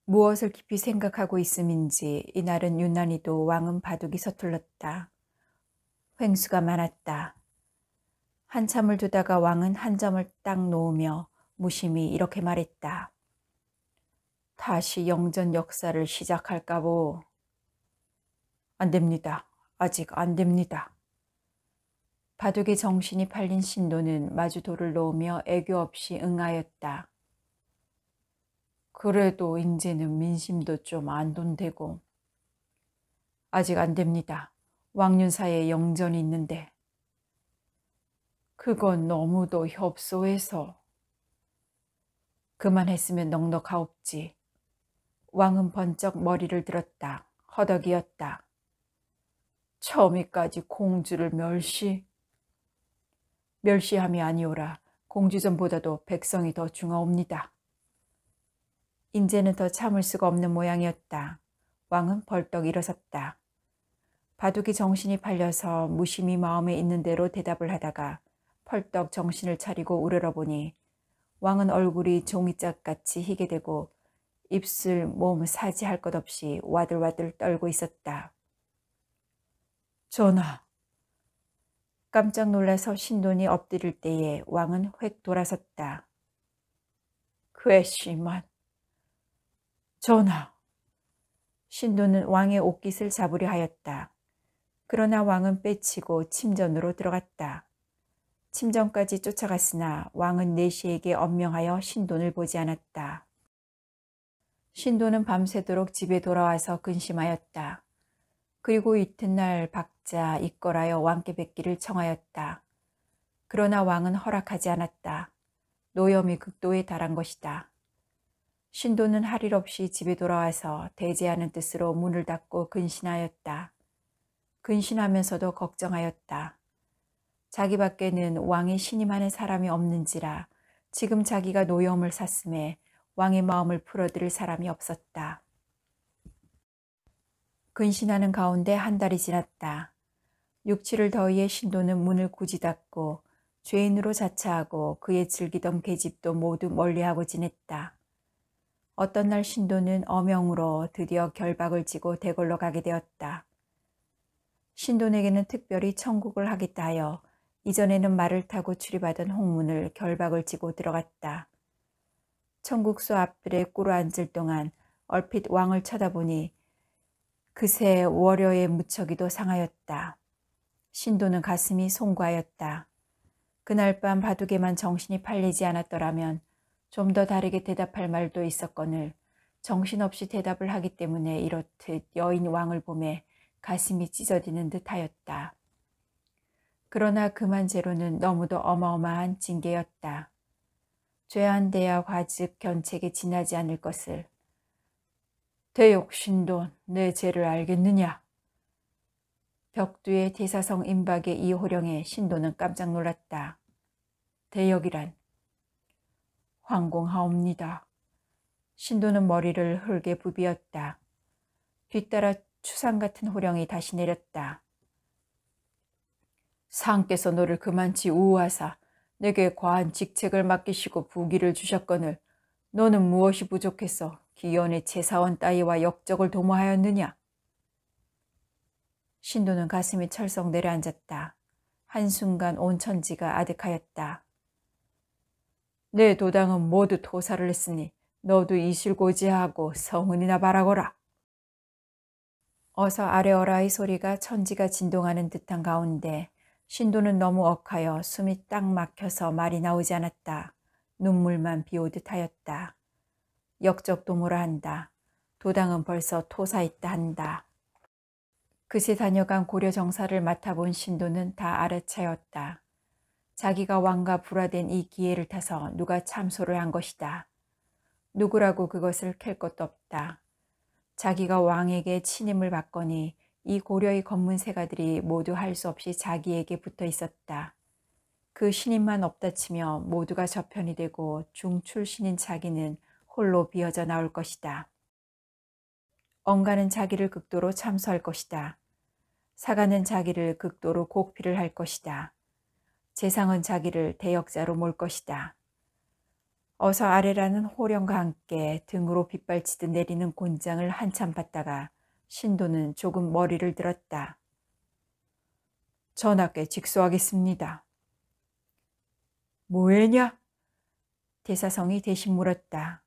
무엇을 깊이 생각하고 있음인지 이날은 유난히도 왕은 바둑이 서툴렀다. 횡수가 많았다. 한참을 두다가 왕은 한 점을 딱 놓으며 무심히 이렇게 말했다. 다시 영전 역사를 시작할까 보. 안 됩니다. 아직 안 됩니다. 바둑의 정신이 팔린 신도는 마주돌을 놓으며 애교 없이 응하였다. 그래도 인제는 민심도 좀 안 돈되고 아직 안 됩니다. 왕윤사에 영전이 있는데 그건 너무도 협소해서 그만했으면 넉넉하옵지. 왕은 번쩍 머리를 들었다. 허덕이었다. 처음에까지 공주를 멸시 멸시함이 아니오라 공주전보다도 백성이 더 중하옵니다. 인제는 더 참을 수가 없는 모양이었다. 왕은 벌떡 일어섰다. 바둑이 정신이 팔려서 무심히 마음에 있는 대로 대답을 하다가 펄떡 정신을 차리고 우러러보니 왕은 얼굴이 종이짝같이 희게 되고 입술 몸 사지할 것 없이 와들와들 떨고 있었다. 전하. 깜짝 놀라서 신돈이 엎드릴 때에 왕은 획 돌아섰다. 괴심한. 전하. 신돈은 왕의 옷깃을 잡으려 하였다. 그러나 왕은 빼치고 침전으로 들어갔다. 침전까지 쫓아갔으나 왕은 내시에게 엄명하여 신돈을 보지 않았다. 신돈은 밤새도록 집에 돌아와서 근심하였다. 그리고 이튿날 밖 자이걸라여 왕께 뵙기를 청하였다. 그러나 왕은 허락하지 않았다. 노염이 극도에 달한 것이다. 신도는 할 일 없이 집에 돌아와서 대제하는 뜻으로 문을 닫고 근신하였다. 근신하면서도 걱정하였다. 자기 밖에는 왕이 신임하는 사람이 없는지라 지금 자기가 노염을 샀음에 왕의 마음을 풀어드릴 사람이 없었다. 근신하는 가운데 한 달이 지났다. 육칠을 더위의 신도는 문을 굳이 닫고 죄인으로 자차하고 그의 즐기던 계집도 모두 멀리하고 지냈다. 어떤 날 신도는 어명으로 드디어 결박을 지고 대궐로 가게 되었다. 신도에게는 특별히 천국을 하겠다 하여 이전에는 말을 타고 출입하던 홍문을 결박을 지고 들어갔다. 천국수 앞들에 꿇어 앉을 동안 얼핏 왕을 쳐다보니 그새 월요의 무척이도 상하였다. 신도는 가슴이 송과였다. 그날 밤 바둑에만 정신이 팔리지 않았더라면 좀 더 다르게 대답할 말도 있었거늘 정신없이 대답을 하기 때문에 이렇듯 여인 왕을 보매 가슴이 찢어지는 듯하였다. 그러나 그만제로는 너무도 어마어마한 징계였다. 죄한대야 과즉 견책에 지나지 않을 것을. 대욕신도내 죄를 알겠느냐? 벽 뒤에 대사성 임박의 이 호령에 신도는 깜짝 놀랐다. 대역이란 황공하옵니다. 신도는 머리를 흙에 부비었다. 뒤따라 추상 같은 호령이 다시 내렸다. 상께서 너를 그만치 우호하사 내게 과한 직책을 맡기시고 부기를 주셨거늘 너는 무엇이 부족해서 기연의 제사원 따위와 역적을 도모하였느냐? 신도는 가슴이 철썩 내려앉았다. 한순간 온 천지가 아득하였다. 내 도당은 모두 도사를 했으니 너도 이실고지하고 성은이나 바라거라. 어서 아래어라의 소리가 천지가 진동하는 듯한 가운데 신도는 너무 억하여 숨이 딱 막혀서 말이 나오지 않았다. 눈물만 비오듯 하였다. 역적도 몰아 한다. 도당은 벌써 토사있다 한다. 그새 다녀간 고려 정사를 맡아본 신도는 다 알아차였다. 자기가 왕과 불화된 이 기회를 타서 누가 참소를 한 것이다. 누구라고 그것을 캘 것도 없다. 자기가 왕에게 친임을 받거니 이 고려의 검문세가들이 모두 할 수 없이 자기에게 붙어 있었다. 그 신임만 없다 치며 모두가 저편이 되고 중출신인 자기는 홀로 비어져 나올 것이다. 언가는 자기를 극도로 참소할 것이다. 사가는 자기를 극도로 곡피를할 것이다. 재상은 자기를 대역자로 몰 것이다. 어서 아래라는 호령과 함께 등으로 빗발치듯 내리는 곤장을 한참 받다가 신도는 조금 머리를 들었다. 전하께 직수하겠습니다. 뭐했냐 대사성이 대신 물었다.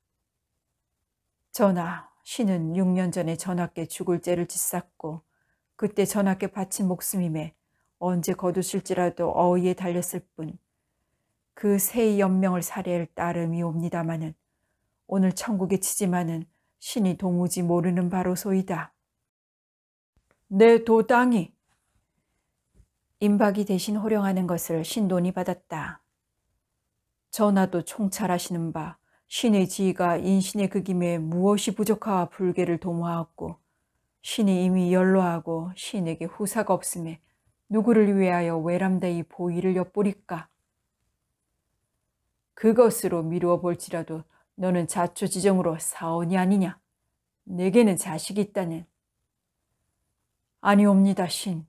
전하, 신은 6년 전에 전하께 죽을 죄를 짓쌌고 그때 전하께 바친 목숨임에 언제 거두실지라도 어의에 달렸을 뿐그새의 연명을 살해할 따름이 옵니다마는 오늘 천국에 치지만은 신이 도무지 모르는 바로소이다. 내 도당이 임박이 대신 호령하는 것을 신돈이 받았다. 전하도 총찰하시는 바 신의 지위가 인신의 극임에 무엇이 부족하 불계를 도모하였고 신이 이미 연로하고 신에게 후사가 없음에 누구를 위하여 외람되이 보이를 엿보릴까 그것으로 미루어 볼지라도 너는 자초지정으로 사원이 아니냐? 내게는 자식이 있다는. 아니옵니다, 신.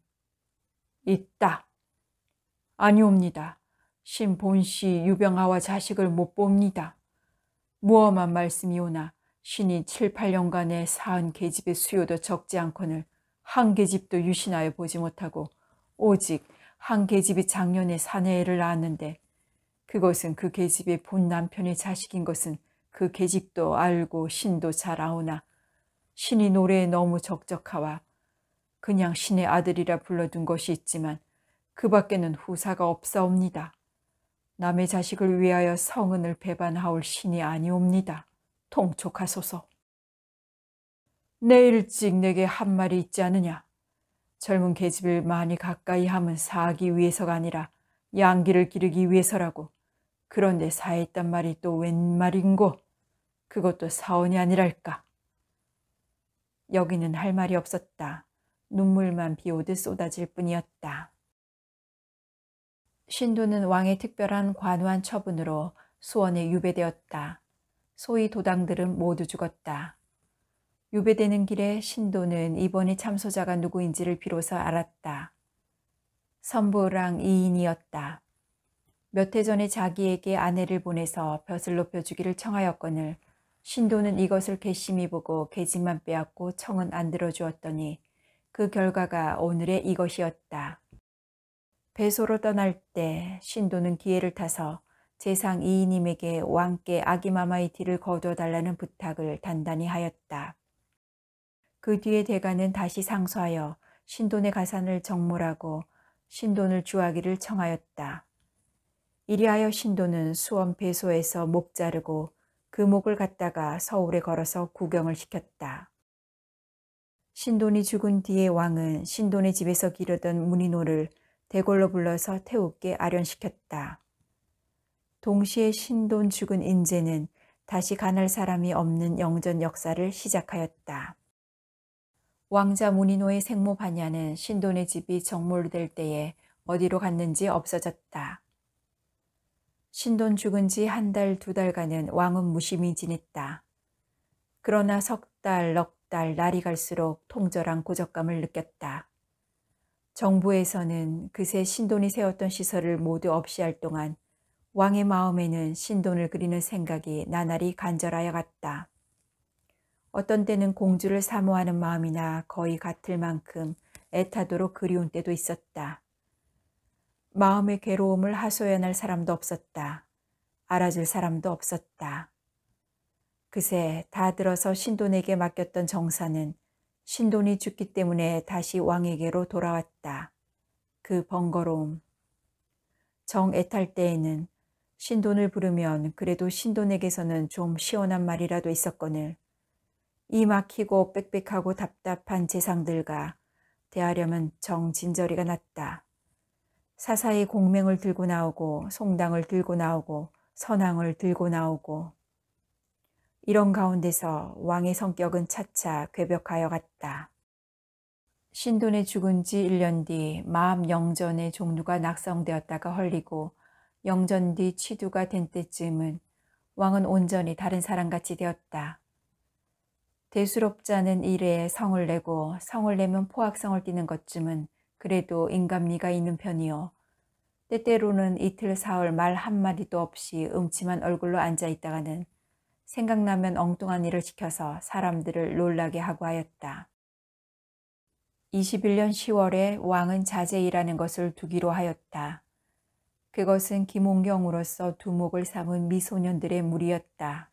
있다. 아니옵니다. 신 본시 유병하와 자식을 못 봅니다. 무엄한 말씀이오나 신이 7, 8년간에 사은 계집의 수요도 적지 않거늘 한 계집도 유신하여 보지 못하고 오직 한 계집이 작년에 사내애를 낳았는데 그것은 그 계집의 본 남편의 자식인 것은 그 계집도 알고 신도 잘 아오나 신이 노래에 너무 적적하와 그냥 신의 아들이라 불러둔 것이 있지만 그 밖에는 후사가 없사옵니다. 남의 자식을 위하여 성은을 배반하올 신이 아니옵니다. 통촉하소서. 내일찍 내게 한 말이 있지 않느냐. 젊은 계집을 많이 가까이 함은 사하기 위해서가 아니라 양기를 기르기 위해서라고. 그런데 사했단 말이 또 웬 말인고? 그것도 사원이 아니랄까. 여기는 할 말이 없었다. 눈물만 비오듯 쏟아질 뿐이었다. 신도는 왕의 특별한 관우한 처분으로 수원에 유배되었다. 소위 도당들은 모두 죽었다. 유배되는 길에 신도는 이번에 참소자가 누구인지를 비로소 알았다. 선보랑 이인이었다. 몇 해 전에 자기에게 아내를 보내서 벼슬 높여주기를 청하였거늘 신도는 이것을 괘씸히 보고 계집만 빼앗고 청은 안 들어주었더니 그 결과가 오늘의 이것이었다. 배소로 떠날 때 신도는 기회를 타서 재상 이인임에게 왕께 아기마마의 뒤를 거두어 달라는 부탁을 단단히 하였다. 그 뒤에 대가는 다시 상소하여 신돈의 가산을 정몰하고 신돈을 주하기를 청하였다. 이리하여 신돈은 수원 배소에서 목 자르고 그 목을 갖다가 서울에 걸어서 구경을 시켰다. 신돈이 죽은 뒤에 왕은 신돈의 집에서 기르던 무늬노를 대궐로 불러서 태우께 아련시켰다. 동시에 신돈 죽은 인재는 다시 가날 사람이 없는 영전 역사를 시작하였다. 왕자 무니노의 생모 반야는 신돈의 집이 정몰될 때에 어디로 갔는지 없어졌다. 신돈 죽은 지 한 달, 두 달간은 왕은 무심히 지냈다. 그러나 석 달, 넉 달, 날이 갈수록 통절한 고적감을 느꼈다. 정부에서는 그새 신돈이 세웠던 시설을 모두 없이 할 동안 왕의 마음에는 신돈을 그리는 생각이 나날이 간절하여 갔다. 어떤 때는 공주를 사모하는 마음이나 거의 같을 만큼 애타도록 그리운 때도 있었다. 마음의 괴로움을 하소연할 사람도 없었다. 알아줄 사람도 없었다. 그새 다 들어서 신돈에게 맡겼던 정사는 신돈이 죽기 때문에 다시 왕에게로 돌아왔다. 그 번거로움. 정애탈 때에는 신돈을 부르면 그래도 신돈에게서는 좀 시원한 말이라도 있었거늘 이 막히고 빽빽하고 답답한 재상들과 대하려면 정진저리가 났다 사사히 공맹을 들고 나오고 송당을 들고 나오고 선왕을 들고 나오고 이런 가운데서 왕의 성격은 차차 괴벽하여 갔다. 신돈의 죽은 지 1년 뒤마음 영전의 종류가 낙성되었다가 헐리고 영전 뒤 취두가 된 때쯤은 왕은 온전히 다른 사람같이 되었다. 대수롭자는 일에 성을 내고 성을 내면 포악성을 띠는 것쯤은 그래도 인간미가 있는 편이요. 때때로는 이틀 사흘 말 한마디도 없이 음침한 얼굴로 앉아있다가는 생각나면 엉뚱한 일을 시켜서 사람들을 놀라게 하고 하였다. 21년 10월에 왕은 자제이라는 것을 두기로 하였다. 그것은 김홍경으로서 두목을 삼은 미소년들의 무리였다.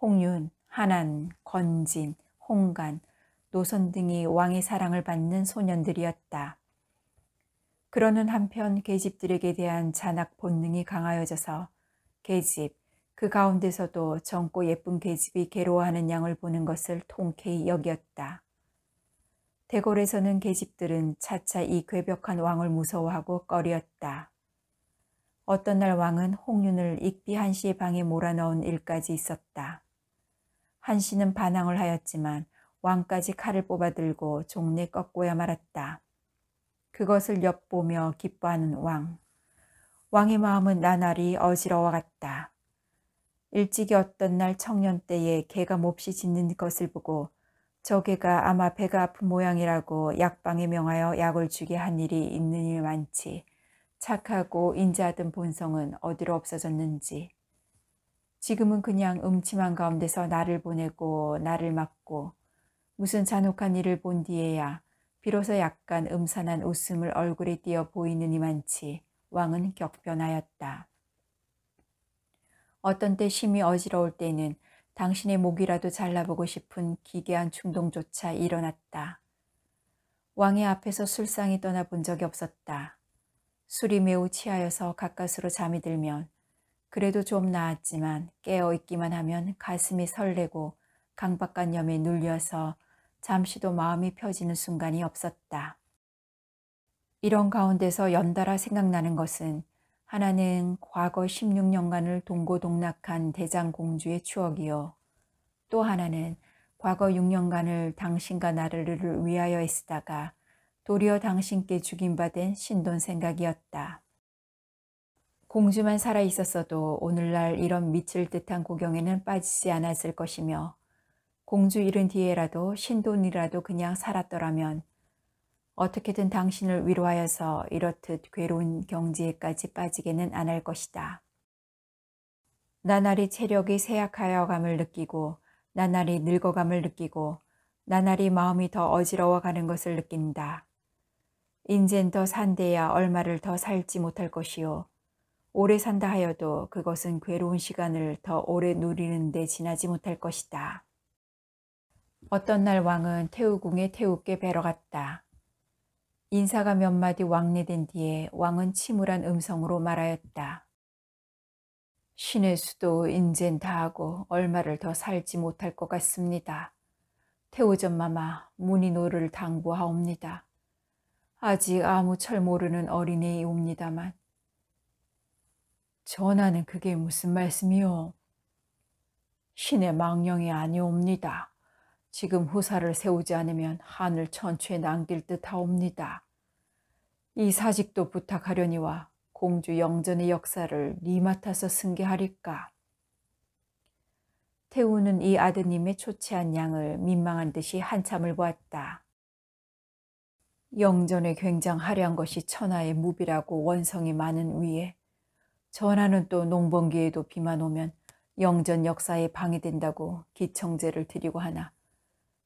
홍윤, 한안, 건진, 홍간, 노선 등이 왕의 사랑을 받는 소년들이었다. 그러는 한편 계집들에게 대한 잔악 본능이 강하여져서 계집, 그 가운데서도 젊고 예쁜 계집이 괴로워하는 양을 보는 것을 통쾌히 여겼다. 대궐에서는 계집들은 차차 이 괴벽한 왕을 무서워하고 꺼리었다. 어떤 날 왕은 홍윤을 익비 한씨의 방에 몰아넣은 일까지 있었다. 한씨는 반항을 하였지만 왕까지 칼을 뽑아들고 종례 꺾고야 말았다. 그것을 엿보며 기뻐하는 왕. 왕의 마음은 나날이 어지러워 갔다. 일찍이 어떤 날 청년 때에 개가 몹시 짖는 것을 보고 저 개가 아마 배가 아픈 모양이라고 약방에 명하여 약을 주게 한 일이 있는 일 많지. 착하고 인자하던 본성은 어디로 없어졌는지 지금은 그냥 음침한 가운데서 나를 보내고 나를 막고 무슨 잔혹한 일을 본 뒤에야 비로소 약간 음산한 웃음을 얼굴에 띄어 보이는 이만치 왕은 격변하였다. 어떤 때심이 어지러울 때는 당신의 목이라도 잘라보고 싶은 기괴한 충동조차 일어났다. 왕의 앞에서 술상이 떠나본 적이 없었다. 술이 매우 취하여서 가까스로 잠이 들면 그래도 좀 나았지만 깨어 있기만 하면 가슴이 설레고 강박관념에 눌려서 잠시도 마음이 펴지는 순간이 없었다. 이런 가운데서 연달아 생각나는 것은 하나는 과거 16년간을 동고동락한 대장공주의 추억이요. 또 하나는 과거 6년간을 당신과 나를 위하여 애쓰다가 도리어 당신께 죽임받은 신돈 생각이었다. 공주만 살아 있었어도 오늘날 이런 미칠 듯한 구경에는 빠지지 않았을 것이며 공주 잃은 뒤에라도 신돈이라도 그냥 살았더라면 어떻게든 당신을 위로하여서 이렇듯 괴로운 경지에까지 빠지게는 안 할 것이다. 나날이 체력이 쇠약하여감을 느끼고 나날이 늙어감을 느끼고 나날이 마음이 더 어지러워가는 것을 느낀다. 인젠 더 산대야 얼마를 더 살지 못할 것이요. 오래 산다 하여도 그것은 괴로운 시간을 더 오래 누리는 데 지나지 못할 것이다. 어떤 날 왕은 태우궁에 태우께 뵈러 갔다. 인사가 몇 마디 왕래된 뒤에 왕은 침울한 음성으로 말하였다. 신의 수도 인젠 다하고 얼마를 더 살지 못할 것 같습니다. 태우전마마 문늬노를 당부하옵니다. 아직 아무 철 모르는 어린애이옵니다만 전하는 그게 무슨 말씀이요? 신의 망령이 아니옵니다. 지금 후사를 세우지 않으면 한을 천추에 남길 듯하옵니다. 이 사직도 부탁하려니와 공주 영전의 역사를 니 맡아서 승계하리까. 태우는 이 아드님의 초췌한 양을 민망한 듯이 한참을 보았다. 영전에 굉장하려한 것이 천하의 무비라고 원성이 많은 위에 전하는 또 농번기에도 비만 오면 영전 역사에 방해된다고 기청제를 드리고 하나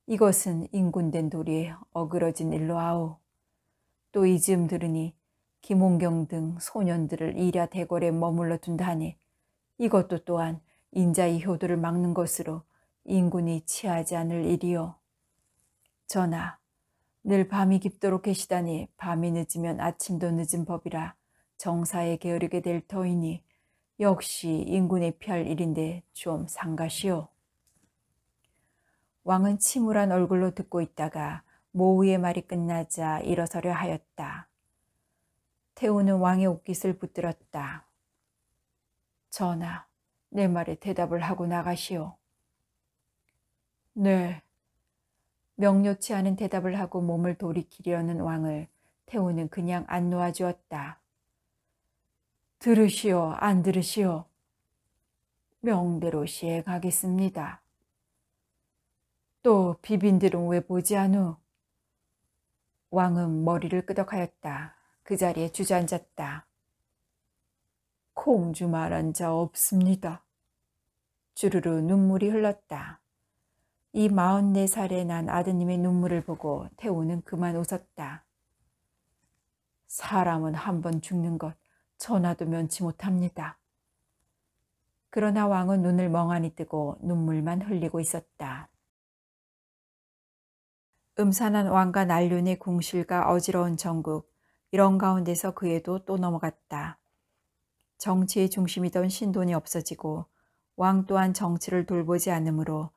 이것은 인군된 도리에 어그러진 일로 아오. 또이즈 들으니 김홍경 등 소년들을 이랴 대궐에 머물러 둔다 하니 이것도 또한 인자의 효도를 막는 것으로 인군이 취하지 않을 일이요. 전하, 늘 밤이 깊도록 계시다니 밤이 늦으면 아침도 늦은 법이라 정사에 게으르게 될 터이니 역시 인군의 피할 일인데 좀 상가시오. 왕은 침울한 얼굴로 듣고 있다가 모우의 말이 끝나자 일어서려 하였다. 태우는 왕의 옷깃을 붙들었다. 전하, 내 말에 대답을 하고 나가시오. 네, 명료치 않은 대답을 하고 몸을 돌이키려는 왕을 태우는 그냥 안 놓아주었다. 들으시오, 안 들으시오. 명대로 시행하겠습니다. 또 비빈들은 왜 보지 않우? 왕은 머리를 끄덕하였다. 그 자리에 주저앉았다. 공주 말한 자 없습니다. 주르르 눈물이 흘렀다. 이 44살에 난 아드님의 눈물을 보고 태우는 그만 웃었다. 사람은 한 번 죽는 것 전화도 면치 못합니다. 그러나 왕은 눈을 멍하니 뜨고 눈물만 흘리고 있었다. 음산한 왕과 난륜의 궁실과 어지러운 정국, 이런 가운데서 그에도 또 넘어갔다. 정치의 중심이던 신돈이 없어지고 왕 또한 정치를 돌보지 않으므로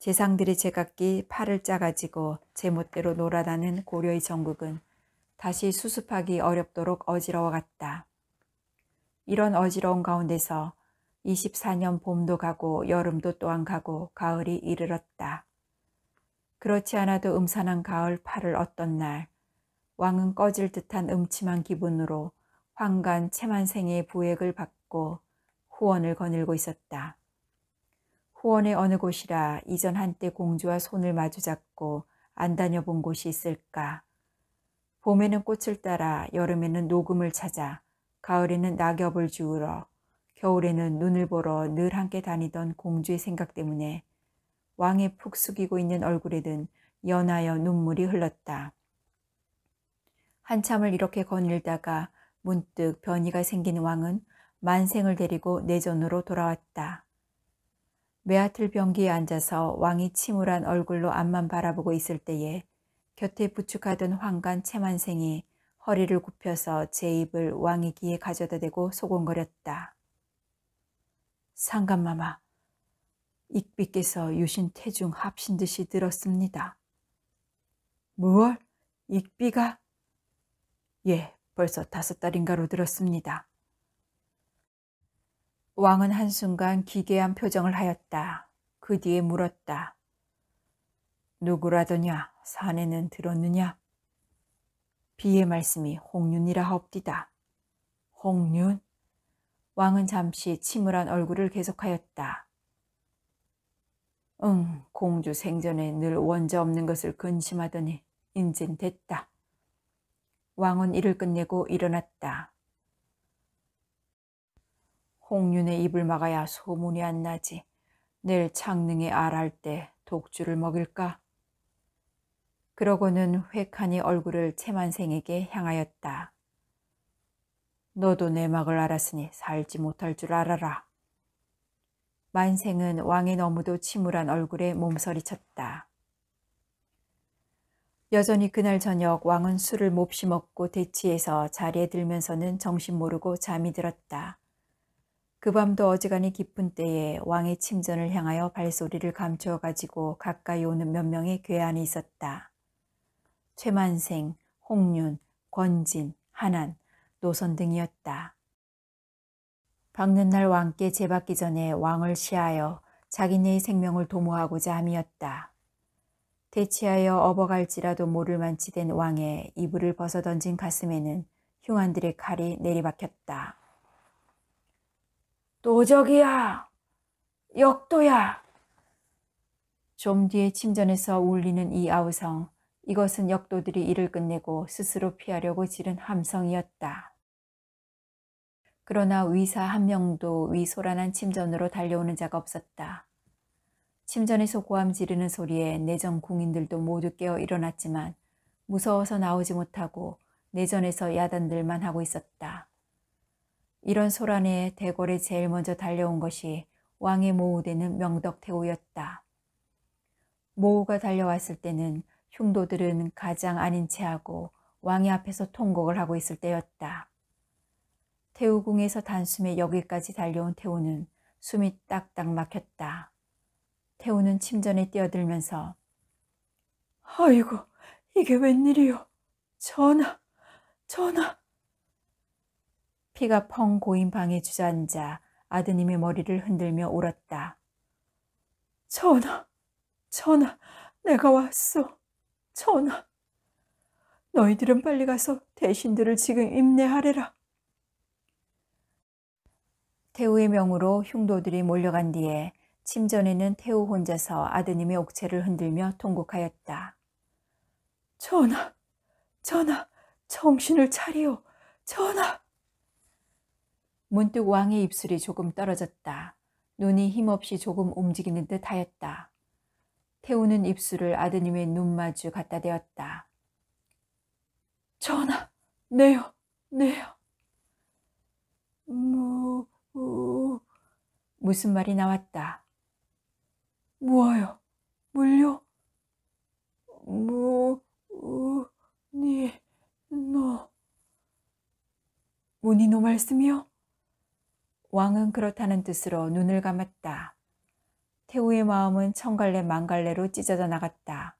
재상들이 제각기 팔을 짜가지고 제멋대로 놀아다는 고려의 정국은 다시 수습하기 어렵도록 어지러워갔다. 이런 어지러운 가운데서 24년 봄도 가고 여름도 또한 가고 가을이 이르렀다. 그렇지 않아도 음산한 가을 팔을 어떤 날 왕은 꺼질 듯한 음침한 기분으로 황간 채만생의 부액을 받고 후원을 거닐고 있었다. 호원의 어느 곳이라 이전 한때 공주와 손을 마주잡고 안 다녀본 곳이 있을까. 봄에는 꽃을 따라 여름에는 녹음을 찾아 가을에는 낙엽을 주우러 겨울에는 눈을 보러 늘 함께 다니던 공주의 생각 때문에 왕의 푹 숙이고 있는 얼굴에는 연하여 눈물이 흘렀다. 한참을 이렇게 거닐다가 문득 변이가 생긴 왕은 만생을 데리고 내전으로 돌아왔다. 메아틀 병기에 앉아서 왕이 침울한 얼굴로 앞만 바라보고 있을 때에 곁에 부축하던 황관 채만생이 허리를 굽혀서 제 입을 왕의 귀에 가져다 대고 소곤거렸다. 상감마마, 익비께서 유신 태중 합신 듯이 들었습니다. 무얼? 익비가? 예, 벌써 다섯 달인가로 들었습니다. 왕은 한순간 기괴한 표정을 하였다. 그 뒤에 물었다. 누구라더냐? 사내는 들었느냐? 비의 말씀이 홍윤이라 하옵디다. 홍윤? 왕은 잠시 침울한 얼굴을 계속하였다. 응, 공주 생전에 늘 원자 없는 것을 근심하더니 인진 됐다. 왕은 일을 끝내고 일어났다. 홍윤의 입을 막아야 소문이 안 나지. 내일 창릉에 알할 때 독주를 먹일까? 그러고는 회칸이 얼굴을 채만생에게 향하였다. 너도 내 막을 알았으니 살지 못할 줄 알아라. 만생은 왕의 너무도 침울한 얼굴에 몸서리쳤다. 여전히 그날 저녁 왕은 술을 몹시 먹고 대치해서 자리에 들면서는 정신 모르고 잠이 들었다. 그 밤도 어지간히 기쁜 때에 왕의 침전을 향하여 발소리를 감추어 가지고 가까이 오는 몇 명의 괴한이 있었다. 최만생, 홍윤, 권진, 한안, 노선 등이었다. 박는날 왕께 재받기 전에 왕을 시하여 자기네의 생명을 도모하고자 함이었다. 대치하여 업어갈지라도 모를 만치된 왕의 이불을 벗어던진 가슴에는 흉한들의 칼이 내리박혔다. 도적이야. 역도야. 좀 뒤에 침전에서 울리는 이 아우성. 이것은 역도들이 일을 끝내고 스스로 피하려고 지른 함성이었다. 그러나 위사 한 명도 위소란한 침전으로 달려오는 자가 없었다. 침전에서 고함 지르는 소리에 내전 궁인들도 모두 깨어 일어났지만 무서워서 나오지 못하고 내전에서 야단들만 하고 있었다. 이런 소란에 대궐에 제일 먼저 달려온 것이 왕의 모우되는 명덕태우였다. 모우가 달려왔을 때는 흉도들은 가장 아닌 체하고 왕의 앞에서 통곡을 하고 있을 때였다. 태우궁에서 단숨에 여기까지 달려온 태우는 숨이 딱딱 막혔다. 태우는 침전에 뛰어들면서 아이고 이게 웬일이요. 전하, 전하, 피가 펑 고인 방에 주저앉아 아드님의 머리를 흔들며 울었다. 전하, 전하, 내가 왔어. 전하, 너희들은 빨리 가서 대신들을 지금 임내하래라. 태우의 명으로 흉도들이 몰려간 뒤에 침전에는 태우 혼자서 아드님의 옥체를 흔들며 통곡하였다. 전하, 전하, 정신을 차리오. 전하! 문득 왕의 입술이 조금 떨어졌다. 눈이 힘없이 조금 움직이는 듯 하였다. 태우는 입술을 아드님의 눈마주 갖다 대었다. 전하, 내요내요 무, 무, 무슨 말이 나왔다. 무어요, 물요 무, 우, 니, 너. 무니 노 말씀이요? 왕은 그렇다는 뜻으로 눈을 감았다. 태우의 마음은 청갈래 망갈래로 찢어져 나갔다.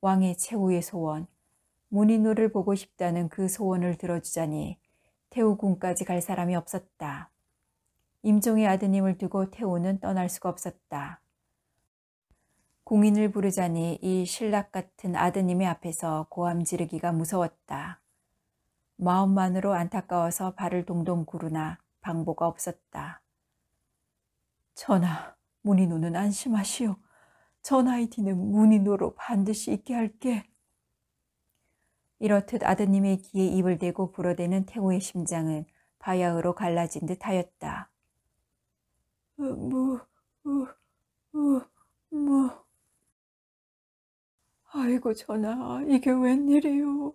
왕의 최후의 소원, 문인노를 보고 싶다는 그 소원을 들어주자니 태우군까지 갈 사람이 없었다. 임종의 아드님을 두고 태우는 떠날 수가 없었다. 공인을 부르자니 이 신락 같은 아드님의 앞에서 고함 지르기가 무서웠다. 마음만으로 안타까워서 발을 동동 구르나 방보가 없었다. 전하, 문인호는 안심하시오. 전하이 뒤는 문인호로 반드시 있게 할게. 이렇듯 아드님의 귀에 입을 대고 불어대는 태호의 심장은 바야흐로 갈라진 듯 하였다. 무, 무, 무, 무. 아이고 전하, 이게 웬일이오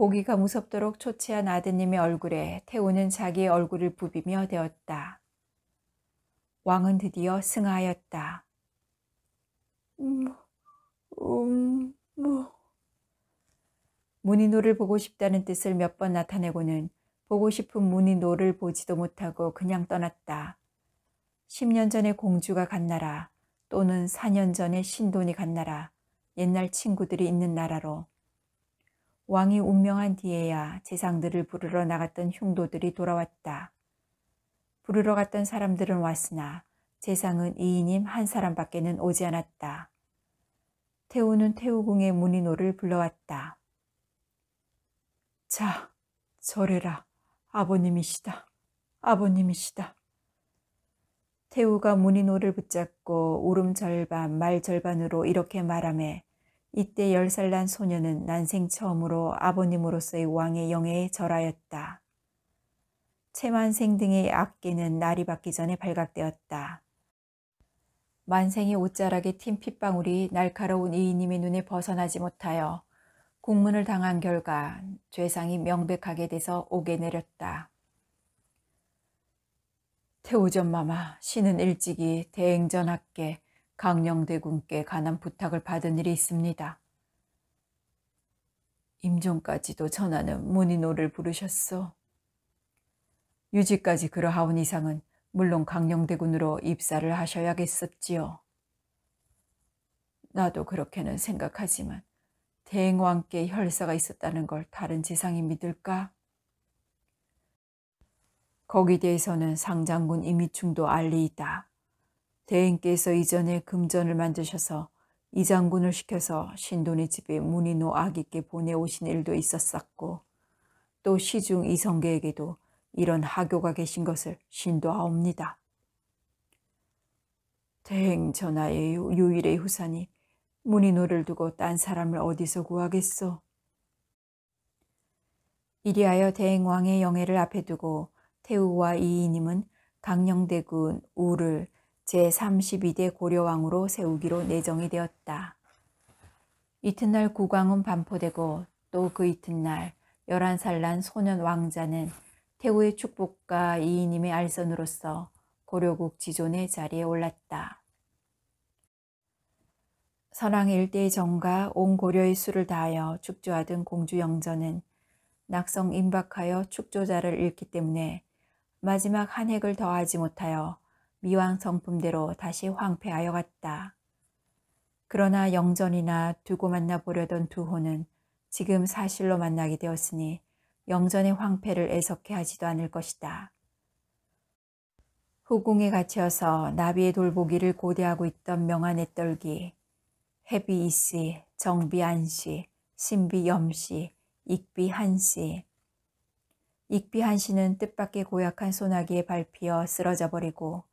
보기가 무섭도록 초췌한 아드님의 얼굴에 태우는 자기 의 얼굴을 부비며 되었다. 왕은 드디어 승하였다. 음, 음, 뭐. 문인호를 보고 싶다는 뜻을 몇 번 나타내고는 보고 싶은 문인호를 보지도 못하고 그냥 떠났다. 10년 전에 공주가 간 나라 또는 4년 전에 신돈이 간 나라 옛날 친구들이 있는 나라로 왕이 운명한 뒤에야 재상들을 부르러 나갔던 흉도들이 돌아왔다. 부르러 갔던 사람들은 왔으나 재상은 이인임 한 사람밖에는 오지 않았다. 태우는 태우궁의 문인호를 불러왔다. 자, 저래라. 아버님이시다. 아버님이시다. 태우가 문인호를 붙잡고 울음 절반, 말 절반으로 이렇게 말하며 이때 열 살 난 소녀는 난생 처음으로 아버님으로서의 왕의 영예에 절하였다. 채만생 등의 악기는 날이 밝기 전에 발각되었다. 만생의 옷자락에 튄 핏방울이 날카로운 이인님의 눈에 벗어나지 못하여 국문을 당한 결과 죄상이 명백하게 돼서 옥에 내렸다. 태오전마마 신은 일찍이 대행전학계 강령대군께 관한 부탁을 받은 일이 있습니다. 임종까지도 전하는 문인호를 부르셨소. 유지까지 그러하온 이상은 물론 강령대군으로 입사를 하셔야겠었지요. 나도 그렇게는 생각하지만 대행왕께 혈사가 있었다는 걸 다른 재상이 믿을까? 거기 대해서는 상장군 이미충도 알리이다. 대인께서 이전에 금전을 만드셔서 이 장군을 시켜서 신돈의 집에 문인호 아기께 보내오신 일도 있었었고 또 시중 이성계에게도 이런 하교가 계신 것을 신도하옵니다. 대행 전하의 유일의 후산이 문인호를 두고 딴 사람을 어디서 구하겠소? 이리하여 대행왕의 영예를 앞에 두고 태우와 이인임은 강령대군 우를 제32대 고려왕으로 세우기로 내정이 되었다. 이튿날 국왕은 반포되고 또 그 이튿날 11살 난 소년 왕자는 태후의 축복과 이인임의 알선으로서 고려국 지존의 자리에 올랐다. 선왕 일대의 정과 온 고려의 수를 다하여 축조하던 공주 영전은 낙성 임박하여 축조자를 잃기 때문에 마지막 한 획을 더하지 못하여 미왕 성품대로 다시 황폐하여 갔다. 그러나 영전이나 두고 만나보려던 두호는 지금 사실로 만나게 되었으니 영전의 황폐를 애석해 하지도 않을 것이다. 후궁에 갇혀서 나비의 돌보기를 고대하고 있던 명한의 떨기, 해비 이씨, 정비 안씨, 신비 염씨, 익비 한씨. 익비 한씨는 뜻밖의 고약한 소나기에 밟히어 쓰러져 버리고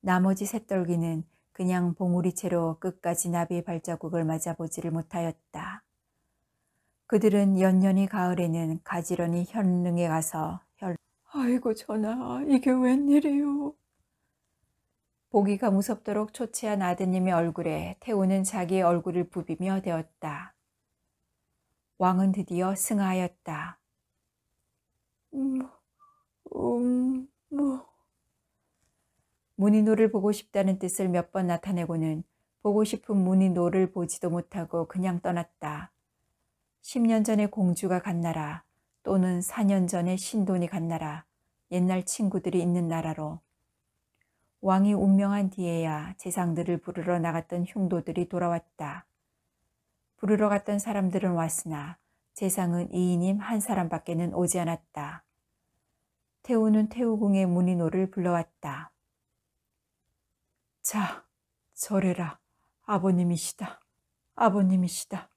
나머지 새떨기는 그냥 봉우리 채로 끝까지 나비의 발자국을 맞아보지를 못하였다. 그들은 연년이 가을에는 가지런히 현릉에 가서 혈... 아이고 전하 이게 웬일이요. 보기가 무섭도록 초췌한 아드님의 얼굴에 태우는 자기의 얼굴을 부비며 대었다. 왕은 드디어 승하였다. 음, 음, 뭐. 무늬노를 보고 싶다는 뜻을 몇 번 나타내고는 보고 싶은 무늬노를 보지도 못하고 그냥 떠났다. 10년 전에 공주가 간 나라 또는 4년 전에 신돈이 간 나라 옛날 친구들이 있는 나라로 왕이 운명한 뒤에야 재상들을 부르러 나갔던 흉도들이 돌아왔다. 부르러 갔던 사람들은 왔으나 재상은 이인임 한 사람밖에는 오지 않았다. 태우는 태우궁의 무늬노를 불러왔다. 자, 절해라. 아버님이시다. 아버님이시다.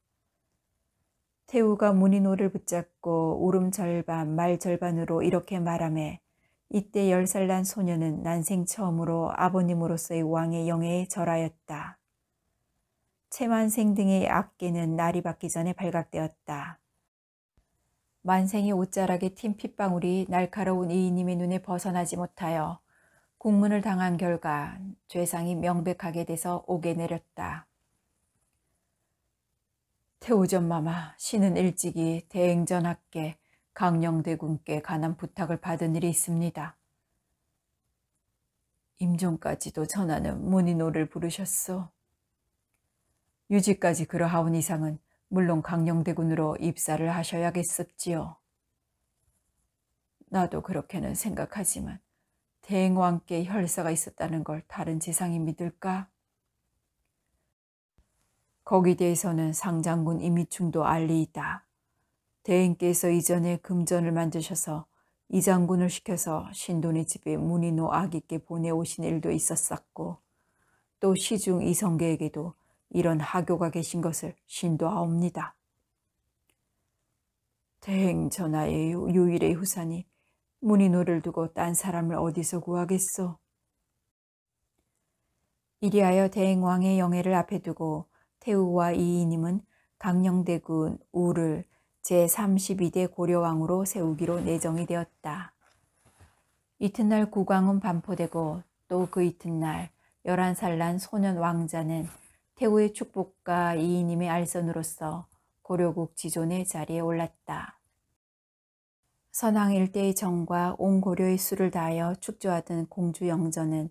태우가 문인호를 붙잡고 울음 절반, 말 절반으로 이렇게 말함에 이때 열 살 난 소녀는 난생 처음으로 아버님으로서의 왕의 영예에 절하였다. 채만생 등의 악기는 날이 밝기 전에 발각되었다. 만생의 옷자락에 틴 핏방울이 날카로운 이인님의 눈에 벗어나지 못하여 국문을 당한 결과 죄상이 명백하게 돼서 옥에 내렸다. 태우전 마마 신은 일찍이 대행전학계 강령대군께 관한 부탁을 받은 일이 있습니다. 임종까지도 전하는 문인호를 부르셨소. 유지까지 그러하온 이상은 물론 강령대군으로 입사를 하셔야겠었지요. 나도 그렇게는 생각하지만 대행왕께 혈사가 있었다는 걸 다른 재상이 믿을까? 거기 대해서는 상장군 이미충도 알리이다. 대행께서 이전에 금전을 만드셔서 이장군을 시켜서 신돈이 집에 문인호 아기께 보내오신 일도 있었었고 또 시중 이성계에게도 이런 하교가 계신 것을 신도하옵니다. 대행 전하의 유일의 후산이 무늬노를 두고 딴 사람을 어디서 구하겠소? 이리하여 대행왕의 영예를 앞에 두고 태우와 이이님은 강령대군 우를 제32대 고려왕으로 세우기로 내정이 되었다. 이튿날 국왕은 반포되고 또 그 이튿날 11살 난 소년 왕자는 태우의 축복과 이이님의 알선으로서 고려국 지존의 자리에 올랐다. 선왕 일대의 정과 온 고려의 수를 다하여 축조하던 공주 영전은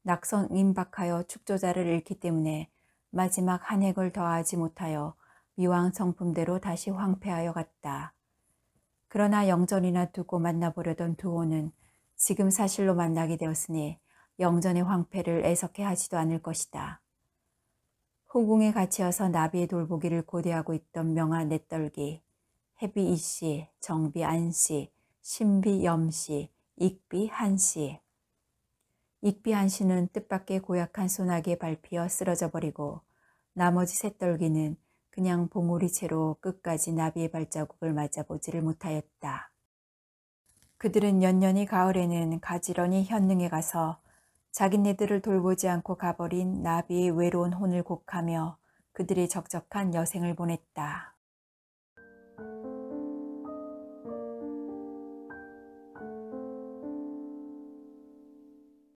낙선 임박하여 축조자를 잃기 때문에 마지막 한 획을 더하지 못하여 미왕 성품대로 다시 황폐하여 갔다. 그러나 영전이나 두고 만나보려던 두호는 지금 사실로 만나게 되었으니 영전의 황폐를 애석해 하지도 않을 것이다. 후궁에 갇혀서 나비의 돌보기를 고대하고 있던 명아 내떨기. 해비 이씨, 정비 안씨, 신비 염씨, 익비 한씨. 익비 한씨는 뜻밖의 고약한 소나기에 밟히어 쓰러져 버리고 나머지 새떨기는 그냥 봉우리 채로 끝까지 나비의 발자국을 맞아보지를 못하였다. 그들은 연년이 가을에는 가지런히 현능에 가서 자기네들을 돌보지 않고 가버린 나비의 외로운 혼을 곡하며 그들이 적적한 여생을 보냈다.